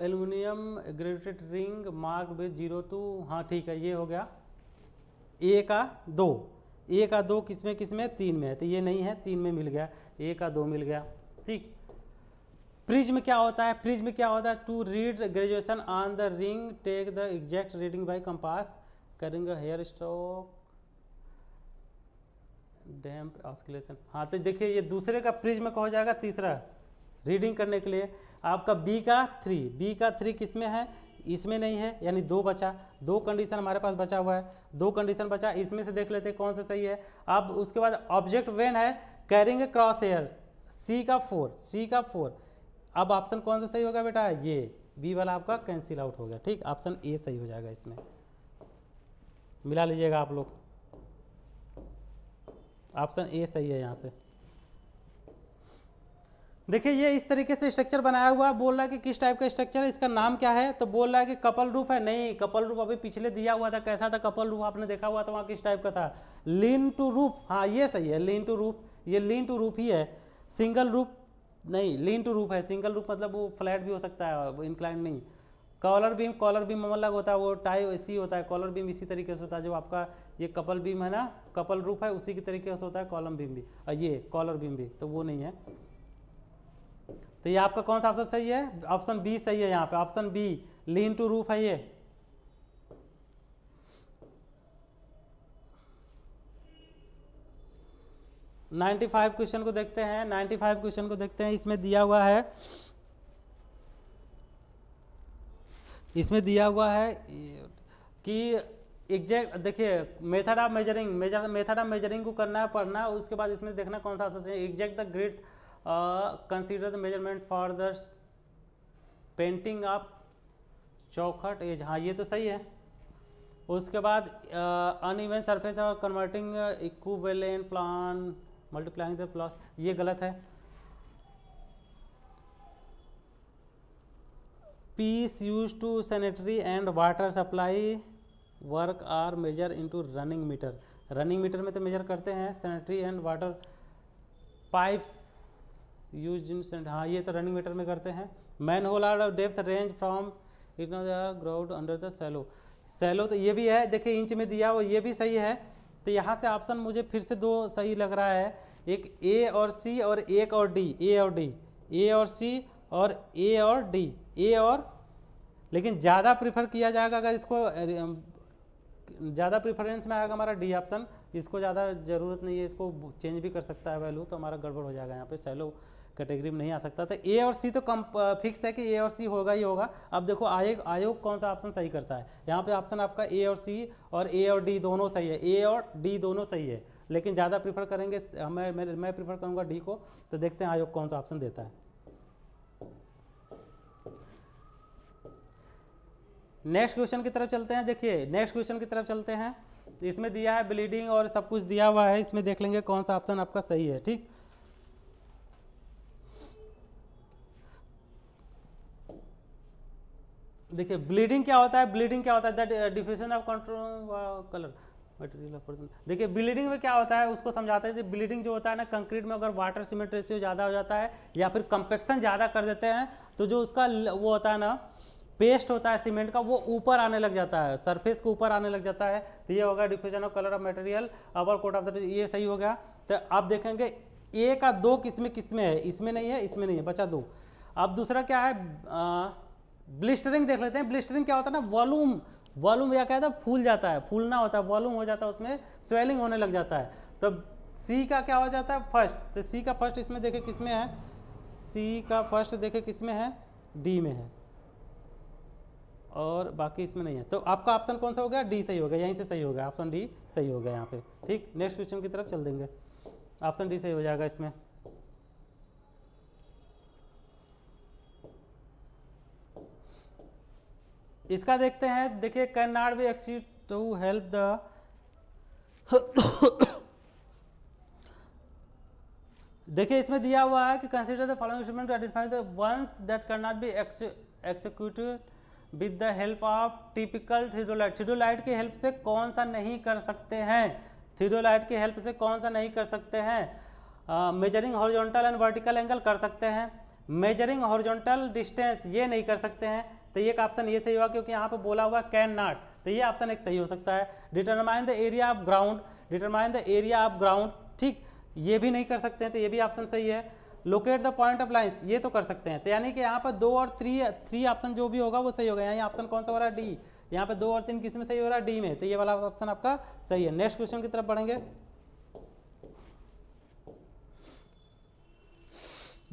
aluminium graded ring mark base zero to हाँ ठीक है ये हो गया ए का दो ए का दो किस में किस में तीन में है तो ये नहीं है तीन में मिल गया ए का दो मिल गया ठीक प्रिज्म क्या होता है प्रिज्म क्या होता है to read graduation on the ring take the exact reading by compass करेंगे हेयर स्ट्रोक डैम्प ऑस्किलेशन हाँ तो देखिए ये दूसरे का प्रिज्म में कहो जाएगा तीसरा रीडिंग करने के लिए आपका बी का थ्री बी का थ्री किस में है इसमें नहीं है यानी दो बचा दो कंडीशन हमारे पास बचा हुआ है दो कंडीशन बचा इसमें से देख लेते हैं कौन सा सही है अब उसके बाद ऑब्जेक्ट वेन है carrying a cross air C का फोर सी का फोर अब ऑप्शन कौन सा सही होगा बेटा ये बी वाला आपका कैंसिल आउट हो गया ठीक ऑप्शन ए सही हो जाएगा इसमें मिला लीजिएगा आप लोग ऑप्शन ए सही है यहाँ से देखिए ये इस तरीके से स्ट्रक्चर बनाया हुआ है बोल रहा है कि किस टाइप का स्ट्रक्चर है इसका नाम क्या है तो बोल रहा है कि कपल रूप है नहीं कपल रूप अभी पिछले दिया हुआ था कैसा था कपल रूफ आपने देखा हुआ था वहाँ किस टाइप का था लीन टू रूफ हाँ ये सही है लीन टू रूफ ये लीन टू रूफ ही है सिंगल रूप नहीं लीन टू रूफ है सिंगल रूप मतलब वो फ्लैट भी हो सकता है इंक्लाइन नहीं कॉलर बीम कॉलर बीम अलग होता है वो टाई इसी होता है कॉलर बीम इसी तरीके से होता है जो आपका ये कपल बीम है ना कपल रूप है उसी के तरीके से होता है कॉलम बीम भी ये कॉलर बीम भी तो वो नहीं है तो ये आपका कौन सा ऑप्शन सही है ऑप्शन बी सही है यहाँ पे option B lean to roof है ये नाइन्टी फाइव क्वेश्चन को देखते हैं नाइन्टी फाइव क्वेश्चन को देखते हैं इसमें दिया हुआ है इसमें दिया हुआ है कि एग्जैक्ट देखिए method of measuring measure method of measuring को करना है पढ़ना है उसके बाद इसमें देखना कौन सा ऑप्शन है exact the great consider the measurement for the painting of चौखट एज हाँ ये तो सही है उसके बाद अनइवन सरफेस और converting equivalent plan multiplying the plus ये गलत है piece use to sanitary and water supply work are measure into running metre running metre में तो मेजर करते हैं sanitary and water pipes use in cent हाँ ये तो रनिंग मीटर में करते हैं man manhole are depth range from इतना ground under the shallow shallow तो ये भी है देखिए इंच में दिया हुआ ये भी सही है तो यहाँ से ऑप्शन मुझे फिर से दो सही लग रहा है एक ए और सी और एक और डी ए और डी ए और सी और ए और डी ए और लेकिन ज़्यादा प्रीफर किया जाएगा अगर इसको ज़्यादा प्रेफरेंस में आएगा हमारा डी ऑप्शन इसको ज़्यादा ज़रूरत नहीं है इसको चेंज भी कर सकता है वैल्यू तो हमारा गड़बड़ हो जाएगा यहाँ पे सैलो कैटेगरी में नहीं आ सकता तो ए और सी तो कम फिक्स है कि ए और सी होगा ही होगा अब देखो आयोग आयोग कौन सा ऑप्शन सही करता है यहाँ पे ऑप्शन आपका ए और सी और ए और डी दोनों सही है ए और डी दोनों सही है लेकिन ज़्यादा प्रीफर करेंगे मैं मैं, मैं प्रीफर करूँगा डी को तो देखते हैं आयोग कौन सा ऑप्शन देता है नेक्स्ट क्वेश्चन की तरफ चलते हैं देखिए नेक्स्ट क्वेश्चन की तरफ चलते हैं इसमें दिया है ब्लीडिंग और सब कुछ दिया हुआ है इसमें देख लेंगे कौन सा ऑप्शन आपका सही है ठीक देखिए ब्लीडिंग क्या होता है ब्लीडिंग क्या होता है that diffusion of control colour material of देखिए ब्लीडिंग में क्या होता है उसको समझाते हैं ब्लीडिंग जो होता है ना कंक्रीट में अगर वाटर सीमेंट रेशियो ज़्यादा हो जाता है या फिर कंपेक्शन ज़्यादा कर देते हैं तो जो उसका वो होता है ना पेस्ट होता है सीमेंट का वो ऊपर आने लग जाता है सरफेस के ऊपर आने लग जाता है तो ये होगा diffusion of colour of material upper coat of the ये सही हो गया तो आप देखेंगे ए का दो किस्में किस्में है इसमें नहीं है इसमें नहीं है बचा दो अब दूसरा क्या है ब्लिस्टरिंग देख लेते हैं ब्लिस्टरिंग क्या होता है ना वॉलूम वॉलूम या कहता है फूल जाता है फूलना होता है वॉलूम हो जाता है उसमें स्वेलिंग होने लग जाता है तो सी का क्या हो जाता है फर्स्ट तो सी का फर्स्ट इसमें देखे किस में है सी का फर्स्ट देखे किस में है डी में है और बाकी इसमें नहीं है तो आपका ऑप्शन कौन सा हो गया डी सही हो गया यहीं से सही हो गया ऑप्शन डी सही हो गया यहाँ पे ठीक नेक्स्ट क्वेश्चन की तरफ चल देंगे ऑप्शन डी सही हो जाएगा इसमें इसका देखते हैं देखिए can not be exceed to help the देखिए इसमें दिया हुआ है कि consider the following instrument to identify the ones that can not be executed with the help of typical theodolite theodolite की हेल्प से कौन सा नहीं कर सकते हैं थ्रीडोलाइट की हेल्प से कौन सा नहीं कर सकते हैं measuring horizontal and vertical angle कर सकते हैं मेजरिंग हॉरिजॉन्टल डिस्टेंस ये नहीं कर सकते हैं तो एक ऑप्शन ये सही होगा क्योंकि यहाँ पे बोला हुआ कैन नॉट तो ये ऑप्शन एक सही हो सकता है determine the area of ground determine the area of ground ठीक ये भी नहीं कर सकते हैं तो ये भी ऑप्शन सही है locate the point of lines ये तो कर सकते हैं तो यानी कि यहाँ पर दो और थ्री थ्री ऑप्शन जो भी होगा वो सही होगा यहाँ ऑप्शन कौन सा हो रहा है डी यहाँ पे दो और तीन किस में सही हो रहा है डी में तो ये वाला ऑप्शन आपका सही है नेक्स्ट क्वेश्चन की तरफ बढ़ेंगे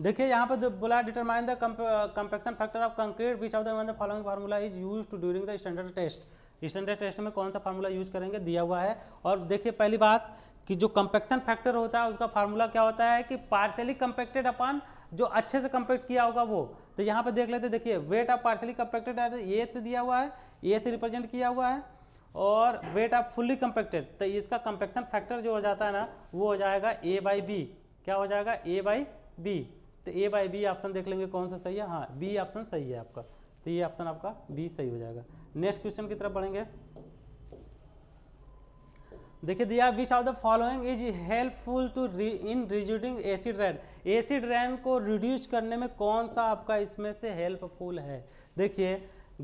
देखिए यहाँ पर बोला determine the compaction factor of concrete which of the following formula is use to during the standard test standard test में कौन सा फार्मूला यूज करेंगे दिया हुआ है और देखिए पहली बात कि जो कंपेक्शन फैक्टर होता है उसका फार्मूला क्या होता है कि पार्शली कंपेक्टेड अपन जो अच्छे से कंपेक्ट किया होगा वो तो यहाँ पर देख लेते देखिए weight of partially compacted A से दिया हुआ है ए से रिप्रेजेंट किया हुआ है और वेट ऑफ फुल्ली कंपेक्टेड तो इसका कंपेक्शन फैक्टर जो हो जाता है ना वो हो जाएगा ए बाई बी क्या हो जाएगा ए बाई बी तो ए बाई बी ऑप्शन देख लेंगे कौन सा सही है हाँ बी ऑप्शन सही है आपका तो ये ऑप्शन आपका बी सही हो जाएगा नेक्स्ट क्वेश्चन की तरफ बढ़ेंगे देखिए दिया which of the following is helpful to in reducing acid rain acid rain को रिड्यूस करने में कौन सा आपका इसमें से हेल्पफुल है देखिए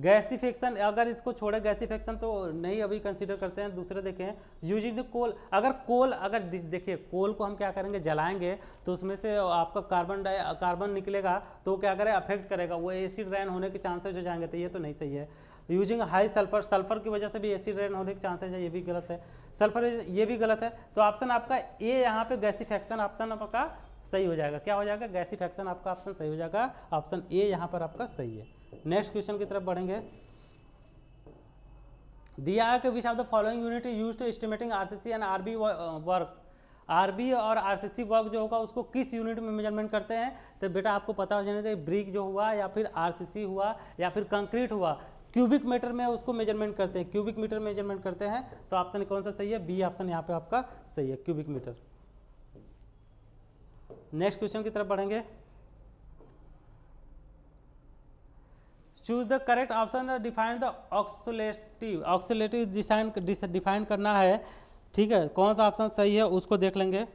गैसीफिक्शन अगर इसको छोड़े गैसीफिक्शन तो नहीं अभी कंसीडर करते हैं दूसरे देखें यूजिंग द कोल अगर कोल अगर देखिए कोल को हम क्या करेंगे जलाएंगे तो उसमें से आपका कार्बन डाई कार्बन निकलेगा तो क्या करें अफेक्ट करेगा वो एसिड रैन होने के चांसेस हो जाएंगे तो ये तो नहीं सही है यूजिंग हाई सल्फर सल्फर की वजह से भी एसिड रेन होने के चांसेज है ये भी गलत है सल्फर ये भी गलत है तो ऑप्शन आपका ए यहाँ पर गैसीफेक्शन ऑप्शन आपका सही हो जाएगा क्या हो जाएगा गैसीफेक्शन आपका ऑप्शन सही हो जाएगा ऑप्शन ए यहाँ पर आपका सही है नेक्स्ट क्वेश्चन की तरफ बढ़ेंगे दिया है कि which of the following unit use to estimating RCC and RB work RB और आरसीसी वर्क जो होगा उसको किस यूनिट में मेजरमेंट करते हैं तो बेटा आपको पता हो जाना चाहिए ब्रिक जो हुआ या फिर आरसीसी हुआ या फिर कंक्रीट हुआ क्यूबिक मीटर में उसको मेजरमेंट करते हैं क्यूबिक मीटर मेजरमेंट करते हैं तो ऑप्शन कौन सा सही है बी ऑप्शन यहाँ पे आपका सही है क्यूबिक मीटर नेक्स्ट क्वेश्चन की तरफ बढ़ेंगे choose the correct option define the obsolative obsolative design define करना है ठीक है कौन सा ऑप्शन सही है उसको देख लेंगे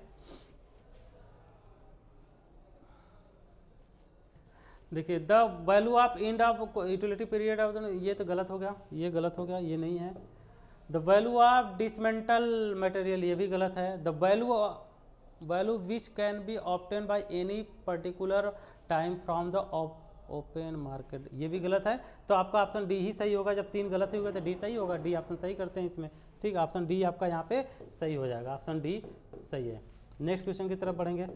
देखिए the value of end of utility period of ये तो गलत हो गया ये गलत हो गया ये नहीं है the value of dismantle material ये भी गलत है the value value which can be obtain by any particular time from the open market ये भी गलत है तो आपका ऑप्शन डी ही सही होगा जब तीन गलत होगा तो डी सही होगा डी ऑप्शन सही करते हैं इसमें ठीक है ऑप्शन डी आपका यहाँ पे सही हो जाएगा ऑप्शन डी सही है नेक्स्ट क्वेश्चन की तरफ बढ़ेंगे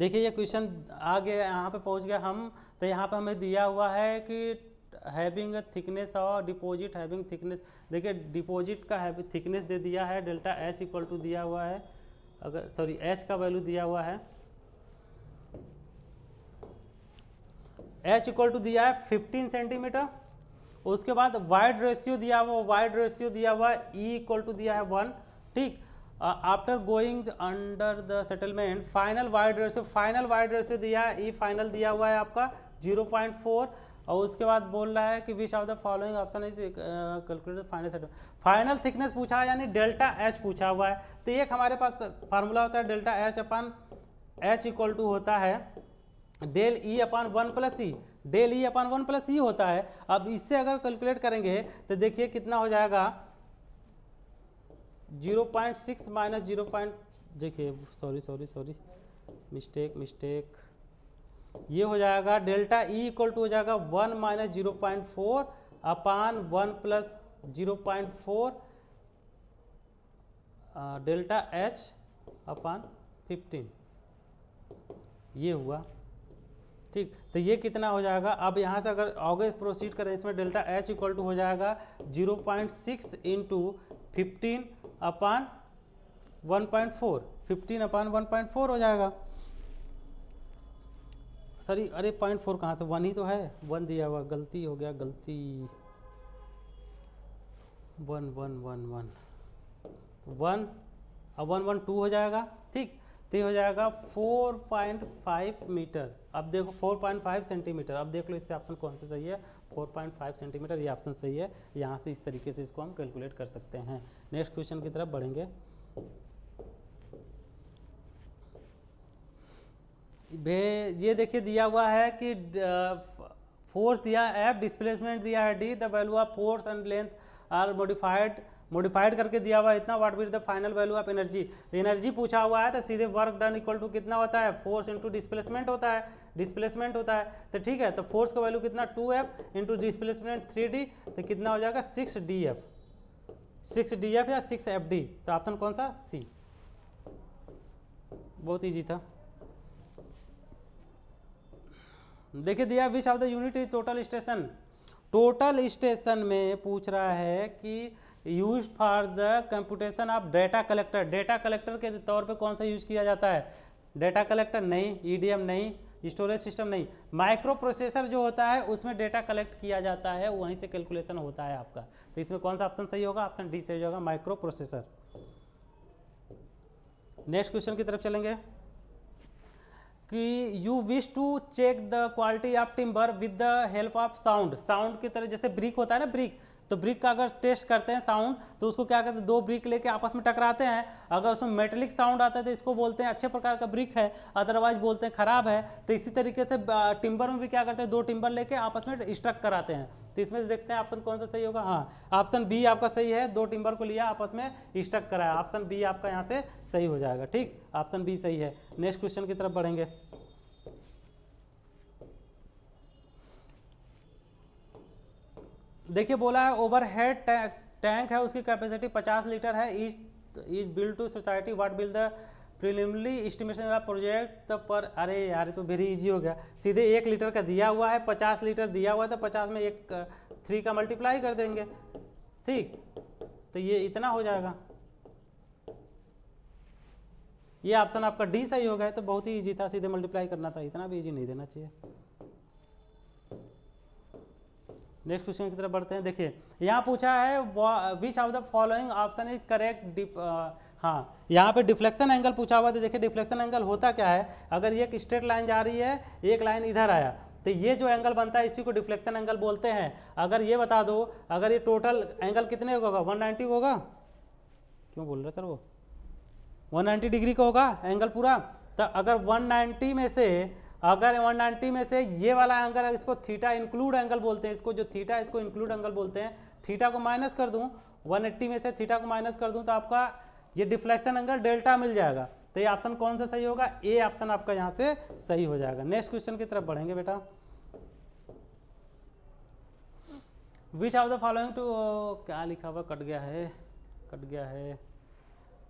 देखिए ये क्वेश्चन आ गया यहाँ पे पहुँच गया हम तो यहाँ पे हमें दिया हुआ है कि हैविंग थिकनेस और डिपॉजिट हैविंग थिकनेस देखिए डिपॉजिट का थिकनेस दे दिया है डेल्टा एच इक्वल टू दिया हुआ है अगर सॉरी एच का वैल्यू दिया हुआ है एच इक्वल टू दिया है फिफ्टीन सेंटीमीटर उसके बाद वाइड रेशियो दिया हुआ वाइड रेशियो दिया हुआ है ई इक्वल टू दिया है वन ठीक after going under the settlement final void ratio final void ratio दिया है ई e फाइनल दिया हुआ है आपका जीरो पॉइंट फोर और उसके बाद बोल रहा है कि which of the following option is calculated final final thickness पूछा है यानी डेल्टा एच पूछा हुआ है तो एक हमारे पास फार्मूला होता है delta H upon H equal to होता है del E upon one plus E del E upon one plus E होता है अब इससे अगर कैलकुलेट करेंगे तो देखिए कितना हो जाएगा zero point six minus zero point देखिए sorry sorry sorry mistake mistake ये हो जाएगा डेल्टा ई इक्वल टू हो जाएगा one minus zero point four upon one plus zero point four delta H upon fifteen ये हुआ ठीक तो ये कितना हो जाएगा अब यहाँ से अगर आगे प्रोसीड करें इसमें डेल्टा एच इक्वल टू हो जाएगा zero point six into fifteen upon one point four fifteen upon one point four हो जाएगा सॉरी अरे पॉइंट फोर कहाँ से वन ही तो है वन दिया हुआ गलती हो गया गलती one one one one one अब वन वन टू हो जाएगा ठीक तो हो जाएगा फोर पॉइंट फाइव मीटर अब देखो 4.5 सेंटीमीटर अब देख लो इससे ऑप्शन कौन सा सही है 4.5 सेंटीमीटर ये ऑप्शन सही है यहाँ से इस तरीके से इसको हम कैलकुलेट कर सकते हैं नेक्स्ट क्वेश्चन की तरफ बढ़ेंगे भे ये देखिए दिया हुआ है कि फोर्स दिया एफ डिस्प्लेसमेंट दिया है D the value of force and length are modified modified करके दिया हुआ है इतना what is the final value of energy energy पूछा हुआ है तो सीधे वर्क डन इक्वल टू कितना होता है फोर्स इनटू डिस्प्लेसमेंट होता है डिस्प्लेसमेंट होता है तो ठीक है तो फोर्स का वैल्यू कितना two F into displacement three D तो कितना हो जाएगा six D F six D F या सिक्स एफ डी तो ऑप्शन कौन सा सी बहुत ईजी था देखिए दिया which of the unit is total station total station में पूछ रहा है कि use for the computation of data collector data collector के तौर पे कौन सा यूज किया जाता है डेटा कलेक्टर नहीं ईडीएम e नहीं स्टोरेज सिस्टम नहीं माइक्रो प्रोसेसर जो होता है उसमें डेटा कलेक्ट किया जाता है वहीं से कैलकुलेशन होता है आपका तो इसमें कौन सा ऑप्शन सही होगा ऑप्शन डी सही होगा माइक्रो प्रोसेसर नेक्स्ट क्वेश्चन की तरफ चलेंगे कि you wish to check the quality of timber with the help of sound sound की तरह जैसे ब्रिक होता है ना ब्रिक तो ब्रिक का अगर टेस्ट करते हैं साउंड तो उसको क्या कहते हैं दो ब्रिक लेके आपस में टकराते हैं अगर उसमें मेटलिक साउंड आता है तो इसको बोलते हैं अच्छे प्रकार का ब्रिक है अदरवाइज बोलते हैं खराब है तो इसी तरीके से टिम्बर में भी क्या करते हैं दो टिम्बर लेके आपस में स्ट्रक कराते हैं तो इसमें से देखते हैं ऑप्शन कौन सा सही होगा हाँ ऑप्शन बी आपका सही है दो टिम्बर को लिया आपस में स्ट्रक कराया ऑप्शन बी आपका यहाँ से सही हो जाएगा ठीक ऑप्शन बी सही है नेक्स्ट क्वेश्चन की तरफ बढ़ेंगे देखिए बोला है ओवर हेड टैंक है उसकी कैपेसिटी 50 लीटर है is is build to society what bill the preliminary estimation of project पर अरे यार तो वेरी इजी हो गया सीधे एक लीटर का दिया हुआ है पचास लीटर दिया हुआ है तो पचास में एक थ्री का मल्टीप्लाई कर देंगे ठीक तो ये इतना हो जाएगा ये ऑप्शन आपका डी सही हो गया तो बहुत ही ईजी था सीधे मल्टीप्लाई करना था इतना भी ईजी नहीं देना चाहिए नेक्स्ट क्वेश्चन की तरफ बढ़ते हैं देखिए यहाँ पूछा है which of the following option is correct हाँ यहाँ पे डिफ्लेक्शन एंगल पूछा हुआ था तो देखिए डिफ्लेक्शन एंगल होता क्या है अगर एक स्ट्रेट लाइन जा रही है एक लाइन इधर आया तो ये जो एंगल बनता है इसी को डिफ्लेक्शन एंगल बोलते हैं अगर ये बता दो अगर ये टोटल एंगल कितने होगा वन नाइन्टी होगा क्यों बोल रहे सर वो नाइन्टी डिग्री का होगा एंगल पूरा तो अगर नाइन्टी में से अगर 190 में से ये वाला एंगल इसको थीटा इंक्लूड एंगल बोलते हैं इसको जो थीटा इसको इंक्लूड एंगल बोलते हैं थीटा को माइनस कर दूं 180 में से थीटा को माइनस कर दूं तो आपका ये डिफ्लेक्शन एंगल डेल्टा मिल जाएगा तो ये ऑप्शन कौन सा सही होगा ए ऑप्शन आपका यहाँ से सही हो जाएगा नेक्स्ट क्वेश्चन की तरफ बढ़ेंगे बेटा which of the following to क्या लिखा हुआ कट गया है कट गया है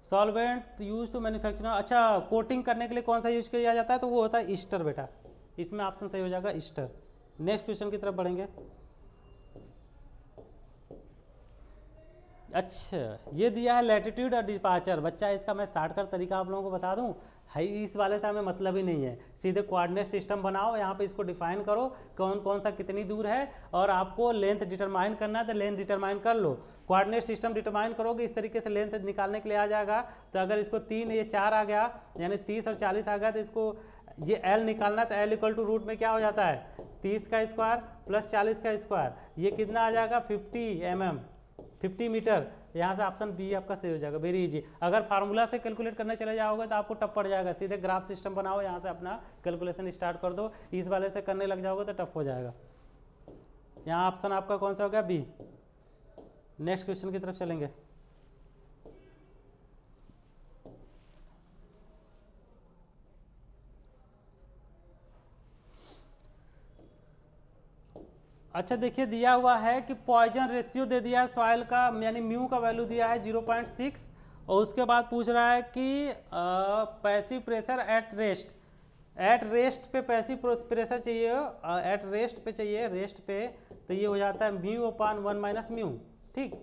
सॉल्वेंट यूज टू मैन्युफैक्चर अच्छा कोटिंग करने के लिए कौन सा यूज किया जाता है तो वो होता है ईस्टर बेटा इसमें ऑप्शन सही हो जाएगा ईस्टर नेक्स्ट क्वेश्चन की तरफ बढ़ेंगे अच्छा ये दिया है लेटिट्यूड और डिपार्चर बच्चा इसका मैं शार्टकट तरीका आप लोगों को बता दूं हाई इस वाले से हमें मतलब ही नहीं है सीधे कोऑर्डिनेट सिस्टम बनाओ यहाँ पे इसको डिफाइन करो कौन कौन सा कितनी दूर है और आपको लेंथ डिटरमाइन करना है तो लेंथ डिटरमाइन कर लो कोऑर्डिनेट सिस्टम डिटरमाइन करोगे इस तरीके से लेंथ निकालने के लिए आ जाएगा तो अगर इसको तीन ये चार आ गया यानी तीस और चालीस आ गया तो इसको ये एल निकालना तो एल इक्वल टू रूट में क्या हो जाता है तीस का स्क्वायर प्लस चालीस का स्क्वायर ये कितना आ जाएगा fifty M M fifty metre यहाँ से ऑप्शन बी आपका सही हो जाएगा वेरी इजी अगर फार्मूला से कैलकुलेट करने चले जाओगे तो आपको टफ पड़ जाएगा सीधे ग्राफ सिस्टम बनाओ यहाँ से अपना कैलकुलेशन स्टार्ट कर दो इस वाले से करने लग जाओगे तो टफ हो जाएगा यहाँ ऑप्शन आपका कौन सा हो गया बी नेक्स्ट क्वेश्चन की तरफ चलेंगे अच्छा देखिए दिया हुआ है कि पॉइजन रेशियो दे दिया है सॉयल का यानी म्यू का वैल्यू दिया है जीरो पॉइंट सिक्स और उसके बाद पूछ रहा है कि passive pressure at rest at rest पे पैसिव प्रेशर चाहिए एट रेस्ट पे चाहिए रेस्ट पे तो ये हो जाता है mu upon one minus mu ठीक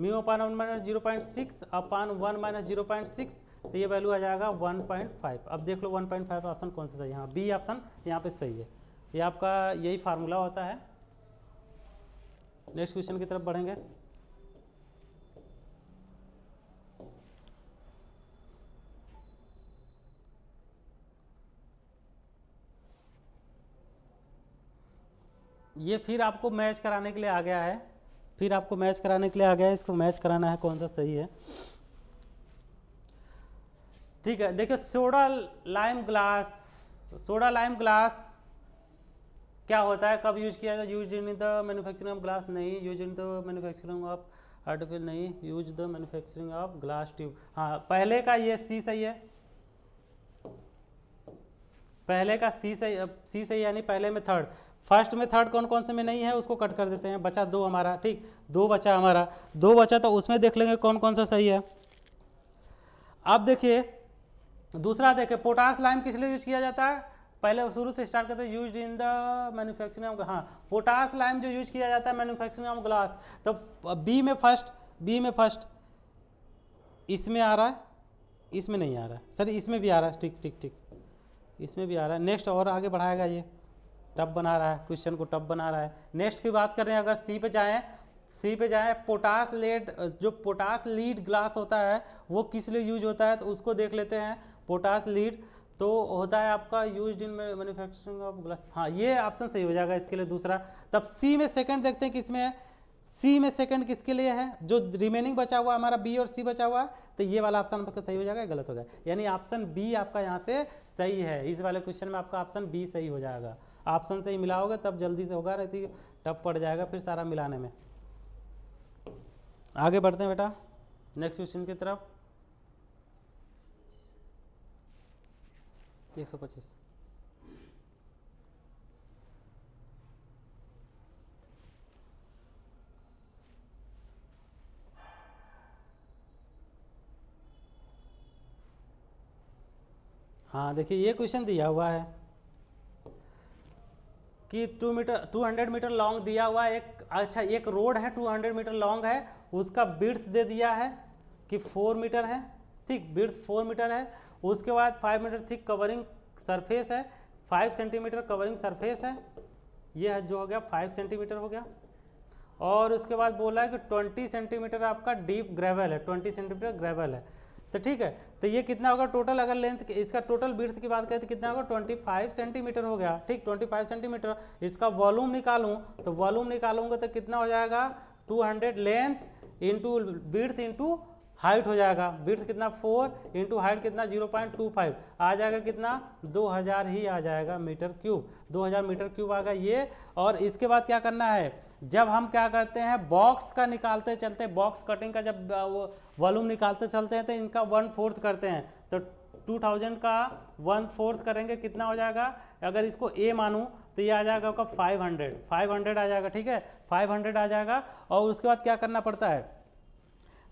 mu upon one minus zero point six upon one minus zero point six तो ये वैल्यू आ जाएगा वन पॉइंट फाइव अब देख लो वन पॉइंट फाइव ऑप्शन कौन सा सही है हाँ बी ऑप्शन यहाँ पे सही है ये आपका यही फार्मूला होता है नेक्स्ट क्वेश्चन की तरफ बढ़ेंगे ये फिर आपको मैच कराने के लिए आ गया है फिर आपको मैच कराने के लिए आ गया है इसको मैच कराना है कौन सा सही है ठीक है देखिए soda lime glass soda lime glass क्या होता है कब यूज किया जाता है use in the manufacturing of glass नहीं use in the manufacturing of artificial नहीं use the manufacturing of glass tube हाँ पहले का ये सी सही है पहले का सी सही सी सही यानी पहले में थर्ड फर्स्ट में थर्ड कौन कौन से में नहीं है उसको कट कर देते हैं बचा दो हमारा ठीक दो बचा हमारा दो बचा तो उसमें देख लेंगे कौन कौन सा सही है अब देखिए दूसरा देखिए पोटास लाइम किस लिए यूज किया जाता है पहले शुरू से स्टार्ट करते हैं use in the manufacturing of हाँ पोटास लाइम जो यूज किया जाता है मैन्युफैक्चरिंग ऑफ ग्लास तो बी में फर्स्ट बी में फर्स्ट इसमें आ रहा है इसमें नहीं आ रहा है सर इसमें भी आ रहा है ठीक ठीक ठीक इसमें भी आ रहा है नेक्स्ट और आगे बढ़ाएगा ये टप बना रहा है क्वेश्चन को टप बना रहा है नेक्स्ट की बात करें अगर सी पे जाएँ सी पे जाएँ पोटास लेड जो पोटास लीड ग्लास होता है वो किस लिए यूज होता है तो उसको देख लेते हैं पोटास लीड तो होता है आपका use in manufacturing of glass हाँ ये ऑप्शन सही हो जाएगा इसके लिए दूसरा तब सी में सेकंड देखते हैं किसमें है सी में सेकंड किसके लिए है जो रिमेनिंग बचा हुआ हमारा बी और सी बचा हुआ है तो ये वाला ऑप्शन आपका सही हो जाएगा गलत हो गया यानी ऑप्शन बी आपका यहाँ से सही है इस वाले क्वेश्चन में आपका ऑप्शन बी सही हो जाएगा ऑप्शन सही मिलाओगे तब जल्दी से होगा रहती टप पड़ जाएगा फिर सारा मिलाने में आगे बढ़ते हैं बेटा नेक्स्ट क्वेश्चन की तरफ एक सौ पच्चीस हाँ देखिए ये क्वेश्चन दिया हुआ है कि two metre two hundred metre long दिया हुआ है एक अच्छा एक रोड है टू हंड्रेड मीटर लॉन्ग है उसका बिर्थ दे दिया है कि फोर मीटर है ठीक बिर्थ फोर मीटर है उसके बाद five metre thick covering surface है फाइव सेंटीमीटर कवरिंग सरफेस है यह जो हो गया फाइव सेंटीमीटर हो गया और उसके बाद बोला है कि ट्वेंटी सेंटीमीटर आपका डीप ग्रेवल है ट्वेंटी सेंटीमीटर ग्रेवल है तो ठीक है तो ये कितना होगा टोटल अगर लेंथ इसका टोटल बीर्थ की बात करें तो कितना होगा 25 सेंटीमीटर हो गया ठीक 25 सेंटीमीटर इसका वॉल्यूम निकालूं तो वॉल्यूम निकालूंगा तो कितना हो जाएगा 200 length into breadth into height हो जाएगा ब्रथ कितना फोर इंटू हाइट कितना जीरो पॉइंट टू फाइव आ जाएगा कितना दो हज़ार ही आ जाएगा मीटर क्यूब दो हज़ार मीटर क्यूब आएगा ये और इसके बाद क्या करना है जब हम क्या करते हैं बॉक्स का निकालते चलते बॉक्स कटिंग का जब वॉल्यूम निकालते चलते हैं तो इनका वन फोर्थ करते हैं तो टू थाउजेंड का वन फोर्थ करेंगे कितना हो जाएगा अगर इसको ए मानूँ तो ये आ जाएगा आपका फाइव हंड्रेड फाइव हंड्रेड आ जाएगा ठीक है फाइव हंड्रेड आ जाएगा और उसके बाद क्या करना पड़ता है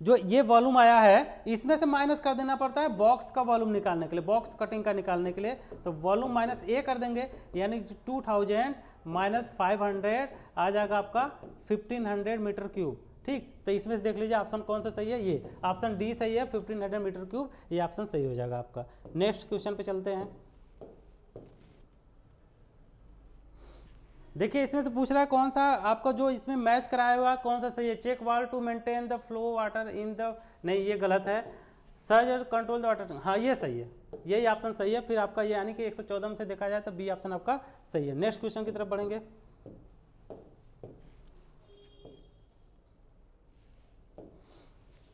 जो ये वॉल्यूम आया है इसमें से माइनस कर देना पड़ता है बॉक्स का वॉल्यूम निकालने के लिए बॉक्स कटिंग का निकालने के लिए तो वॉल्यूम माइनस ए कर देंगे यानी two thousand minus five hundred आ जाएगा आपका फिफ्टीन हंड्रेड मीटर क्यूब ठीक तो इसमें से देख लीजिए ऑप्शन कौन सा सही है ये ऑप्शन डी सही है फिफ्टीन हंड्रेड मीटर क्यूब ये ऑप्शन सही हो जाएगा आपका नेक्स्ट क्वेश्चन पे चलते हैं देखिए इसमें से पूछ रहा है कौन सा आपका जो इसमें मैच कराया हुआ कौन सा सही है check wall to maintain the flow water in the नहीं ये गलत है सर्ज कंट्रोल द वाटर हाँ ये सही है यही ऑप्शन सही है फिर आपका ये यानी कि 114 में से देखा जाए तो बी ऑप्शन आपका सही है नेक्स्ट क्वेश्चन की तरफ बढ़ेंगे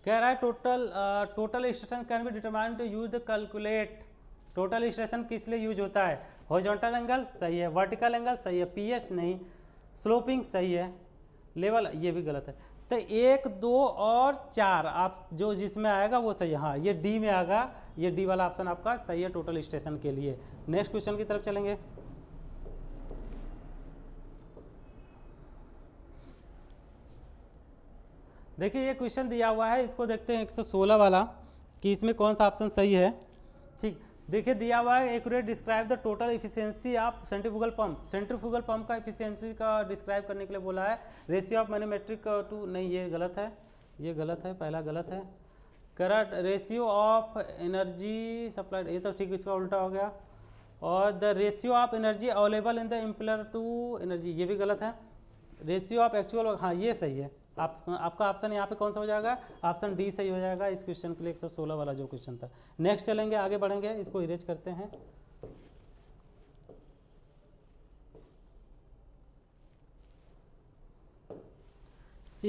कह रहा है total total station can be determine to use the calculate total station किस लिए यूज होता है हॉरिजॉन्टल एंगल सही है वर्टिकल एंगल सही है पीएच नहीं स्लोपिंग सही है लेवल ये भी गलत है तो एक दो और चार आप जो जिसमें आएगा वो सही है हाँ ये डी में आएगा ये डी वाला ऑप्शन आपका सही है टोटल स्टेशन के लिए नेक्स्ट क्वेश्चन की तरफ चलेंगे देखिए ये क्वेश्चन दिया हुआ है इसको देखते हैं 116 वाला कि इसमें कौन सा ऑप्शन सही है ठीक देखिए दिया हुआ है accurate describe the total efficiency of centrifugal pump centrifugal pump का इफिशियंसी का डिस्क्राइब करने के लिए बोला है रेशियो ऑफ मैनोमेट्रिक टू नहीं ये गलत है ये गलत है पहला गलत है current ratio of energy supply ये तो ठीक इसका उल्टा हो गया और the ratio of energy available in the impeller to energy ये भी गलत है रेशियो ऑफ एक्चुअल हाँ ये सही है आप आपका ऑप्शन यहाँ पे कौन सा हो जाएगा ऑप्शन डी सही हो जाएगा इस क्वेश्चन के लिए एक सौ सोलह वाला जो क्वेश्चन था नेक्स्ट चलेंगे आगे बढ़ेंगे इसको इरेज करते हैं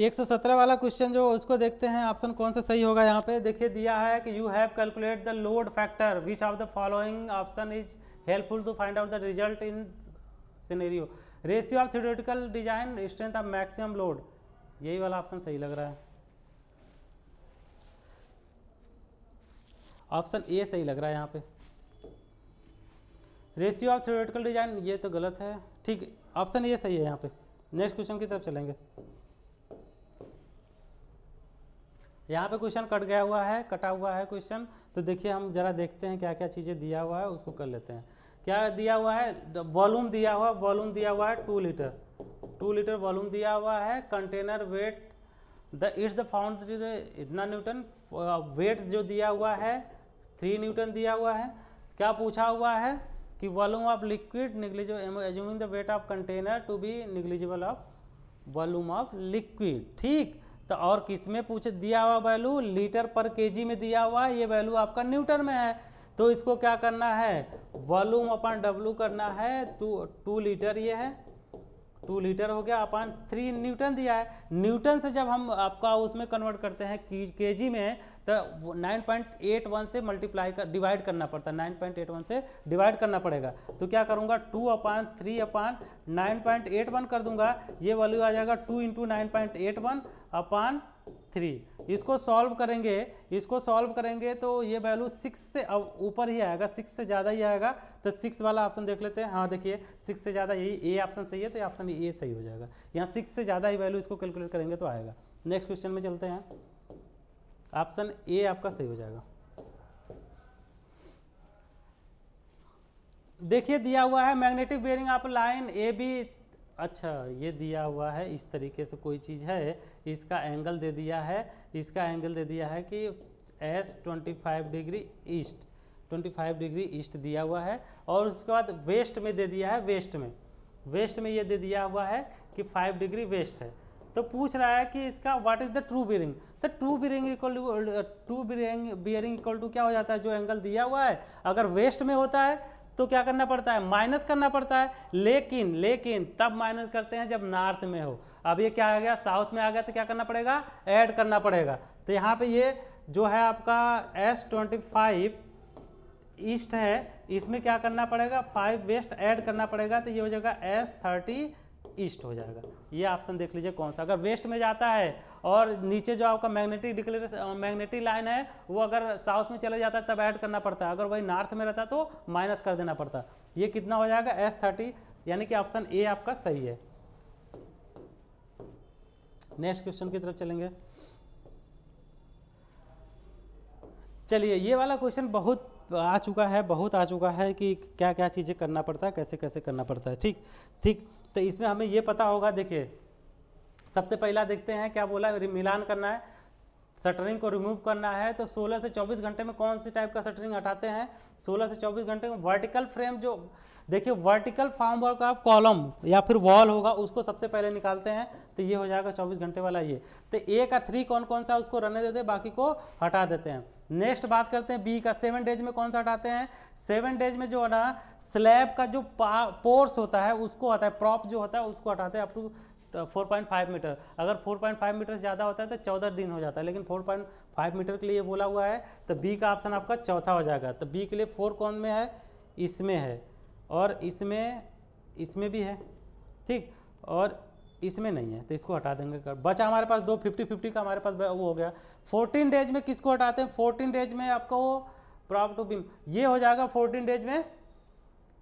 एक सौ सत्रह वाला क्वेश्चन जो उसको देखते हैं ऑप्शन कौन सा सही होगा यहाँ पे देखिए दिया है कि you have calculate the load factor which of the following option is helpful to find out the result in scenario ratio of theoretical design strength of maximum load यही वाला ऑप्शन सही लग रहा है ऑप्शन ए सही लग रहा है यहाँ पे रेशियो ऑफ थ्योरेटिकल डिजाइन ये तो गलत है ठीक ऑप्शन ए सही है यहाँ पे नेक्स्ट क्वेश्चन की तरफ चलेंगे यहाँ पे क्वेश्चन कट गया हुआ है कटा हुआ है क्वेश्चन तो देखिए हम जरा देखते हैं क्या क्या चीज़ें दिया हुआ है उसको कर लेते हैं क्या दिया हुआ है वॉल्यूम दिया हुआ वॉल्यूम दिया हुआ है two litre two litre volume दिया हुआ है container weight the it's the found इतना न्यूटन वेट जो दिया हुआ है थ्री न्यूटन दिया हुआ है क्या पूछा हुआ है कि volume of liquid negligible assuming the weight of container to be negligible of volume of liquid ठीक तो और किस में पूछ दिया हुआ वैल्यू लीटर पर केजी में दिया हुआ ये वैल्यू आपका न्यूटन में है तो इसको क्या करना है वॉल्यूम अपन डब्लू करना है टू टू लीटर ये है टू लीटर हो गया अपन थ्री न्यूटन दिया है न्यूटन से जब हम आपका उसमें कन्वर्ट करते हैं के जी में तो 9.81 से मल्टीप्लाई कर डिवाइड करना पड़ता है 9.81 से डिवाइड करना पड़ेगा तो क्या करूँगा two upon three upon nine point eight one कर दूंगा ये वैल्यू आ जाएगा two into nine point eight one upon three इसको सॉल्व करेंगे इसको सॉल्व करेंगे तो ये वैल्यू सिक्स से अब ऊपर ही आएगा सिक्स से ज़्यादा ही आएगा तो सिक्स वाला ऑप्शन देख लेते हैं हाँ देखिए सिक्स से ज़्यादा यही ए ऑप्शन सही है तो ऑप्शन भी ए सही हो जाएगा यहाँ सिक्स से ज़्यादा ही वैल्यू इसको कैलकुलेट करेंगे तो आएगा नेक्स्ट क्वेश्चन में चलते हैं ऑप्शन ए आपका सही हो जाएगा देखिए दिया हुआ है मैग्नेटिक बेयरिंग आप लाइन ए बी अच्छा ये दिया हुआ है इस तरीके से कोई चीज़ है इसका एंगल दे दिया है इसका एंगल दे दिया है कि as twenty five degree east twenty five degree east दिया हुआ है और उसके बाद वेस्ट में दे दिया है वेस्ट में वेस्ट में ये दे दिया हुआ है कि फाइव डिग्री वेस्ट है तो पूछ रहा है कि इसका what is the true bearing तो true bearing equal to true bearing bearing equal to क्या हो जाता है जो एंगल दिया हुआ है अगर वेस्ट में होता है तो क्या करना पड़ता है माइनस करना पड़ता है लेकिन लेकिन तब माइनस करते हैं जब नॉर्थ में हो अब ये क्या आ गया साउथ में आ गया तो क्या करना पड़ेगा ऐड करना पड़ेगा तो यहाँ पे ये जो है आपका एस ट्वेंटी फाइव ईस्ट है इसमें क्या करना पड़ेगा फाइव वेस्ट ऐड करना पड़ेगा तो ये हो जाएगा एस थर्टी ईस्ट हो जाएगा ये ऑप्शन देख लीजिए कौन सा अगर वेस्ट में जाता है और नीचे जो आपका मैग्नेटिक डिक्लेरेस मैग्नेटिक लाइन है वो अगर साउथ में चले जाता है तब ऐड करना पड़ता है अगर वही नॉर्थ में रहता तो माइनस कर देना पड़ता ये कितना हो जाएगा एस थर्टी यानी कि ऑप्शन ए आपका सही है नेक्स्ट क्वेश्चन की तरफ चलेंगे चलिए ये वाला क्वेश्चन बहुत आ चुका है बहुत आ चुका है कि क्या क्या चीज़ें करना पड़ता है कैसे कैसे करना पड़ता है ठीक ठीक तो इसमें हमें ये पता होगा देखिए सबसे पहला देखते हैं क्या बोला मिलान करना है सटरिंग को रिमूव करना है तो 16 से 24 घंटे में कौन सी टाइप का सटरिंग हटाते हैं 16 से 24 घंटे में वर्टिकल फ्रेम जो देखिए vertical form work of column या फिर वॉल होगा उसको सबसे पहले निकालते हैं तो ये हो जाएगा 24 घंटे वाला ये तो ए का थ्री कौन कौन सा उसको रहने देते बाकी को हटा देते हैं नेक्स्ट बात करते हैं बी का सेवन डेज में कौन सा हटाते हैं सेवन डेज में जो है ना स्लैब का जो पोर्स होता है उसको होता है प्रॉप जो होता है उसको हटाते हैं अप टू 4.5 मीटर अगर 4.5 मीटर ज़्यादा होता है तो 14 दिन हो जाता है लेकिन 4.5 मीटर के लिए बोला हुआ है तो बी का ऑप्शन आपका चौथा हो जाएगा तो बी के लिए फोर कौन में है इसमें है और इसमें इसमें भी है ठीक और इसमें नहीं है तो इसको हटा देंगे बचा हमारे पास दो फिफ्टी फिफ्टी का हमारे पास वो हो गया फोर्टीन डेज में किसको हटाते हैं फोर्टीन डेज में आपका वो प्रॉप टू बीम ये हो जाएगा फोर्टीन डेज में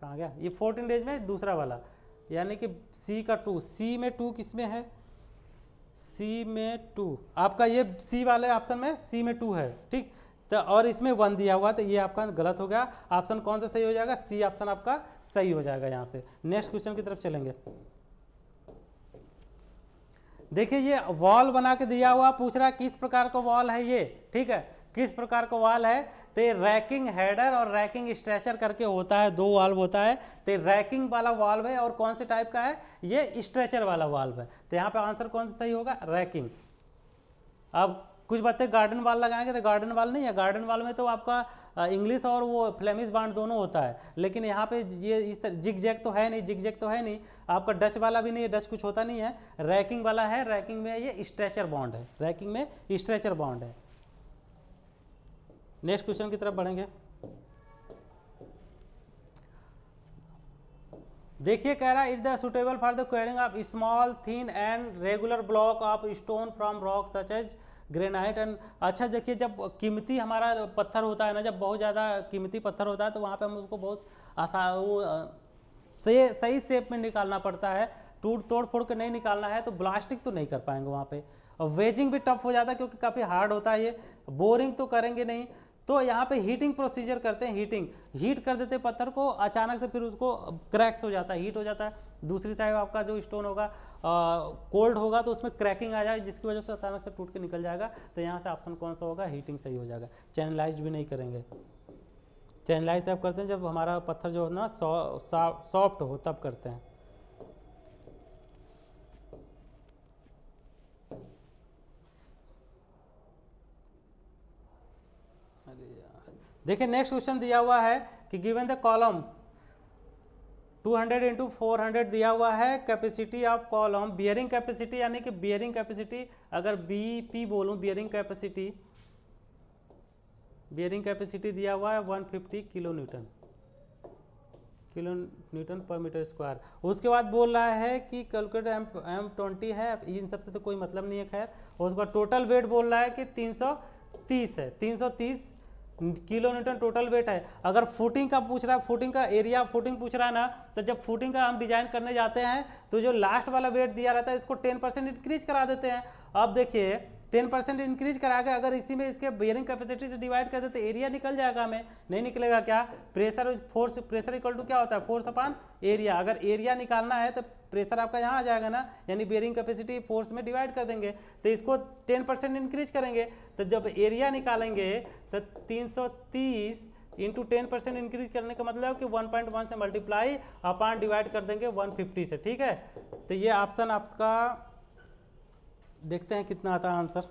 कहाँ गया ये फोर्टीन डेज में दूसरा वाला यानी कि सी का टू सी में टू किस में है सी में टू आपका ये सी वाले ऑप्शन में सी में टू है ठीक तो और इसमें वन दिया हुआ तो ये आपका गलत हो गया ऑप्शन कौन सा सही हो जाएगा सी ऑप्शन आपका सही हो जाएगा यहाँ से नेक्स्ट क्वेश्चन की तरफ चलेंगे देखिए ये वॉल बना के दिया हुआ पूछ रहा किस प्रकार का वॉल है ये ठीक है किस प्रकार का वॉल है तो रैकिंग हेडर और रैकिंग स्ट्रेचर करके होता है दो वाल्व होता है तो रैकिंग वाला वाल्व है और कौन से टाइप का है ये स्ट्रेचर वाला वाल्व है तो यहाँ पे आंसर कौन सा सही होगा रैकिंग अब कुछ बच्चे गार्डन वाल लगाएंगे तो गार्डन वाल नहीं है गार्डन वाल में तो आपका इंग्लिश और वो फ्लेमिश बांड दोनों होता है लेकिन यहाँ पे ये इस तरह जिग जैक तो है नहीं जिग जैक तो है नहीं आपका डच वाला भी नहीं है डच कुछ होता नहीं है रैकिंग वाला है रैकिंग में ये स्ट्रेचर बॉन्ड है रैकिंग में स्ट्रेचर बॉन्ड है नेक्स्ट क्वेश्चन की तरफ बढ़ेंगे देखिए कह रहा है is the suitable for the quarrying of small thin and regular block of stone from rock such as granite and अच्छा देखिए जब कीमती हमारा पत्थर होता है ना जब बहुत ज़्यादा कीमती पत्थर होता है तो वहाँ पे हम उसको बहुत आसान वो से सही शेप में निकालना पड़ता है टूट तोड़ फोड़ के नहीं निकालना है तो ब्लास्टिक तो नहीं कर पाएंगे वहाँ पर वेजिंग भी टफ हो जाता है क्योंकि काफ़ी हार्ड होता है ये बोरिंग तो करेंगे नहीं तो यहाँ पे हीटिंग प्रोसीजर करते हैं हीटिंग हीट कर देते पत्थर को अचानक से फिर उसको क्रैक्स हो जाता है हीट हो जाता है दूसरी टाइप आपका जो स्टोन होगा कोल्ड होगा तो उसमें क्रैकिंग आ जाएगी जिसकी वजह से अचानक से टूट के निकल जाएगा तो यहाँ से ऑप्शन कौन सा होगा हीटिंग सही हो जाएगा चैनलाइज भी नहीं करेंगे चैनलाइज तब करते हैं जब हमारा पत्थर जो है ना सॉफ्ट हो तब करते हैं देखिए नेक्स्ट क्वेश्चन दिया हुआ है कि given the column 200 hundred into four दिया हुआ है capacity of column bearing capacity यानी कि बियरिंग कैपेसिटी अगर बी पी बोलूँ बियरिंग कैपेसिटी बियरिंग कैपेसिटी दिया हुआ है 150 kilo newton kilo newton per metre square उसके बाद बोल रहा है कि कैलकुलेटर एम एम ट्वेंटी है इन सबसे तो कोई मतलब नहीं है खैर उसका टोटल वेट बोल रहा है कि 330 है 330 किलो न्यूटन टोटल वेट है अगर फुटिंग का पूछ रहा है फुटिंग का एरिया फुटिंग पूछ रहा है ना तो जब फुटिंग का हम डिजाइन करने जाते हैं तो जो लास्ट वाला वेट दिया रहता है इसको टेन परसेंट इंक्रीज करा देते हैं अब देखिए टेन परसेंट इंक्रीज करा के अगर इसी में इसके बेयरिंग कैपेसिटी से डिवाइड कर देते तो एरिया निकल जाएगा हमें नहीं निकलेगा क्या pressure force pressure equal to क्या होता है फोर्स अपान एरिया अगर एरिया निकालना है तो प्रेशर आपका यहाँ आ जाएगा ना यानी बेयरिंग कैपेसिटी फोर्स में डिवाइड कर देंगे तो इसको टेन परसेंट इंक्रीज करेंगे तो जब एरिया निकालेंगे तो तीन सौ तीस इंटू टेन परसेंट इंक्रीज करने का मतलब कि 1.1 से मल्टीप्लाई अपान डिवाइड कर देंगे 150 से ठीक है तो ये ऑप्शन आपका देखते हैं कितना आता है आंसर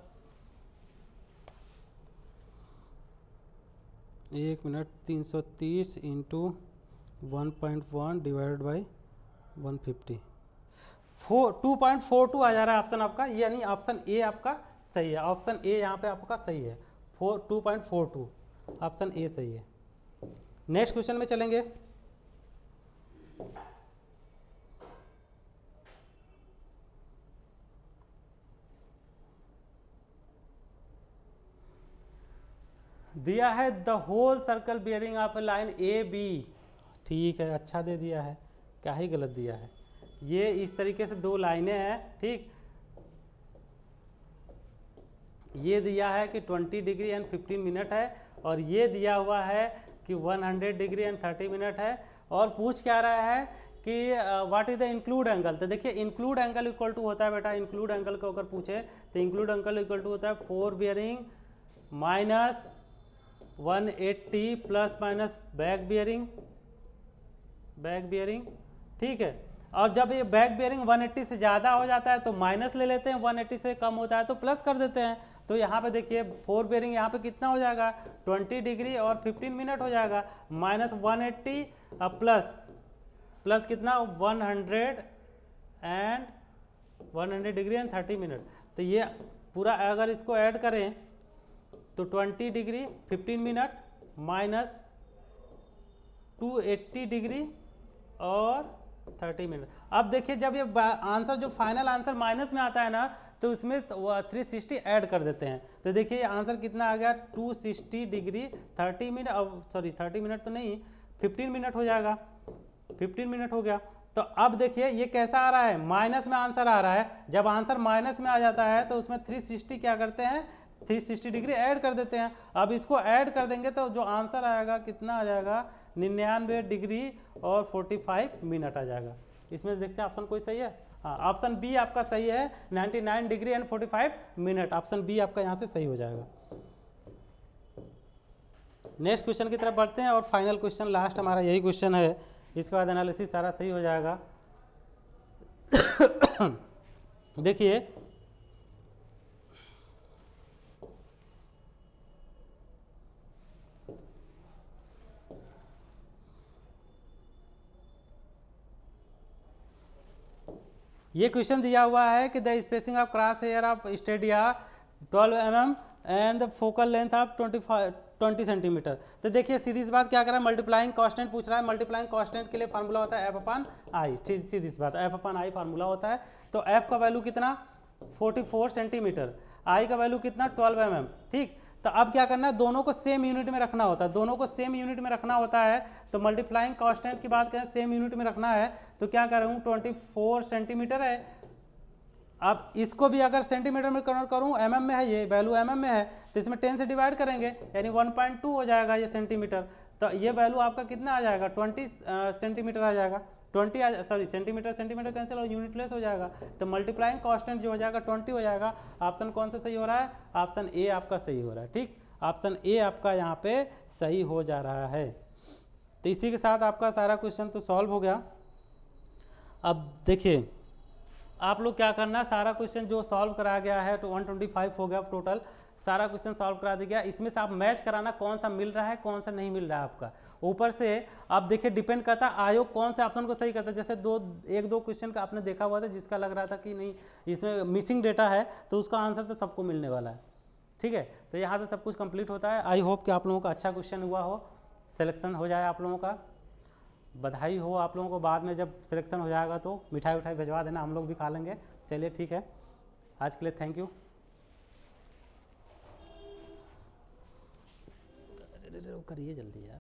एक मिनट 330 सौ तीस into one point one divide by one fifty four two point four two आ जा रहा है ऑप्शन आपका यानी ऑप्शन ए आपका सही है ऑप्शन ए यहाँ पे आपका सही है four two point four two option A सही है नेक्स्ट क्वेश्चन में चलेंगे दिया है the whole circle bearing of line A B ठीक है अच्छा दे दिया है क्या ही गलत दिया है ये इस तरीके से दो लाइनें हैं ठीक ये दिया है कि 20 डिग्री एंड 15 मिनट है और ये दिया हुआ है कि 100 डिग्री एंड 30 मिनट है और पूछ क्या रहा है कि what is the include angle तो देखिए इंक्लूड एंगल इक्वल टू होता है बेटा इंक्लूड एंगल को अगर पूछे तो इंक्लूड एंगल इक्वल टू होता है fore bearing minus 180 plus minus back bearing back bearing ठीक है और जब ये बैक बेयरिंग 180 से ज़्यादा हो जाता है तो माइनस ले लेते हैं 180 से कम होता है तो प्लस कर देते हैं तो यहाँ पे देखिए फोर बेयरिंग यहाँ पे कितना हो जाएगा 20 डिग्री और 15 मिनट हो जाएगा माइनस 180 प्लस प्लस कितना 100 एंड 100 डिग्री एंड 30 मिनट तो ये पूरा अगर इसको ऐड करें तो twenty degree fifteen minute minus two degree और थर्टी मिनट अब देखिए जब ये आंसर जो फाइनल आंसर माइनस में आता है ना तो उसमें थ्री सिक्सटी ऐड कर देते हैं तो देखिए आंसर कितना आ गया two sixty degree thirty minute अब सॉरी थर्टी मिनट तो नहीं फिफ्टीन मिनट हो जाएगा फिफ्टीन मिनट हो गया तो अब देखिए ये कैसा आ रहा है माइनस में आंसर आ रहा है जब आंसर माइनस में आ जाता है तो उसमें थ्री सिक्सटी क्या करते हैं थ्री सिक्सटी डिग्री ऐड कर देते हैं अब इसको ऐड कर देंगे तो जो आंसर आएगा कितना आ जाएगा निन्यानवे डिग्री और फोर्टी फाइव मिनट आ जाएगा इसमें से देखते हैं ऑप्शन कोई सही है हाँ ऑप्शन बी आपका सही है 99 degree and 45 minute option B आपका यहाँ से सही हो जाएगा नेक्स्ट क्वेश्चन की तरफ बढ़ते हैं और फाइनल क्वेश्चन लास्ट हमारा यही क्वेश्चन है इसके बाद एनालिसिस सारा सही हो जाएगा (coughs) देखिए ये क्वेश्चन दिया हुआ है कि the spacing of cross hair of stadia 12 M M and the focal length of 25 20 centimetre तो देखिए सीधी सी बात क्या कर रहा है मल्टीप्लाइंग कॉन्स्टेंट पूछ रहा है मल्टीप्लाइंग कॉन्स्टेंट के लिए फार्मूला होता है एफ अपन आई सीधी सी बात एफ अपन आई फार्मूला होता है तो एफ का वैल्यू कितना 44 सेंटीमीटर आई का वैल्यू कितना 12 एम mm, ठीक तो अब क्या करना है दोनों को सेम यूनिट में रखना होता है दोनों को सेम यूनिट में रखना होता है तो मल्टीप्लाइंग कॉन्स्टेंट की बात करें सेम यूनिट में रखना है तो क्या करूँ ट्वेंटी फोर सेंटीमीटर है अब इसको भी अगर सेंटीमीटर में कन्वर्ट करूँ एम mm में है ये वैल्यू एम mm में है तो इसमें टेन से डिवाइड करेंगे यानी वन पॉइंट टू हो जाएगा ये सेंटीमीटर तो ये वैल्यू आपका कितना आ जाएगा ट्वेंटी सेंटीमीटर आ जाएगा twenty sorry centimetre centimetre cancel और यूनिट हो जाएगा तो मल्टीप्लाइंग कॉन्स्टेंट जो हो जाएगा ट्वेंटी हो जाएगा ऑप्शन कौन सा सही हो रहा है ऑप्शन ए आपका सही हो रहा है ठीक ऑप्शन ए आपका यहाँ पे सही हो जा रहा है तो इसी के साथ आपका सारा क्वेश्चन तो सॉल्व हो गया अब देखिए आप लोग क्या करना है सारा क्वेश्चन जो सॉल्व कराया गया है तो 125 हो गया टोटल सारा क्वेश्चन सॉल्व करा दिया गया इसमें से आप मैच कराना कौन सा मिल रहा है कौन सा नहीं मिल रहा है आपका ऊपर से आप देखिए डिपेंड करता है आयोग कौन से ऑप्शन को सही करता है जैसे दो एक दो क्वेश्चन का आपने देखा हुआ था जिसका लग रहा था कि नहीं इसमें मिसिंग डेटा है तो उसका आंसर तो सबको मिलने वाला है ठीक है तो यहाँ से सब कुछ कंप्लीट होता है आई होप कि आप लोगों का अच्छा क्वेश्चन हुआ हो सिलेक्शन हो जाए आप लोगों का बधाई हो आप लोगों को बाद में जब सिलेक्शन हो जाएगा तो मिठाई उठाई भिजवा देना हम लोग भी खा लेंगे चलिए ठीक है आज के लिए थैंक यू करिए जल्दी यार